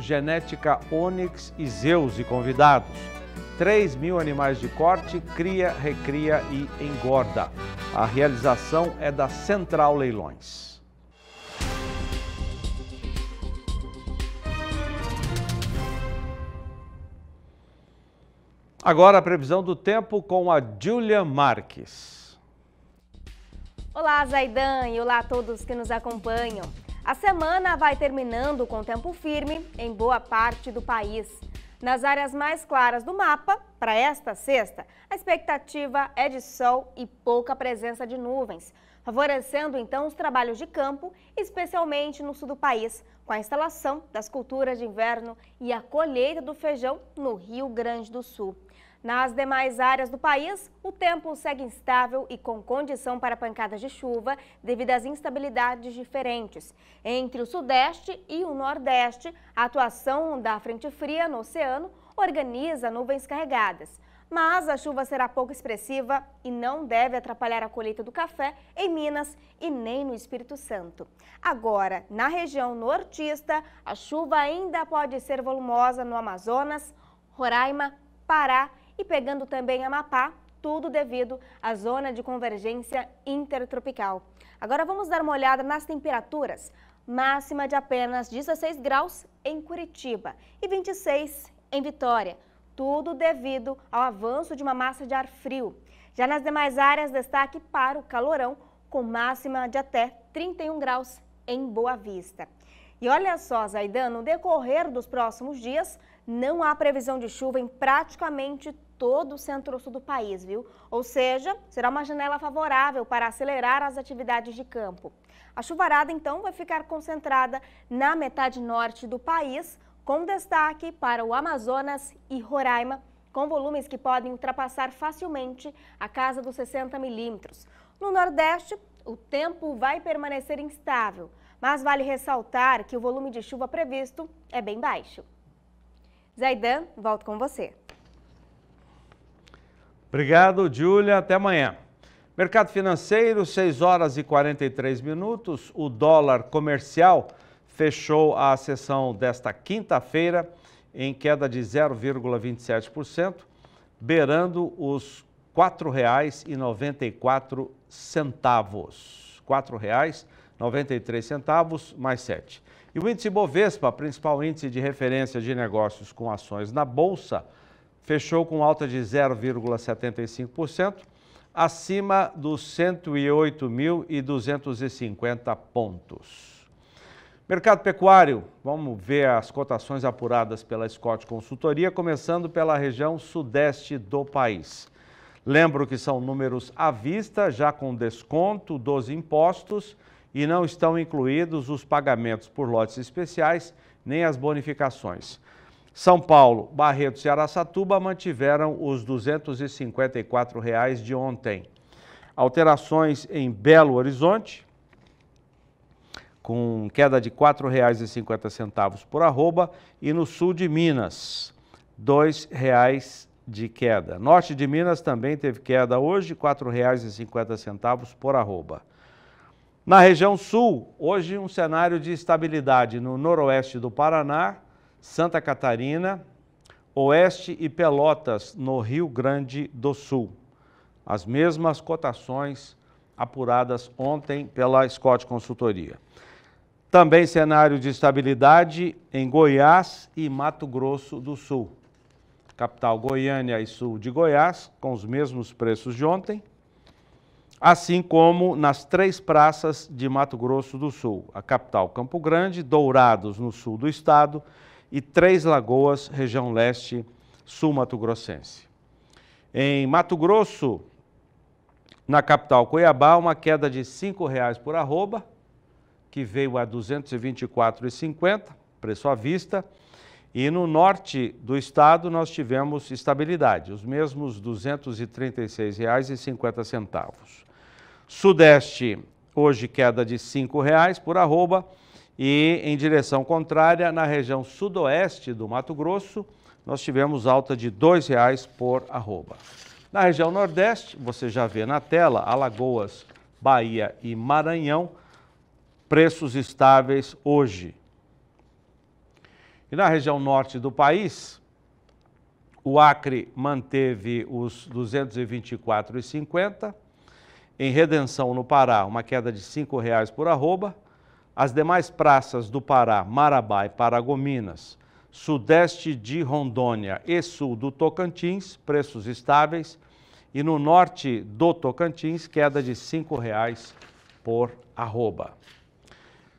Genética Onix e Zeus e convidados. 3 mil animais de corte, cria, recria e engorda. A realização é da Central Leilões. Agora a previsão do tempo com a Julia Marques. Olá, Zaidan e olá a todos que nos acompanham. A semana vai terminando com tempo firme em boa parte do país. Nas áreas mais claras do mapa, para esta sexta, a expectativa é de sol e pouca presença de nuvens, favorecendo então os trabalhos de campo, especialmente no sul do país, com a instalação das culturas de inverno e a colheita do feijão no Rio Grande do Sul. Nas demais áreas do país, o tempo segue instável e com condição para pancadas de chuva devido às instabilidades diferentes. Entre o Sudeste e o Nordeste, a atuação da frente fria no oceano organiza nuvens carregadas. Mas a chuva será pouco expressiva e não deve atrapalhar a colheita do café em Minas e nem no Espírito Santo. Agora, na região nortista, a chuva ainda pode ser volumosa no Amazonas, Roraima, Pará e pegando também Amapá, tudo devido à zona de convergência intertropical. Agora vamos dar uma olhada nas temperaturas. Máxima de apenas 16 graus em Curitiba e 26 em Vitória. Tudo devido ao avanço de uma massa de ar frio. Já nas demais áreas, destaque para o calorão, com máxima de até 31 graus em Boa Vista. E olha só, Zaidan, no decorrer dos próximos dias, não há previsão de chuva em praticamente todo o centro-sul do país, viu? Ou seja, será uma janela favorável para acelerar as atividades de campo. A chuvarada, então, vai ficar concentrada na metade norte do país, com destaque para o Amazonas e Roraima, com volumes que podem ultrapassar facilmente a casa dos 60 milímetros. No Nordeste, o tempo vai permanecer instável, mas vale ressaltar que o volume de chuva previsto é bem baixo. Zaidan, volto com você. Obrigado, Júlia. Até amanhã. Mercado financeiro, 6 horas e 43 minutos. O dólar comercial fechou a sessão desta quinta-feira em queda de 0,27%, beirando os R$ 4,94. R$ 4,93 mais 7. E o índice Bovespa, principal índice de referência de negócios com ações na Bolsa, fechou com alta de 0,75%, acima dos 108.250 pontos. Mercado pecuário, vamos ver as cotações apuradas pela Scott Consultoria, começando pela região sudeste do país. Lembro que são números à vista, já com desconto dos impostos e não estão incluídos os pagamentos por lotes especiais nem as bonificações. São Paulo, Barretos e Araçatuba mantiveram os R$ 254 reais de ontem. Alterações em Belo Horizonte, com queda de R$ 4,50 por arroba, e no sul de Minas, R$ 2,00 de queda. Norte de Minas também teve queda hoje, R$ 4,50 por arroba. Na região sul, hoje um cenário de estabilidade no noroeste do Paraná, Santa Catarina, Oeste e Pelotas, no Rio Grande do Sul. As mesmas cotações apuradas ontem pela Scott Consultoria. Também cenário de estabilidade em Goiás e Mato Grosso do Sul. Capital Goiânia e sul de Goiás, com os mesmos preços de ontem, assim como nas três praças de Mato Grosso do Sul, a capital Campo Grande, Dourados no sul do estado e Três Lagoas, região leste sul-mato-grossense. Em Mato Grosso, na capital Cuiabá, uma queda de R$ 5,00 por arroba, que veio a R$ 224,50, preço à vista. E no norte do estado nós tivemos estabilidade, os mesmos R$ 236,50. Sudeste, hoje queda de R$ 5,00 por arroba, e em direção contrária, na região sudoeste do Mato Grosso, nós tivemos alta de R$ 2,00 por arroba. Na região nordeste, você já vê na tela, Alagoas, Bahia e Maranhão, preços estáveis hoje. E na região norte do país, o Acre manteve os 224,50. Em Redenção, no Pará, uma queda de R$ 5,00 por arroba. As demais praças do Pará, Marabá e Paragominas, sudeste de Rondônia e sul do Tocantins, preços estáveis, e no norte do Tocantins, queda de R$ 5,00 por arroba.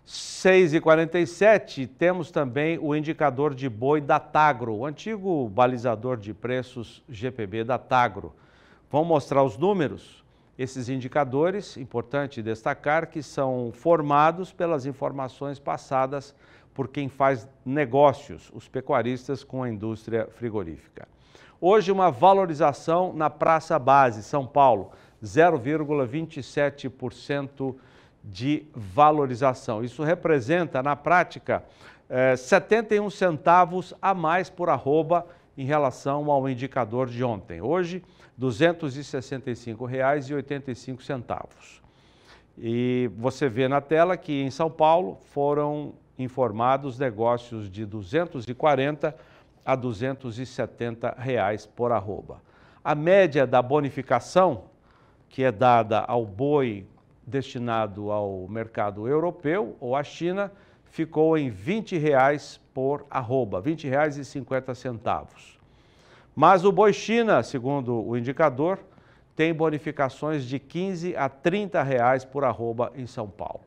6,47, temos também o indicador de boi da Tagro, o antigo balizador de preços GPB da Tagro. Vamos mostrar os números? Esses indicadores, importante destacar, que são formados pelas informações passadas por quem faz negócios, os pecuaristas com a indústria frigorífica. Hoje, uma valorização na Praça Base, São Paulo, 0,27% de valorização. Isso representa, na prática, eh, 71 centavos a mais por arroba em relação ao indicador de ontem. Hoje, R$ 265,85. E você vê na tela que em São Paulo foram informados negócios de 240 a 270 reais por arroba. A média da bonificação que é dada ao boi destinado ao mercado europeu ou à China ficou em 20 reais por arroba, R$ reais e centavos. Mas o boi China, segundo o indicador, tem bonificações de 15 a 30 reais por arroba em São Paulo.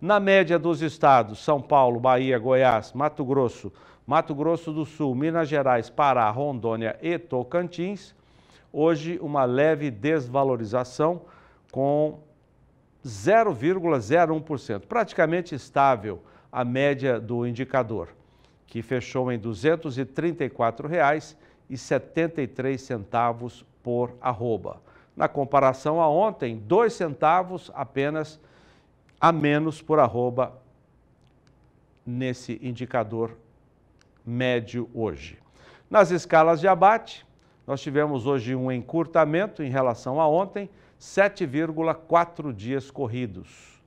Na média dos estados, São Paulo, Bahia, Goiás, Mato Grosso, Mato Grosso do Sul, Minas Gerais, Pará, Rondônia e Tocantins, hoje uma leve desvalorização com 0,01%, praticamente estável a média do indicador, que fechou em R$ 234,00 e 73 centavos por arroba. Na comparação a ontem, 2 centavos apenas a menos por arroba nesse indicador médio hoje. Nas escalas de abate, nós tivemos hoje um encurtamento em relação a ontem, 7,4 dias corridos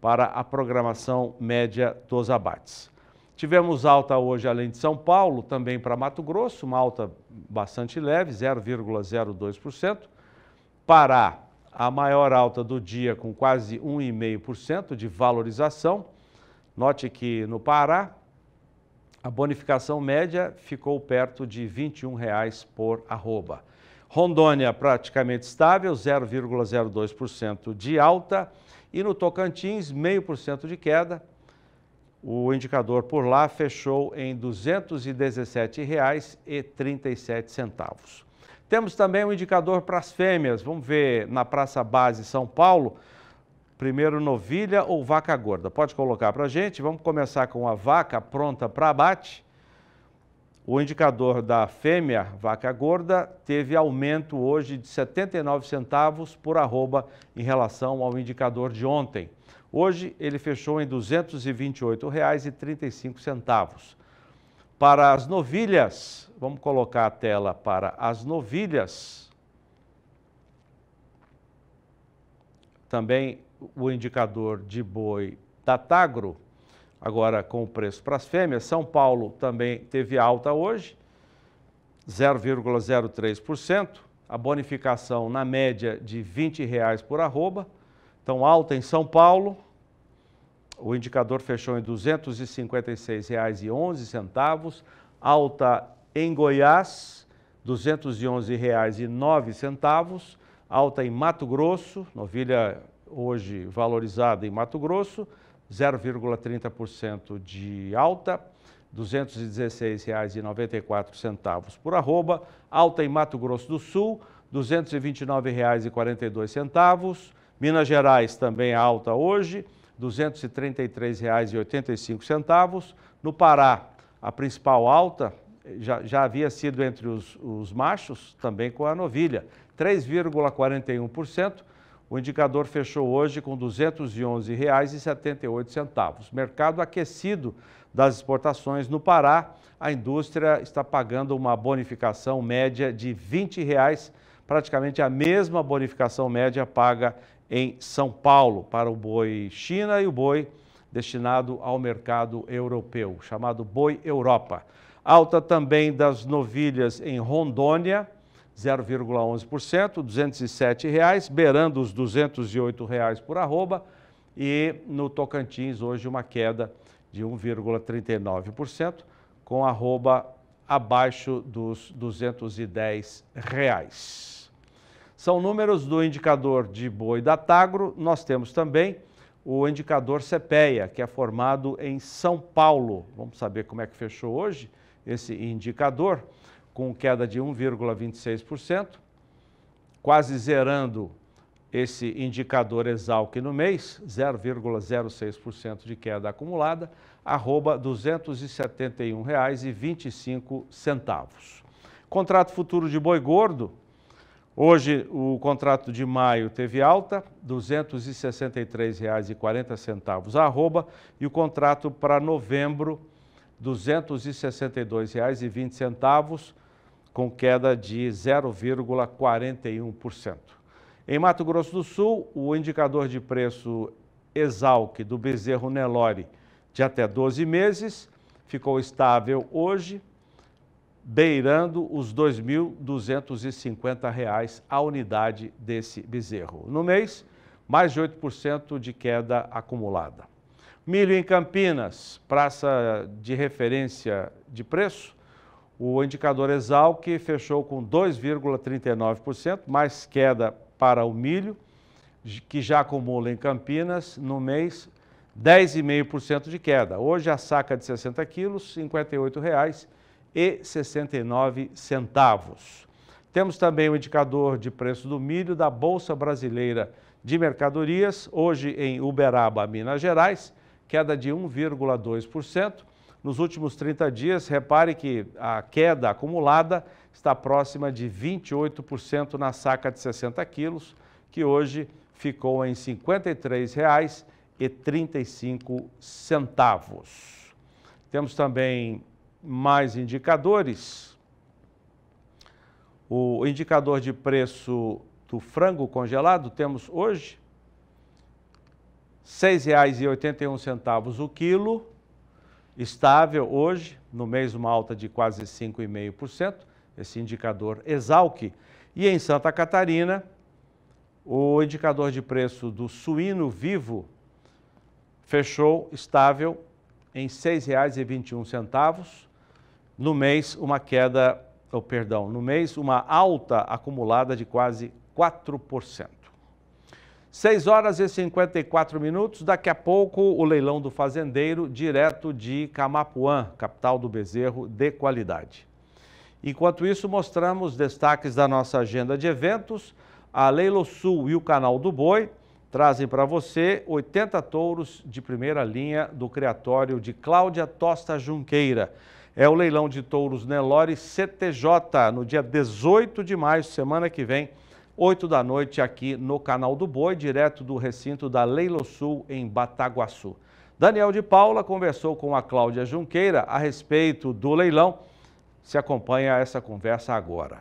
para a programação média dos abates. Tivemos alta hoje, além de São Paulo, também para Mato Grosso, uma alta bastante leve, 0,02%. Pará, a maior alta do dia, com quase 1,5% de valorização. Note que no Pará, a bonificação média ficou perto de R$ 21 reais por arroba. Rondônia praticamente estável, 0,02% de alta. E no Tocantins, 0,5% de queda, o indicador por lá fechou em R$ 217,37. Temos também o um indicador para as fêmeas. Vamos ver na Praça Base São Paulo. Primeiro novilha ou vaca gorda? Pode colocar para a gente. Vamos começar com a vaca pronta para abate. O indicador da fêmea, vaca gorda, teve aumento hoje de 79 centavos por arroba em relação ao indicador de ontem. Hoje ele fechou em R$ 228,35. Para as novilhas, vamos colocar a tela para as novilhas. Também o indicador de boi da Tagro, agora com o preço para as fêmeas. São Paulo também teve alta hoje, 0,03%. A bonificação na média de R$ 20,00 reais por arroba. Então, alta em São Paulo, o indicador fechou em R$ 256,11, alta em Goiás, R$ 211,09, alta em Mato Grosso, novilha hoje valorizada em Mato Grosso, 0,30% de alta, R$ 216,94 por arroba, alta em Mato Grosso do Sul, R$ 229,42, Minas Gerais também é alta hoje, R$ 233,85. No Pará, a principal alta já, já havia sido entre os, os machos, também com a novilha, 3,41%. O indicador fechou hoje com R$ 211,78. Mercado aquecido das exportações no Pará, a indústria está pagando uma bonificação média de R$ 20,00 reais, praticamente a mesma bonificação média paga em São Paulo para o boi China e o boi destinado ao mercado europeu, chamado boi Europa. Alta também das novilhas em Rondônia, 0,11%, R$ 207, reais, beirando os R$ 208 reais por arroba. E no Tocantins, hoje, uma queda de 1,39%, com arroba abaixo dos R$ 210. Reais. São números do indicador de boi da Tagro. Nós temos também o indicador CPEA, que é formado em São Paulo. Vamos saber como é que fechou hoje esse indicador, com queda de 1,26%, quase zerando esse indicador Exalc no mês, 0,06% de queda acumulada, arroba R$ 271,25. Contrato futuro de boi gordo, Hoje, o contrato de maio teve alta, R$ 263,40 arroba, e o contrato para novembro, R$ 262,20, com queda de 0,41%. Em Mato Grosso do Sul, o indicador de preço Exalc do bezerro Nelore de até 12 meses ficou estável hoje, beirando os R$ 2.250 a unidade desse bezerro. No mês, mais de 8% de queda acumulada. Milho em Campinas, praça de referência de preço, o indicador Exalc fechou com 2,39%, mais queda para o milho, que já acumula em Campinas no mês 10,5% de queda. Hoje a saca de 60 quilos, R$ 58,00 e 69 centavos. Temos também o indicador de preço do milho da Bolsa Brasileira de Mercadorias, hoje em Uberaba, Minas Gerais, queda de 1,2%. Nos últimos 30 dias, repare que a queda acumulada está próxima de 28% na saca de 60 quilos, que hoje ficou em R$ 53,35. Temos também mais indicadores. O indicador de preço do frango congelado temos hoje R$ 6,81 o quilo, estável hoje, no mês uma alta de quase 5,5%, esse indicador Exalc. E em Santa Catarina, o indicador de preço do suíno vivo fechou estável em R$ 6,21 no mês uma queda, oh, perdão, no mês uma alta acumulada de quase 4%. 6 horas e 54 minutos, daqui a pouco o leilão do fazendeiro direto de Camapuã, capital do bezerro de qualidade. Enquanto isso, mostramos destaques da nossa agenda de eventos. A Leilo Sul e o Canal do Boi trazem para você 80 touros de primeira linha do criatório de Cláudia Tosta Junqueira é o leilão de touros Nelore CTJ, no dia 18 de maio, semana que vem, 8 da noite, aqui no canal do Boi, direto do recinto da Sul em Bataguaçu. Daniel de Paula conversou com a Cláudia Junqueira a respeito do leilão. Se acompanha essa conversa agora.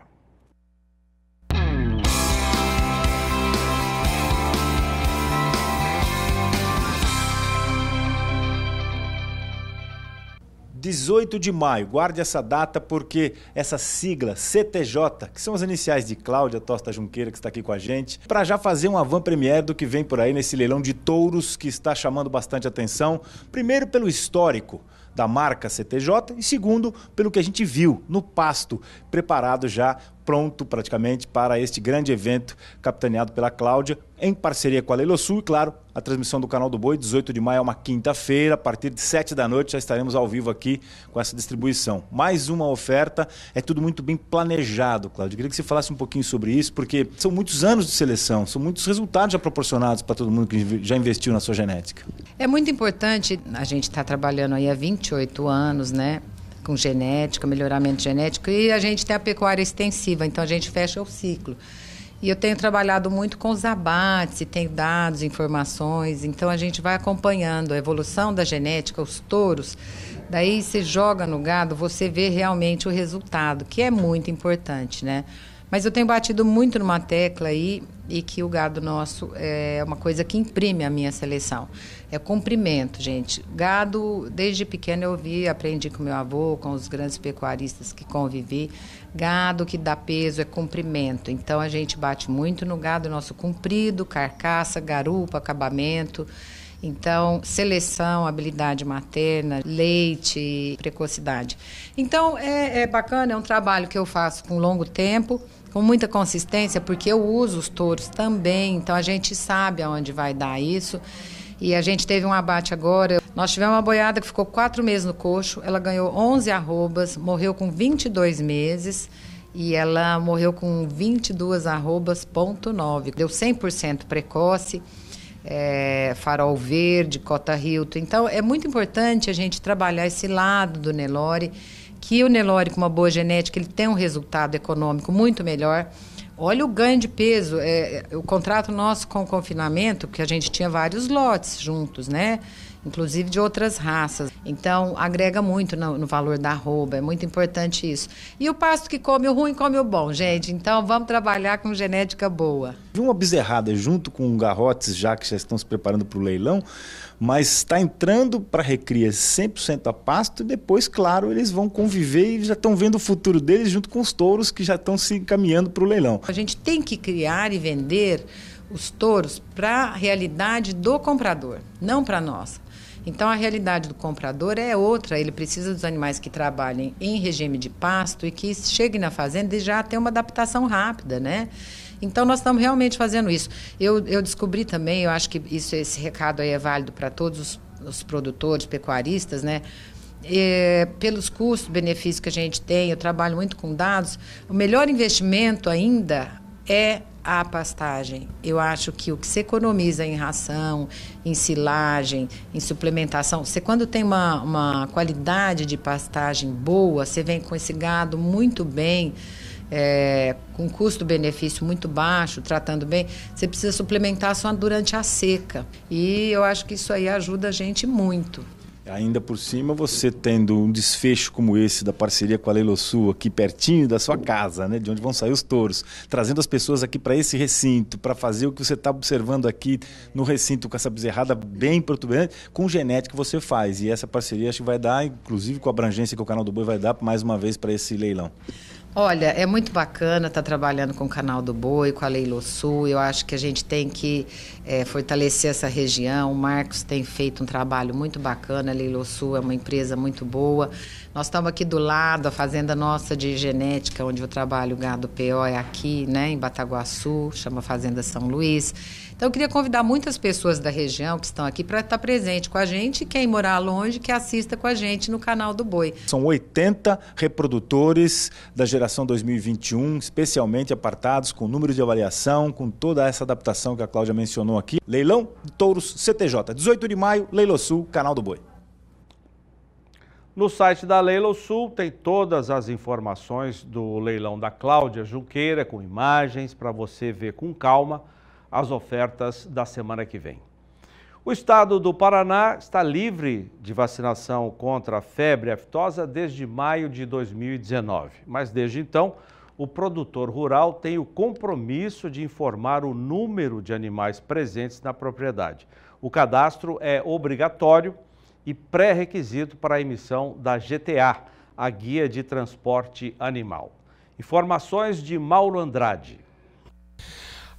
18 de maio. Guarde essa data porque essa sigla CTJ, que são as iniciais de Cláudia Tosta Junqueira, que está aqui com a gente, para já fazer um avant premiere do que vem por aí nesse leilão de touros que está chamando bastante atenção. Primeiro pelo histórico da marca CTJ e segundo, pelo que a gente viu no pasto, preparado já, pronto praticamente para este grande evento capitaneado pela Cláudia, em parceria com a Leilosul e, claro, a transmissão do Canal do Boi, 18 de maio é uma quinta-feira, a partir de 7 da noite já estaremos ao vivo aqui com essa distribuição. Mais uma oferta, é tudo muito bem planejado, Cláudio. Queria que você falasse um pouquinho sobre isso, porque são muitos anos de seleção, são muitos resultados já proporcionados para todo mundo que já investiu na sua genética. É muito importante, a gente está trabalhando aí há 20 28 anos, né? Com genética, melhoramento genético. E a gente tem a pecuária extensiva, então a gente fecha o ciclo. E eu tenho trabalhado muito com os abates, tenho dados, informações, então a gente vai acompanhando a evolução da genética, os touros. Daí você joga no gado, você vê realmente o resultado, que é muito importante, né? Mas eu tenho batido muito numa tecla aí e que o gado nosso é uma coisa que imprime a minha seleção. É cumprimento, gente. Gado, desde pequeno eu vi, aprendi com meu avô, com os grandes pecuaristas que convivi. Gado que dá peso é cumprimento. Então a gente bate muito no gado nosso comprido, carcaça, garupa, acabamento. Então, seleção, habilidade materna, leite, precocidade. Então, é, é bacana, é um trabalho que eu faço com longo tempo com muita consistência, porque eu uso os touros também, então a gente sabe aonde vai dar isso. E a gente teve um abate agora. Nós tivemos uma boiada que ficou quatro meses no coxo, ela ganhou 11 arrobas, morreu com 22 meses. E ela morreu com 22 arrobas, ponto 9. Deu 100% precoce. É, farol Verde, Cota Hilton. Então, é muito importante a gente trabalhar esse lado do Nelore que o Nelore, com uma boa genética, ele tem um resultado econômico muito melhor. Olha o ganho de peso. É, é o contrato nosso com o confinamento, que a gente tinha vários lotes juntos, né? inclusive de outras raças. Então, agrega muito no, no valor da arroba, é muito importante isso. E o pasto que come o ruim, come o bom, gente. Então, vamos trabalhar com genética boa. Uma bezerrada junto com garrotes, já que já estão se preparando para o leilão, mas está entrando para recria 100% a pasto e depois, claro, eles vão conviver e já estão vendo o futuro deles junto com os touros que já estão se encaminhando para o leilão. A gente tem que criar e vender os touros para a realidade do comprador, não para nós. Então a realidade do comprador é outra, ele precisa dos animais que trabalhem em regime de pasto e que cheguem na fazenda e já tenham uma adaptação rápida, né? Então, nós estamos realmente fazendo isso. Eu, eu descobri também, eu acho que isso, esse recado aí é válido para todos os, os produtores, pecuaristas, né? É, pelos custos, benefícios que a gente tem, eu trabalho muito com dados, o melhor investimento ainda é a pastagem. Eu acho que o que se economiza em ração, em silagem, em suplementação, você quando tem uma, uma qualidade de pastagem boa, você vem com esse gado muito bem. É, com custo-benefício muito baixo, tratando bem, você precisa suplementar só durante a seca. E eu acho que isso aí ajuda a gente muito. Ainda por cima, você tendo um desfecho como esse da parceria com a Sul, aqui pertinho da sua casa, né, de onde vão sair os touros, trazendo as pessoas aqui para esse recinto, para fazer o que você está observando aqui no recinto com essa bezerrada bem protuberante, com genética que você faz. E essa parceria acho que vai dar, inclusive com a abrangência que o Canal do Boi vai dar, mais uma vez para esse leilão. Olha, é muito bacana estar tá trabalhando com o Canal do Boi, com a Leilo Sul. Eu acho que a gente tem que é, fortalecer essa região. O Marcos tem feito um trabalho muito bacana. A Leilo Sul é uma empresa muito boa. Nós estamos aqui do lado, a fazenda nossa de genética, onde eu trabalho o gado PO, é aqui, né, em Bataguaçu, chama Fazenda São Luís. Então, eu queria convidar muitas pessoas da região que estão aqui para estar tá presente com a gente, quem morar longe, que assista com a gente no canal do Boi. São 80 reprodutores da geração 2021, especialmente apartados, com número de avaliação, com toda essa adaptação que a Cláudia mencionou aqui. Leilão de Touros CTJ, 18 de maio, Leilo Sul, canal do Boi. No site da Leilão Sul tem todas as informações do leilão da Cláudia Junqueira, com imagens para você ver com calma as ofertas da semana que vem. O estado do Paraná está livre de vacinação contra a febre aftosa desde maio de 2019, mas desde então o produtor rural tem o compromisso de informar o número de animais presentes na propriedade. O cadastro é obrigatório e pré-requisito para a emissão da GTA, a Guia de Transporte Animal. Informações de Mauro Andrade.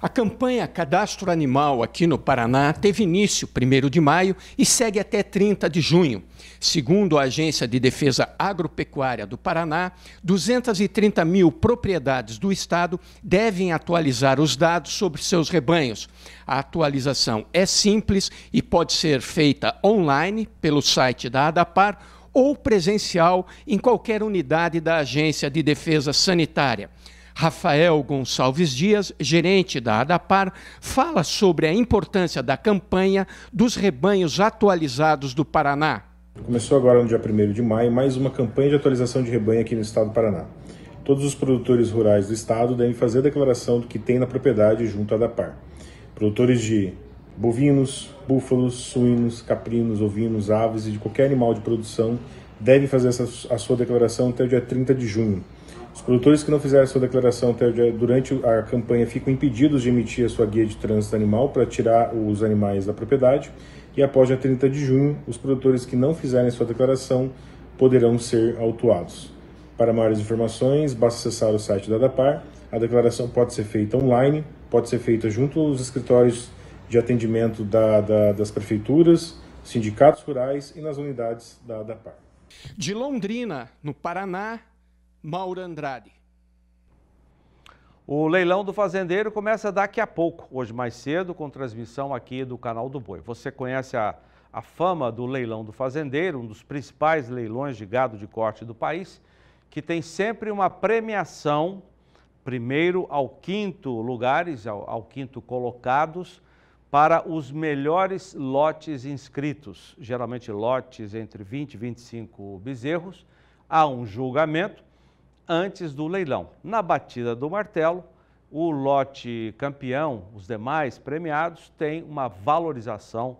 A campanha Cadastro Animal aqui no Paraná teve início 1 de maio e segue até 30 de junho. Segundo a Agência de Defesa Agropecuária do Paraná, 230 mil propriedades do Estado devem atualizar os dados sobre seus rebanhos. A atualização é simples e pode ser feita online pelo site da ADAPAR ou presencial em qualquer unidade da Agência de Defesa Sanitária. Rafael Gonçalves Dias, gerente da ADAPAR, fala sobre a importância da campanha dos rebanhos atualizados do Paraná. Começou agora no dia 1 de maio mais uma campanha de atualização de rebanho aqui no estado do Paraná. Todos os produtores rurais do estado devem fazer a declaração do que tem na propriedade junto à ADAPAR. Produtores de bovinos, búfalos, suínos, caprinos, ovinos, aves e de qualquer animal de produção devem fazer a sua declaração até o dia 30 de junho. Os produtores que não fizeram sua declaração até durante a campanha ficam impedidos de emitir a sua guia de trânsito animal para tirar os animais da propriedade. E após a 30 de junho, os produtores que não fizerem sua declaração poderão ser autuados. Para maiores informações, basta acessar o site da ADAPAR. A declaração pode ser feita online, pode ser feita junto aos escritórios de atendimento da, da, das prefeituras, sindicatos rurais e nas unidades da ADAPAR. De Londrina, no Paraná, Mauro Andrade. O leilão do fazendeiro começa daqui a pouco, hoje mais cedo, com transmissão aqui do canal do Boi. Você conhece a, a fama do leilão do fazendeiro, um dos principais leilões de gado de corte do país, que tem sempre uma premiação, primeiro ao quinto lugares, ao, ao quinto colocados, para os melhores lotes inscritos. Geralmente lotes entre 20 e 25 bezerros. Há um julgamento antes do leilão. Na batida do martelo, o lote campeão, os demais premiados, tem uma valorização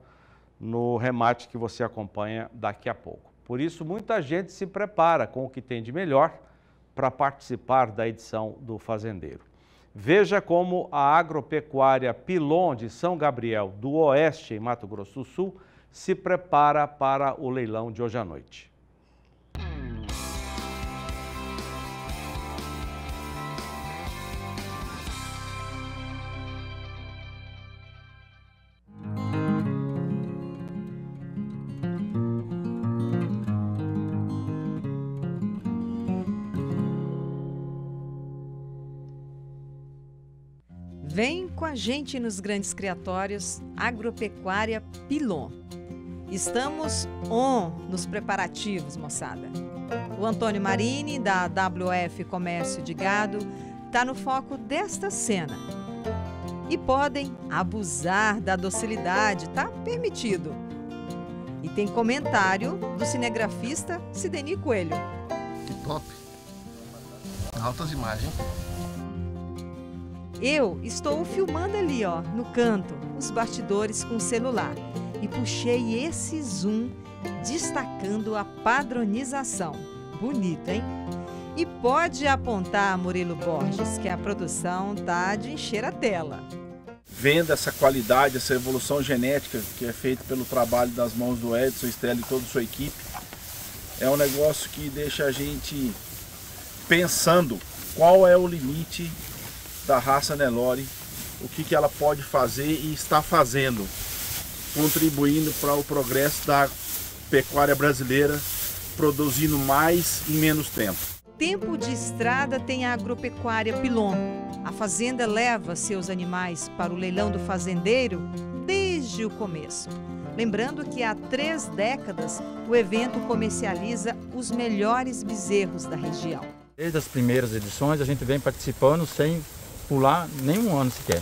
no remate que você acompanha daqui a pouco. Por isso, muita gente se prepara com o que tem de melhor para participar da edição do Fazendeiro. Veja como a agropecuária Pilon de São Gabriel do Oeste, em Mato Grosso do Sul, se prepara para o leilão de hoje à noite. gente nos grandes criatórios Agropecuária Pilon. Estamos on nos preparativos, moçada. O Antônio Marini, da WF Comércio de Gado, está no foco desta cena. E podem abusar da docilidade, tá permitido. E tem comentário do cinegrafista Sidney Coelho. Que top! Altas imagens. Eu estou filmando ali, ó, no canto, os bastidores com o celular e puxei esse zoom destacando a padronização. Bonito, hein? E pode apontar, Murilo Borges, que a produção tá de encher a tela. Vendo essa qualidade, essa evolução genética que é feita pelo trabalho das mãos do Edson, Estela e toda a sua equipe, é um negócio que deixa a gente pensando qual é o limite da raça Nelore, o que, que ela pode fazer e está fazendo, contribuindo para o progresso da pecuária brasileira, produzindo mais em menos tempo. Tempo de estrada tem a agropecuária Pilon. A fazenda leva seus animais para o leilão do fazendeiro desde o começo. Lembrando que há três décadas o evento comercializa os melhores bezerros da região. Desde as primeiras edições a gente vem participando sem pular nem um ano sequer.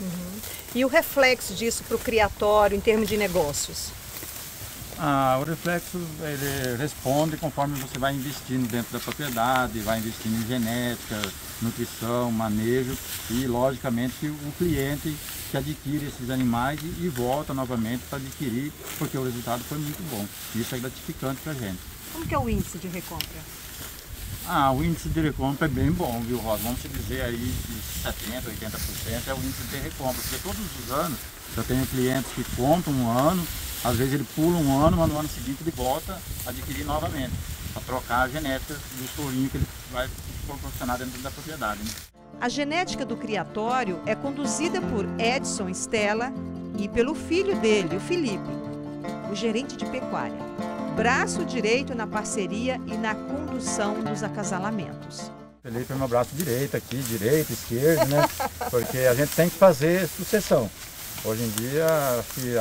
Uhum. E o reflexo disso para o criatório em termos de negócios? Ah, o reflexo ele responde conforme você vai investindo dentro da propriedade, vai investindo em genética, nutrição, manejo e logicamente o cliente que adquire esses animais e, e volta novamente para adquirir porque o resultado foi muito bom. Isso é gratificante para a gente. Como que é o índice de recompra? Ah, o índice de recompra é bem bom, viu, Rosa? Vamos dizer aí de 70%, 80% é o índice de recompra, porque todos os anos eu tenho clientes que contam um ano, às vezes ele pula um ano, mas no ano seguinte ele volta a adquirir novamente, para trocar a genética do tourinho que ele vai proporcionar dentro da propriedade. Né? A genética do criatório é conduzida por Edson Stella e pelo filho dele, o Felipe, o gerente de pecuária braço direito na parceria e na condução dos acasalamentos. Felipe é meu braço direito aqui, direito, esquerdo, né? [LAUGHS] Porque a gente tem que fazer sucessão. Hoje em dia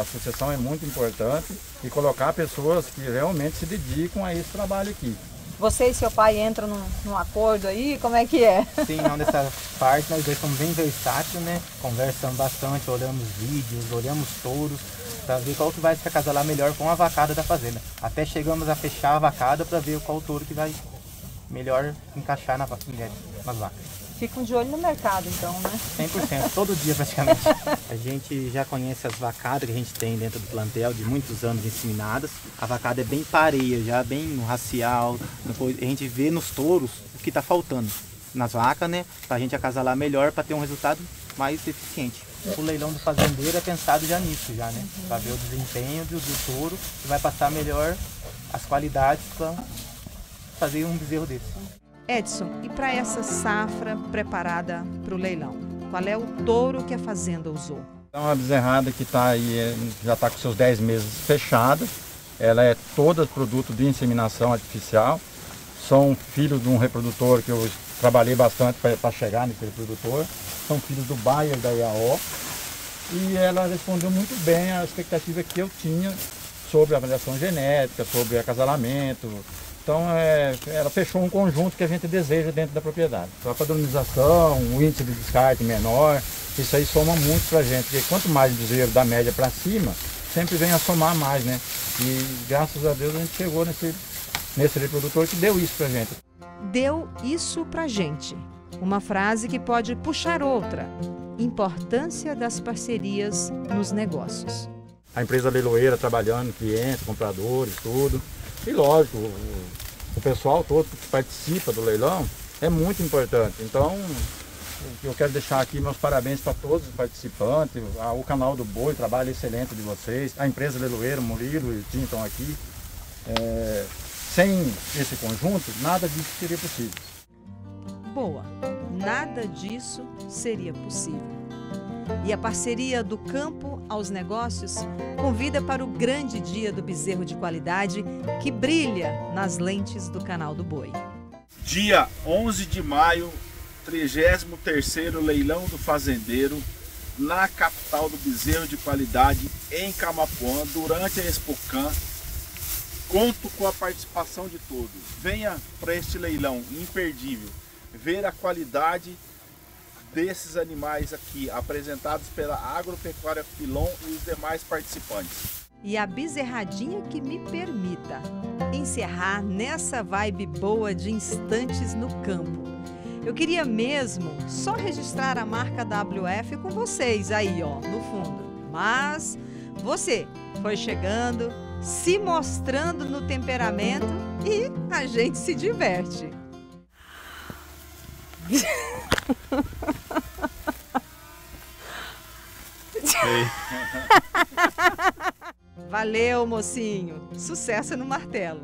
a sucessão é muito importante e colocar pessoas que realmente se dedicam a esse trabalho aqui. Você e seu pai entram num, num acordo aí? Como é que é? Sim, não, nessa parte nós dois somos bem versátil, né? Conversamos bastante, olhamos vídeos, olhamos touros, para ver qual que vai se acasalar melhor com a vacada da fazenda. Até chegamos a fechar a vacada para ver qual touro que vai melhor encaixar na, né, nas vacas ficam de olho no mercado, então, né? 100%, todo dia praticamente. a gente já conhece as vacadas que a gente tem dentro do plantel, de muitos anos inseminadas. A vacada é bem pareia, já bem no racial. A gente vê nos touros o que está faltando nas vacas, né? Para a gente acasalar melhor, para ter um resultado mais eficiente o leilão do fazendeiro é pensado já nisso, já, né? Uhum. Para ver o desempenho do, do touro e vai passar melhor as qualidades para fazer um bezerro desse. Edson, e para essa safra preparada para o leilão, qual é o touro que a fazenda usou? É uma bezerrada que tá aí, é, já está com seus 10 meses fechada. Ela é toda produto de inseminação artificial. São filhos de um reprodutor que eu trabalhei bastante para chegar nesse reprodutor são filhos do Bayer da IAO. E ela respondeu muito bem à expectativa que eu tinha sobre a avaliação genética, sobre acasalamento. Então, é, ela fechou um conjunto que a gente deseja dentro da propriedade. Então, a padronização, o índice de descarte menor, isso aí soma muito para a gente, porque quanto mais bezerro da média para cima, sempre vem a somar mais, né? E graças a Deus a gente chegou nesse, nesse reprodutor que deu isso para gente. Deu isso para gente. Uma frase que pode puxar outra. Importância das parcerias nos negócios. A empresa leiloeira trabalhando, clientes, compradores, tudo. E lógico, o pessoal todo que participa do leilão é muito importante. Então, eu quero deixar aqui meus parabéns para todos os participantes, ao canal do Boi, trabalho excelente de vocês, a empresa leiloeira Murilo e Tim estão aqui. É, sem esse conjunto, nada disso seria possível boa, nada disso seria possível. E a parceria do campo aos negócios convida para o grande dia do bezerro de qualidade que brilha nas lentes do canal do Boi. Dia 11 de maio, 33º leilão do fazendeiro na capital do bezerro de qualidade em Camapuã durante a Expocan. Conto com a participação de todos. Venha para este leilão imperdível ver a qualidade desses animais aqui, apresentados pela Agropecuária Filon e os demais participantes. E a bezerradinha que me permita encerrar nessa vibe boa de instantes no campo. Eu queria mesmo só registrar a marca WF com vocês aí, ó, no fundo. Mas você foi chegando, se mostrando no temperamento e a gente se diverte. Valeu, mocinho. Sucesso no martelo.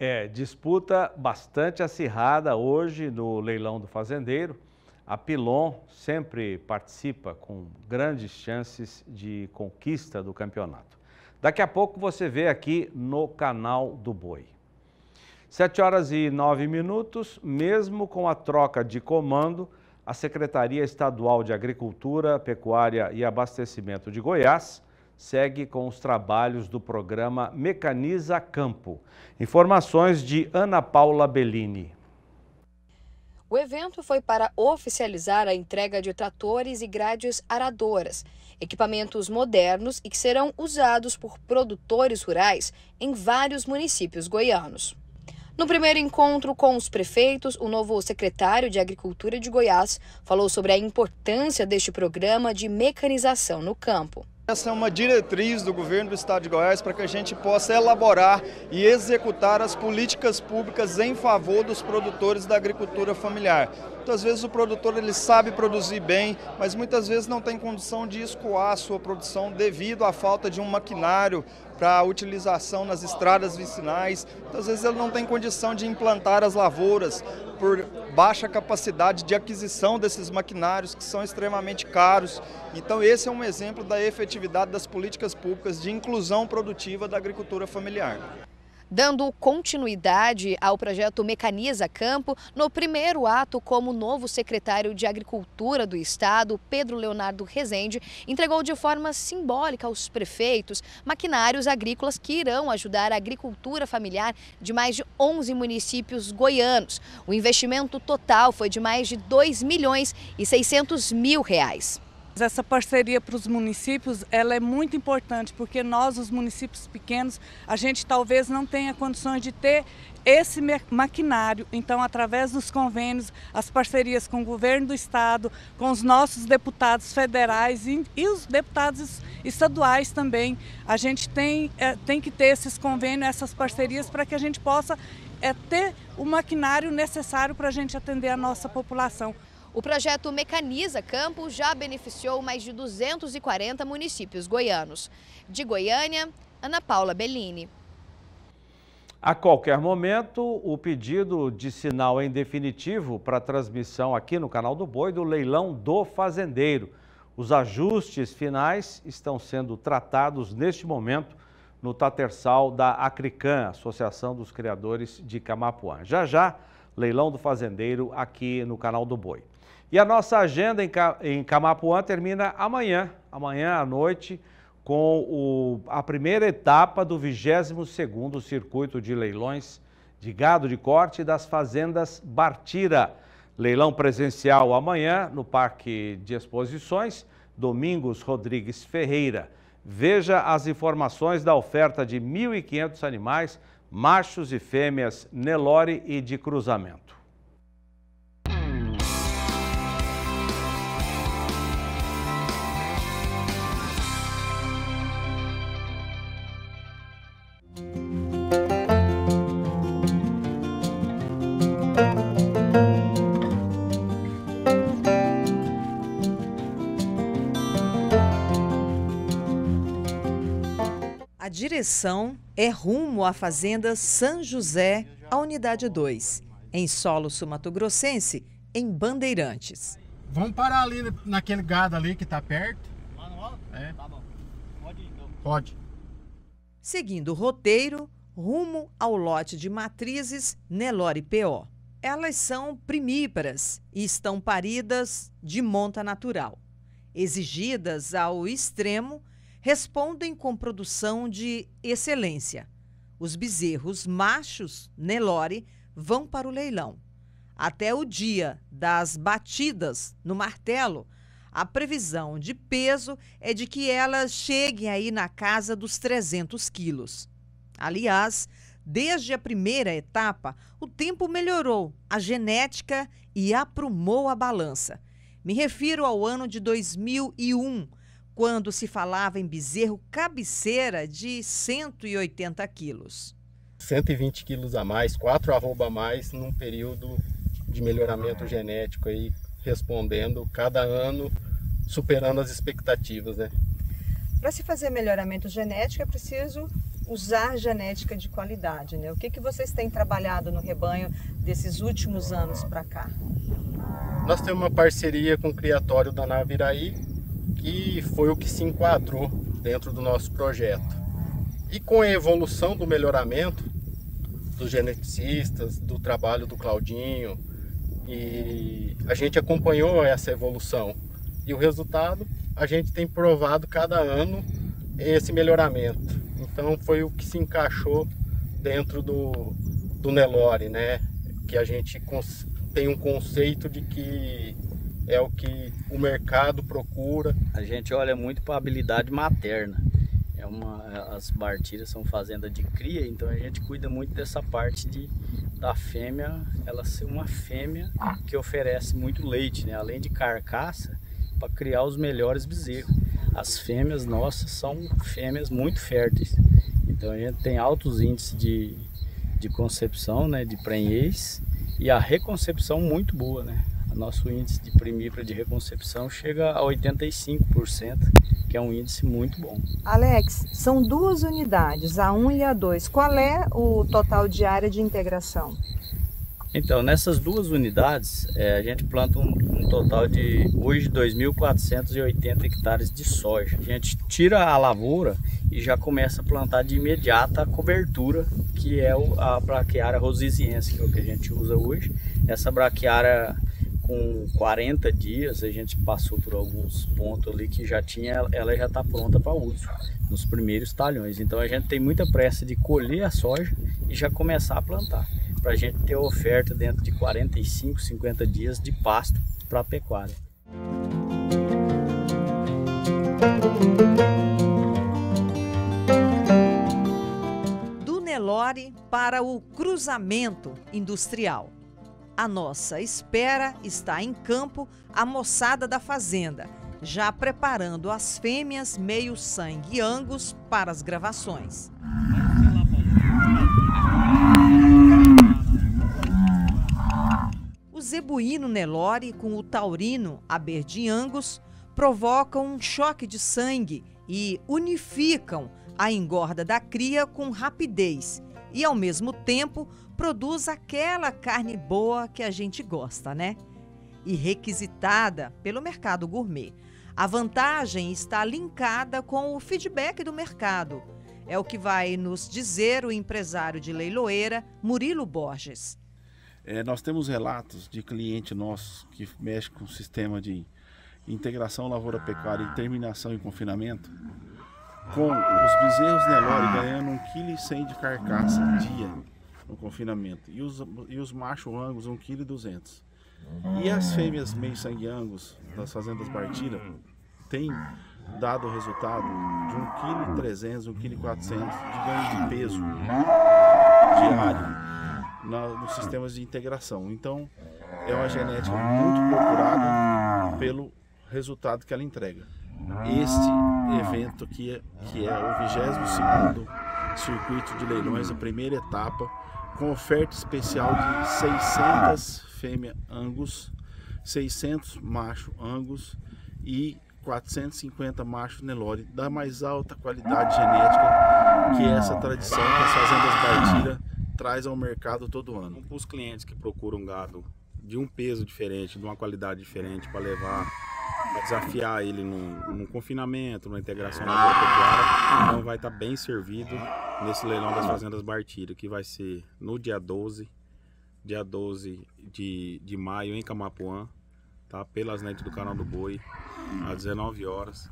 É, disputa bastante acirrada hoje no leilão do fazendeiro. A Pilon sempre participa com grandes chances de conquista do campeonato. Daqui a pouco você vê aqui no canal do Boi. 7 horas e 9 minutos, mesmo com a troca de comando, a Secretaria Estadual de Agricultura, Pecuária e Abastecimento de Goiás segue com os trabalhos do programa Mecaniza Campo. Informações de Ana Paula Bellini. O evento foi para oficializar a entrega de tratores e grades aradoras, equipamentos modernos e que serão usados por produtores rurais em vários municípios goianos. No primeiro encontro com os prefeitos, o novo secretário de Agricultura de Goiás falou sobre a importância deste programa de mecanização no campo. Essa é uma diretriz do governo do estado de Goiás para que a gente possa elaborar e executar as políticas públicas em favor dos produtores da agricultura familiar. Muitas vezes o produtor ele sabe produzir bem, mas muitas vezes não tem condição de escoar a sua produção devido à falta de um maquinário para utilização nas estradas vicinais. às vezes ele não tem condição de implantar as lavouras por baixa capacidade de aquisição desses maquinários que são extremamente caros. Então esse é um exemplo da efetividade das políticas públicas de inclusão produtiva da agricultura familiar dando continuidade ao projeto Mecaniza Campo, no primeiro ato como novo secretário de Agricultura do Estado, Pedro Leonardo Rezende, entregou de forma simbólica aos prefeitos maquinários agrícolas que irão ajudar a agricultura familiar de mais de 11 municípios goianos. O investimento total foi de mais de 2 milhões e 600 mil reais. Essa parceria para os municípios, ela é muito importante, porque nós, os municípios pequenos, a gente talvez não tenha condições de ter esse maquinário. Então, através dos convênios, as parcerias com o governo do estado, com os nossos deputados federais e, e os deputados estaduais também, a gente tem, é, tem que ter esses convênios, essas parcerias, para que a gente possa é, ter o maquinário necessário para a gente atender a nossa população. O projeto Mecaniza Campo já beneficiou mais de 240 municípios goianos. De Goiânia, Ana Paula Bellini. A qualquer momento, o pedido de sinal em definitivo para transmissão aqui no canal do Boi do leilão do fazendeiro. Os ajustes finais estão sendo tratados neste momento no Tatersal da Acrican, Associação dos Criadores de Camapuã. Já já, leilão do fazendeiro aqui no canal do Boi. E a nossa agenda em Camapuã termina amanhã, amanhã à noite, com o, a primeira etapa do 22º Circuito de Leilões de Gado de Corte das Fazendas Bartira. Leilão presencial amanhã no Parque de Exposições, Domingos Rodrigues Ferreira. Veja as informações da oferta de 1.500 animais, machos e fêmeas, Nelore e de cruzamento. direção é rumo à Fazenda São José, a unidade 2, em solo sumatogrossense, em Bandeirantes. Vamos parar ali naquele gado ali que está perto. Manual? É. Tá bom. Pode ir então. Pode. Seguindo o roteiro, rumo ao lote de matrizes Nelore PO. Elas são primíparas e estão paridas de monta natural, exigidas ao extremo respondem com produção de excelência. Os bezerros machos Nelore vão para o leilão. Até o dia das batidas no martelo, a previsão de peso é de que elas cheguem aí na casa dos 300 quilos. Aliás, desde a primeira etapa, o tempo melhorou a genética e aprumou a balança. Me refiro ao ano de 2001, quando se falava em bezerro cabeceira de 180 quilos. 120 quilos a mais, quatro arroba a mais, num período de melhoramento ah. genético aí, respondendo cada ano, superando as expectativas, né? Para se fazer melhoramento genético é preciso usar genética de qualidade, né? O que, que vocês têm trabalhado no rebanho desses últimos anos para cá? Nós temos uma parceria com o criatório da Naviraí, e foi o que se enquadrou dentro do nosso projeto. E com a evolução do melhoramento dos geneticistas, do trabalho do Claudinho, e a gente acompanhou essa evolução. E o resultado, a gente tem provado cada ano esse melhoramento. Então foi o que se encaixou dentro do, do Nelore, né? Que a gente tem um conceito de que é o que o mercado procura? A gente olha muito para a habilidade materna. É uma, as partilhas são fazenda de cria, então a gente cuida muito dessa parte de, da fêmea, ela ser uma fêmea que oferece muito leite, né? além de carcaça, para criar os melhores bezerros. As fêmeas nossas são fêmeas muito férteis, então a gente tem altos índices de, de concepção, né? de prenhez, e a reconcepção muito boa. Né? nosso índice de primífera de reconcepção chega a 85%, que é um índice muito bom. Alex, são duas unidades, a 1 e a 2. Qual é o total de área de integração? Então, nessas duas unidades, é, a gente planta um, um total de hoje 2.480 hectares de soja. A gente tira a lavoura e já começa a plantar de imediato a cobertura, que é o, a braquiária rosiziense, que é o que a gente usa hoje. Essa braquiária com 40 dias a gente passou por alguns pontos ali que já tinha, ela já está pronta para uso nos primeiros talhões. Então a gente tem muita pressa de colher a soja e já começar a plantar, para a gente ter oferta dentro de 45, 50 dias de pasto para a pecuária. Do Nelore para o cruzamento industrial. A nossa espera está em campo a moçada da fazenda, já preparando as fêmeas meio-sangue angus para as gravações. O zebuíno Nelore com o taurino Aberdeen Angus provocam um choque de sangue e unificam a engorda da cria com rapidez e, ao mesmo tempo, produz aquela carne boa que a gente gosta, né? E requisitada pelo mercado gourmet. A vantagem está linkada com o feedback do mercado. É o que vai nos dizer o empresário de leiloeira, Murilo Borges. É, nós temos relatos de cliente nosso que mexe com o sistema de integração lavoura-pecuária e terminação e confinamento com os bezerros Nelore ganhando 1,1 kg de carcaça dia no confinamento e os, e os machos angus 1,2 kg. E as fêmeas meio sangue angus das fazendas Bartira têm dado o resultado de 1,3 kg, 1,4 kg de ganho de peso diário na, nos sistemas de integração. Então, é uma genética muito procurada pelo resultado que ela entrega este ah. evento que, que é o 22 Circuito de Leilões, a primeira etapa, com oferta especial de 600 fêmea angus, 600 macho angus e 450 machos Nelore, da mais alta qualidade genética que essa tradição que as fazendas Baitira traz ao mercado todo ano. Para os clientes que procuram gado de um peso diferente, de uma qualidade diferente para levar, pra desafiar ele num, confinamento, na integração na popular, então vai estar tá bem servido nesse leilão das fazendas Bartira, que vai ser no dia 12, dia 12 de, de maio em Camapuã, tá? Pelas net do canal do Boi, às 19 horas.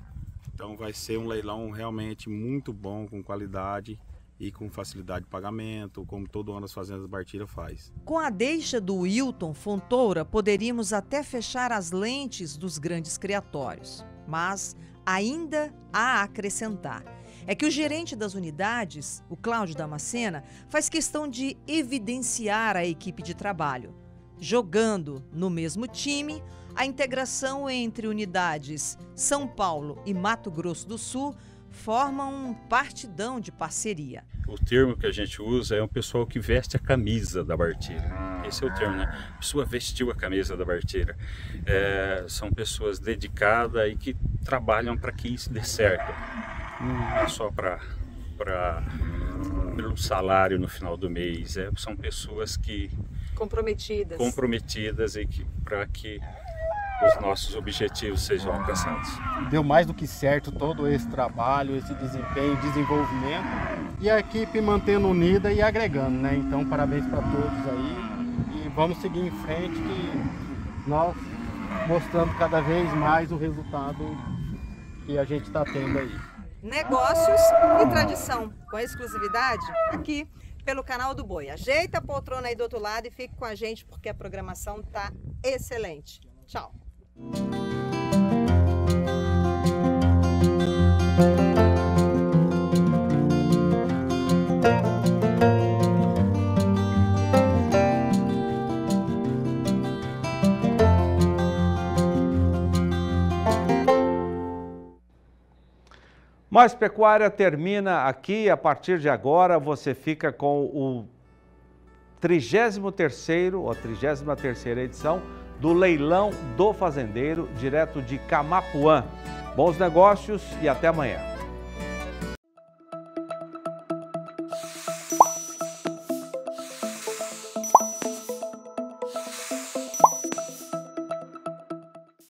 Então vai ser um leilão realmente muito bom, com qualidade e com facilidade de pagamento, como todo ano as fazendas Bartira faz. Com a deixa do Wilton Fontoura, poderíamos até fechar as lentes dos grandes criatórios, mas ainda a acrescentar. É que o gerente das unidades, o Cláudio Damascena, faz questão de evidenciar a equipe de trabalho, jogando no mesmo time a integração entre unidades São Paulo e Mato Grosso do Sul formam um partidão de parceria. O termo que a gente usa é um pessoal que veste a camisa da Bartira. Esse é o termo, né? A pessoa vestiu a camisa da Bartira. É, são pessoas dedicadas e que trabalham para que isso dê certo. Não é só para pelo salário no final do mês. É, são pessoas que comprometidas, comprometidas e que para que os nossos objetivos sejam alcançados. Deu mais do que certo todo esse trabalho, esse desempenho, desenvolvimento e a equipe mantendo unida e agregando, né? Então, parabéns para todos aí e vamos seguir em frente que nós mostrando cada vez mais o resultado que a gente está tendo aí. Negócios e tradição, com exclusividade aqui pelo canal do Boi. Ajeita a poltrona aí do outro lado e fique com a gente porque a programação tá excelente. Tchau. Mas Pecuária termina aqui. A partir de agora, você fica com o 33º ou 33ª edição do leilão do fazendeiro, direto de Camapuã. Bons negócios e até amanhã.